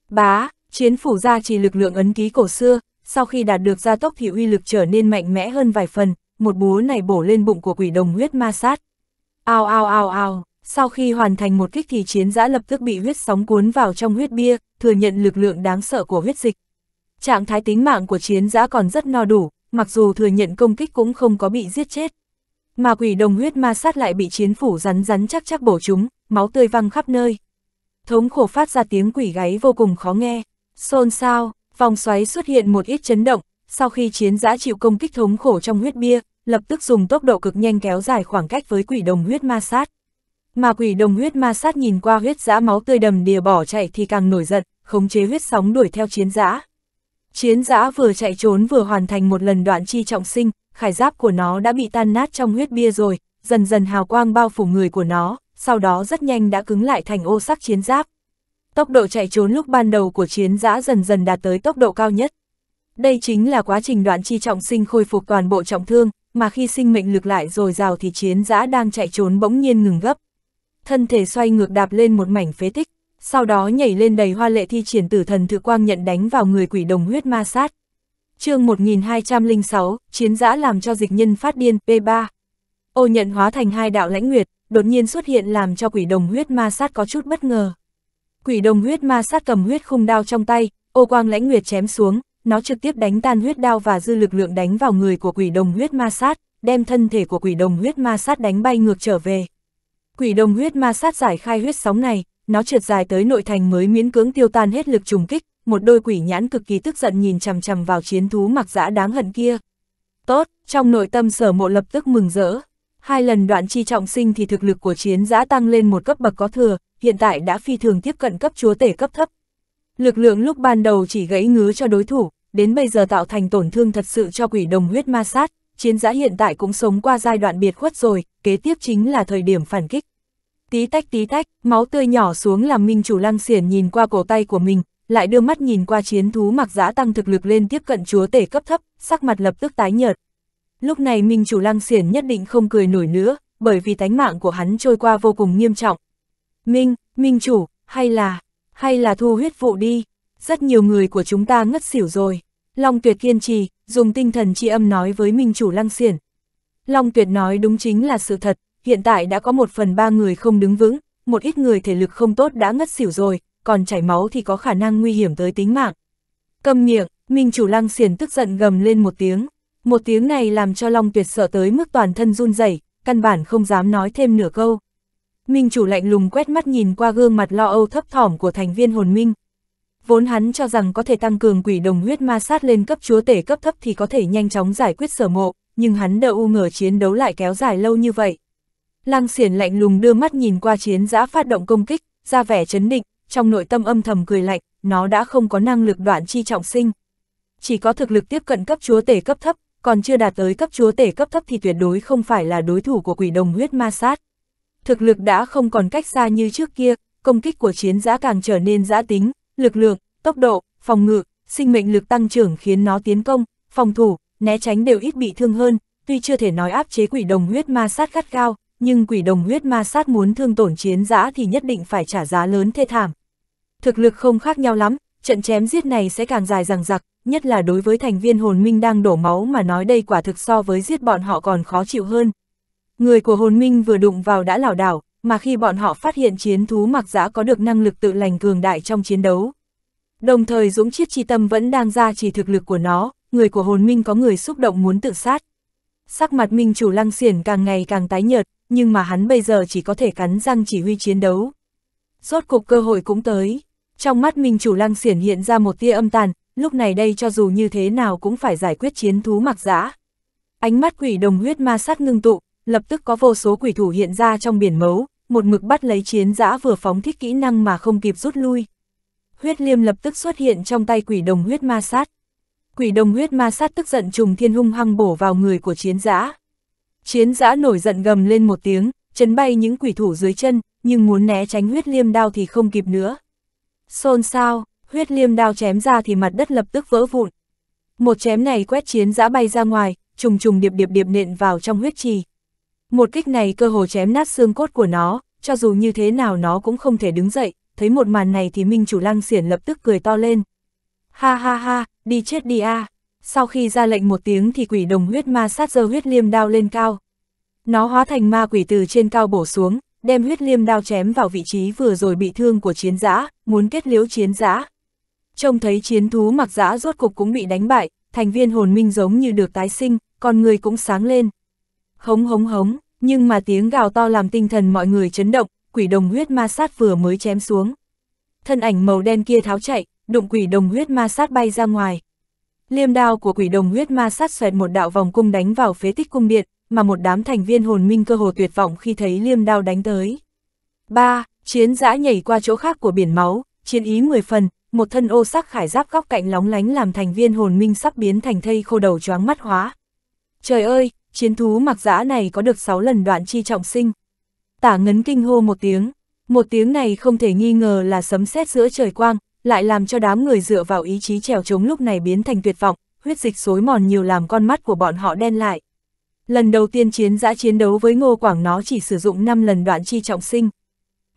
Bá, chiến phủ ra chỉ lực lượng ấn ký cổ xưa, sau khi đạt được gia tốc thì uy lực trở nên mạnh mẽ hơn vài phần, một búa này bổ lên bụng của quỷ đồng huyết ma sát. Ao ao ao ao, sau khi hoàn thành một kích thì chiến giã lập tức bị huyết sóng cuốn vào trong huyết bia, thừa nhận lực lượng đáng sợ của huyết dịch, trạng thái tính mạng của chiến giã còn rất no đủ, mặc dù thừa nhận công kích cũng không có bị giết chết. Mà quỷ đồng huyết ma sát lại bị chiến phủ rắn rắn chắc chắc bổ chúng, máu tươi văng khắp nơi. Thống khổ phát ra tiếng quỷ gáy vô cùng khó nghe. Xôn xao, vòng xoáy xuất hiện một ít chấn động, sau khi chiến giã chịu công kích thống khổ trong huyết bia, lập tức dùng tốc độ cực nhanh kéo dài khoảng cách với quỷ đồng huyết ma sát. Mà quỷ đồng huyết ma sát nhìn qua huyết giã máu tươi đầm đìa bỏ chạy thì càng nổi giận, khống chế huyết sóng đuổi theo chiến giã. Chiến giã vừa chạy trốn vừa hoàn thành một lần đoạn chi trọng sinh, khải giáp của nó đã bị tan nát trong huyết bia rồi, dần dần hào quang bao phủ người của nó, sau đó rất nhanh đã cứng lại thành ô sắc chiến giáp. Tốc độ chạy trốn lúc ban đầu của chiến giã dần dần đạt tới tốc độ cao nhất. Đây chính là quá trình đoạn chi trọng sinh khôi phục toàn bộ trọng thương, mà khi sinh mệnh lực lại rồi rào thì chiến giã đang chạy trốn bỗng nhiên ngừng gấp. Thân thể xoay ngược đạp lên một mảnh phế tích, sau đó nhảy lên đầy hoa lệ thi triển tử thần thự quang nhận đánh vào người quỷ đồng huyết ma sát. chương 1206, chiến giã làm cho dịch nhân phát điên, P3. Ô nhận hóa thành hai đạo lãnh nguyệt, đột nhiên xuất hiện làm cho quỷ đồng huyết ma sát có chút bất ngờ. Quỷ đồng huyết ma sát cầm huyết khung đao trong tay, ô quang lãnh nguyệt chém xuống, nó trực tiếp đánh tan huyết đao và dư lực lượng đánh vào người của quỷ đồng huyết ma sát, đem thân thể của quỷ đồng huyết ma sát đánh bay ngược trở về. Quỷ đồng huyết ma sát giải khai huyết sóng này, nó trượt dài tới nội thành mới miễn cưỡng tiêu tan hết lực trùng kích, một đôi quỷ nhãn cực kỳ tức giận nhìn chằm chằm vào chiến thú mặc dã đáng hận kia. Tốt, trong nội tâm sở mộ lập tức mừng rỡ. Hai lần đoạn chi trọng sinh thì thực lực của chiến giã tăng lên một cấp bậc có thừa, hiện tại đã phi thường tiếp cận cấp chúa tể cấp thấp. Lực lượng lúc ban đầu chỉ gãy ngứa cho đối thủ, đến bây giờ tạo thành tổn thương thật sự cho quỷ đồng huyết ma sát, chiến giã hiện tại cũng sống qua giai đoạn biệt khuất rồi, kế tiếp chính là thời điểm phản kích. Tí tách tí tách, máu tươi nhỏ xuống làm minh chủ lăng xiển nhìn qua cổ tay của mình, lại đưa mắt nhìn qua chiến thú mặc giã tăng thực lực lên tiếp cận chúa tể cấp thấp, sắc mặt lập tức tái nhợt. Lúc này minh chủ lăng xiển nhất định không cười nổi nữa, bởi vì tánh mạng của hắn trôi qua vô cùng nghiêm trọng. Minh, minh chủ, hay là, hay là thu huyết vụ đi, rất nhiều người của chúng ta ngất xỉu rồi. Long tuyệt kiên trì, dùng tinh thần tri âm nói với minh chủ lăng xiển. Long tuyệt nói đúng chính là sự thật, hiện tại đã có một phần ba người không đứng vững, một ít người thể lực không tốt đã ngất xỉu rồi, còn chảy máu thì có khả năng nguy hiểm tới tính mạng. Cầm miệng, Minh chủ lăng xiển tức giận gầm lên một tiếng. Một tiếng này làm cho Long tuyệt sợ tới mức toàn thân run rẩy, căn bản không dám nói thêm nửa câu. Minh chủ lạnh lùng quét mắt nhìn qua gương mặt lo âu thấp thỏm của thành viên hồn minh. Vốn hắn cho rằng có thể tăng cường quỷ đồng huyết ma sát lên cấp chúa tể cấp thấp thì có thể nhanh chóng giải quyết sở mộ, nhưng hắn đâu ngờ chiến đấu lại kéo dài lâu như vậy. Lang xiển lạnh lùng đưa mắt nhìn qua chiến giã phát động công kích, ra vẻ chấn định, trong nội tâm âm thầm cười lạnh, nó đã không có năng lực đoạn chi trọng sinh. Chỉ có thực lực tiếp cận cấp chúa tể cấp thấp, còn chưa đạt tới cấp chúa tể cấp thấp thì tuyệt đối không phải là đối thủ của quỷ đồng huyết ma sát. Thực lực đã không còn cách xa như trước kia, công kích của chiến giã càng trở nên giã tính, lực lượng, tốc độ, phòng ngự, sinh mệnh lực tăng trưởng khiến nó tiến công, phòng thủ, né tránh đều ít bị thương hơn, tuy chưa thể nói áp chế quỷ đồng huyết ma sát gắt cao nhưng quỷ đồng huyết ma sát muốn thương tổn chiến giã thì nhất định phải trả giá lớn thê thảm. Thực lực không khác nhau lắm, trận chém giết này sẽ càng dài dằng dặc nhất là đối với thành viên hồn minh đang đổ máu mà nói đây quả thực so với giết bọn họ còn khó chịu hơn. Người của hồn minh vừa đụng vào đã lảo đảo, mà khi bọn họ phát hiện chiến thú mặc giã có được năng lực tự lành cường đại trong chiến đấu. Đồng thời dũng chiết chi tâm vẫn đang ra chỉ thực lực của nó, người của hồn minh có người xúc động muốn tự sát. Sắc mặt minh chủ lăng xiển càng ngày càng tái nhợt, nhưng mà hắn bây giờ chỉ có thể cắn răng chỉ huy chiến đấu. Rốt cục cơ hội cũng tới, trong mắt Minh chủ lăng xiển hiện ra một tia âm tàn, lúc này đây cho dù như thế nào cũng phải giải quyết chiến thú mặc giã. Ánh mắt quỷ đồng huyết ma sát ngưng tụ, lập tức có vô số quỷ thủ hiện ra trong biển mấu, một mực bắt lấy chiến giã vừa phóng thích kỹ năng mà không kịp rút lui. Huyết liêm lập tức xuất hiện trong tay quỷ đồng huyết ma sát. Quỷ đồng huyết ma sát tức giận trùng thiên hung hăng bổ vào người của chiến giã. Chiến giã nổi giận gầm lên một tiếng, chấn bay những quỷ thủ dưới chân, nhưng muốn né tránh huyết liêm đao thì không kịp nữa. Xôn sao, huyết liêm đao chém ra thì mặt đất lập tức vỡ vụn. Một chém này quét chiến giã bay ra ngoài, trùng trùng điệp điệp điệp nện vào trong huyết trì. Một kích này cơ hồ chém nát xương cốt của nó, cho dù như thế nào nó cũng không thể đứng dậy, thấy một màn này thì Minh Chủ Lăng Xiển lập tức cười to lên. Ha ha ha, đi chết đi a. À sau khi ra lệnh một tiếng thì quỷ đồng huyết ma sát dơ huyết liêm đao lên cao. Nó hóa thành ma quỷ từ trên cao bổ xuống, đem huyết liêm đao chém vào vị trí vừa rồi bị thương của chiến giã, muốn kết liễu chiến giã. Trông thấy chiến thú mặc giã rốt cục cũng bị đánh bại, thành viên hồn minh giống như được tái sinh, con người cũng sáng lên. Hống hống hống, nhưng mà tiếng gào to làm tinh thần mọi người chấn động, quỷ đồng huyết ma sát vừa mới chém xuống. Thân ảnh màu đen kia tháo chạy, đụng quỷ đồng huyết ma sát bay ra ngoài, Liêm đao của quỷ đồng huyết ma sát xoẹt một đạo vòng cung đánh vào phế tích cung điện, mà một đám thành viên hồn minh cơ hồ tuyệt vọng khi thấy liêm đao đánh tới. Ba Chiến giã nhảy qua chỗ khác của biển máu, chiến ý 10 phần, một thân ô sắc khải giáp góc cạnh lóng lánh làm thành viên hồn minh sắp biến thành thây khô đầu choáng mắt hóa. Trời ơi, chiến thú mặc giã này có được 6 lần đoạn chi trọng sinh. Tả ngấn kinh hô một tiếng, một tiếng này không thể nghi ngờ là sấm sét giữa trời quang, lại làm cho đám người dựa vào ý chí trèo chống lúc này biến thành tuyệt vọng, huyết dịch xối mòn nhiều làm con mắt của bọn họ đen lại. Lần đầu tiên chiến giã chiến đấu với Ngô Quảng nó chỉ sử dụng 5 lần đoạn chi trọng sinh.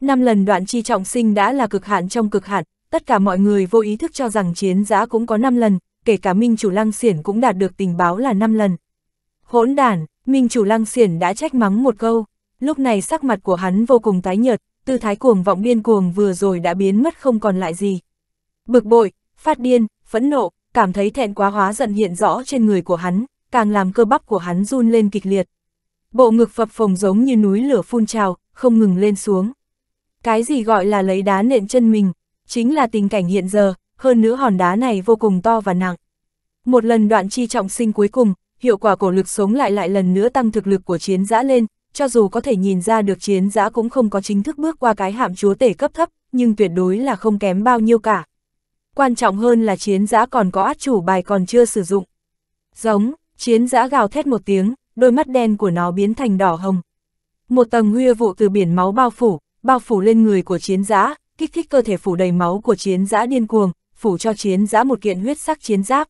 5 lần đoạn chi trọng sinh đã là cực hạn trong cực hạn, tất cả mọi người vô ý thức cho rằng chiến giã cũng có 5 lần, kể cả Minh Chủ Lăng Xiển cũng đạt được tình báo là 5 lần. Hỗn đản, Minh Chủ Lăng Xiển đã trách mắng một câu, lúc này sắc mặt của hắn vô cùng tái nhợt, tư thái cuồng vọng điên cuồng vừa rồi đã biến mất không còn lại gì. Bực bội, phát điên, phẫn nộ, cảm thấy thẹn quá hóa giận hiện rõ trên người của hắn, càng làm cơ bắp của hắn run lên kịch liệt. Bộ ngực phập phồng giống như núi lửa phun trào, không ngừng lên xuống. Cái gì gọi là lấy đá nện chân mình, chính là tình cảnh hiện giờ, hơn nữa hòn đá này vô cùng to và nặng. Một lần đoạn chi trọng sinh cuối cùng, hiệu quả cổ lực sống lại lại lần nữa tăng thực lực của chiến dã lên, cho dù có thể nhìn ra được chiến dã cũng không có chính thức bước qua cái hạm chúa tể cấp thấp, nhưng tuyệt đối là không kém bao nhiêu cả quan trọng hơn là chiến giã còn có át chủ bài còn chưa sử dụng. Giống, chiến giã gào thét một tiếng, đôi mắt đen của nó biến thành đỏ hồng. Một tầng huyê vụ từ biển máu bao phủ, bao phủ lên người của chiến giã, kích thích cơ thể phủ đầy máu của chiến giã điên cuồng, phủ cho chiến giã một kiện huyết sắc chiến giáp.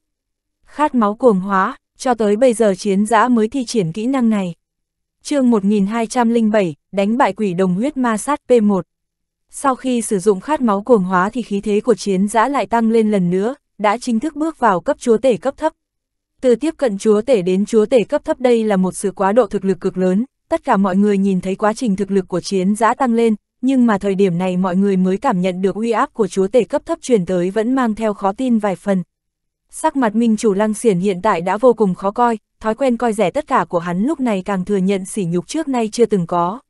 Khát máu cuồng hóa, cho tới bây giờ chiến giã mới thi triển kỹ năng này. chương 1207, đánh bại quỷ đồng huyết ma sát P1. Sau khi sử dụng khát máu cuồng hóa thì khí thế của chiến giã lại tăng lên lần nữa, đã chính thức bước vào cấp chúa tể cấp thấp. Từ tiếp cận chúa tể đến chúa tể cấp thấp đây là một sự quá độ thực lực cực lớn, tất cả mọi người nhìn thấy quá trình thực lực của chiến giã tăng lên, nhưng mà thời điểm này mọi người mới cảm nhận được uy áp của chúa tể cấp thấp truyền tới vẫn mang theo khó tin vài phần. Sắc mặt minh chủ lăng xiển hiện tại đã vô cùng khó coi, thói quen coi rẻ tất cả của hắn lúc này càng thừa nhận sỉ nhục trước nay chưa từng có.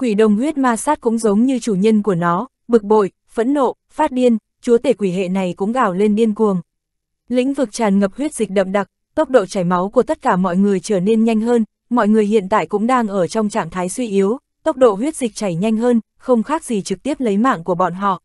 Quỷ đồng huyết ma sát cũng giống như chủ nhân của nó, bực bội, phẫn nộ, phát điên, chúa tể quỷ hệ này cũng gào lên điên cuồng. Lĩnh vực tràn ngập huyết dịch đậm đặc, tốc độ chảy máu của tất cả mọi người trở nên nhanh hơn, mọi người hiện tại cũng đang ở trong trạng thái suy yếu, tốc độ huyết dịch chảy nhanh hơn, không khác gì trực tiếp lấy mạng của bọn họ.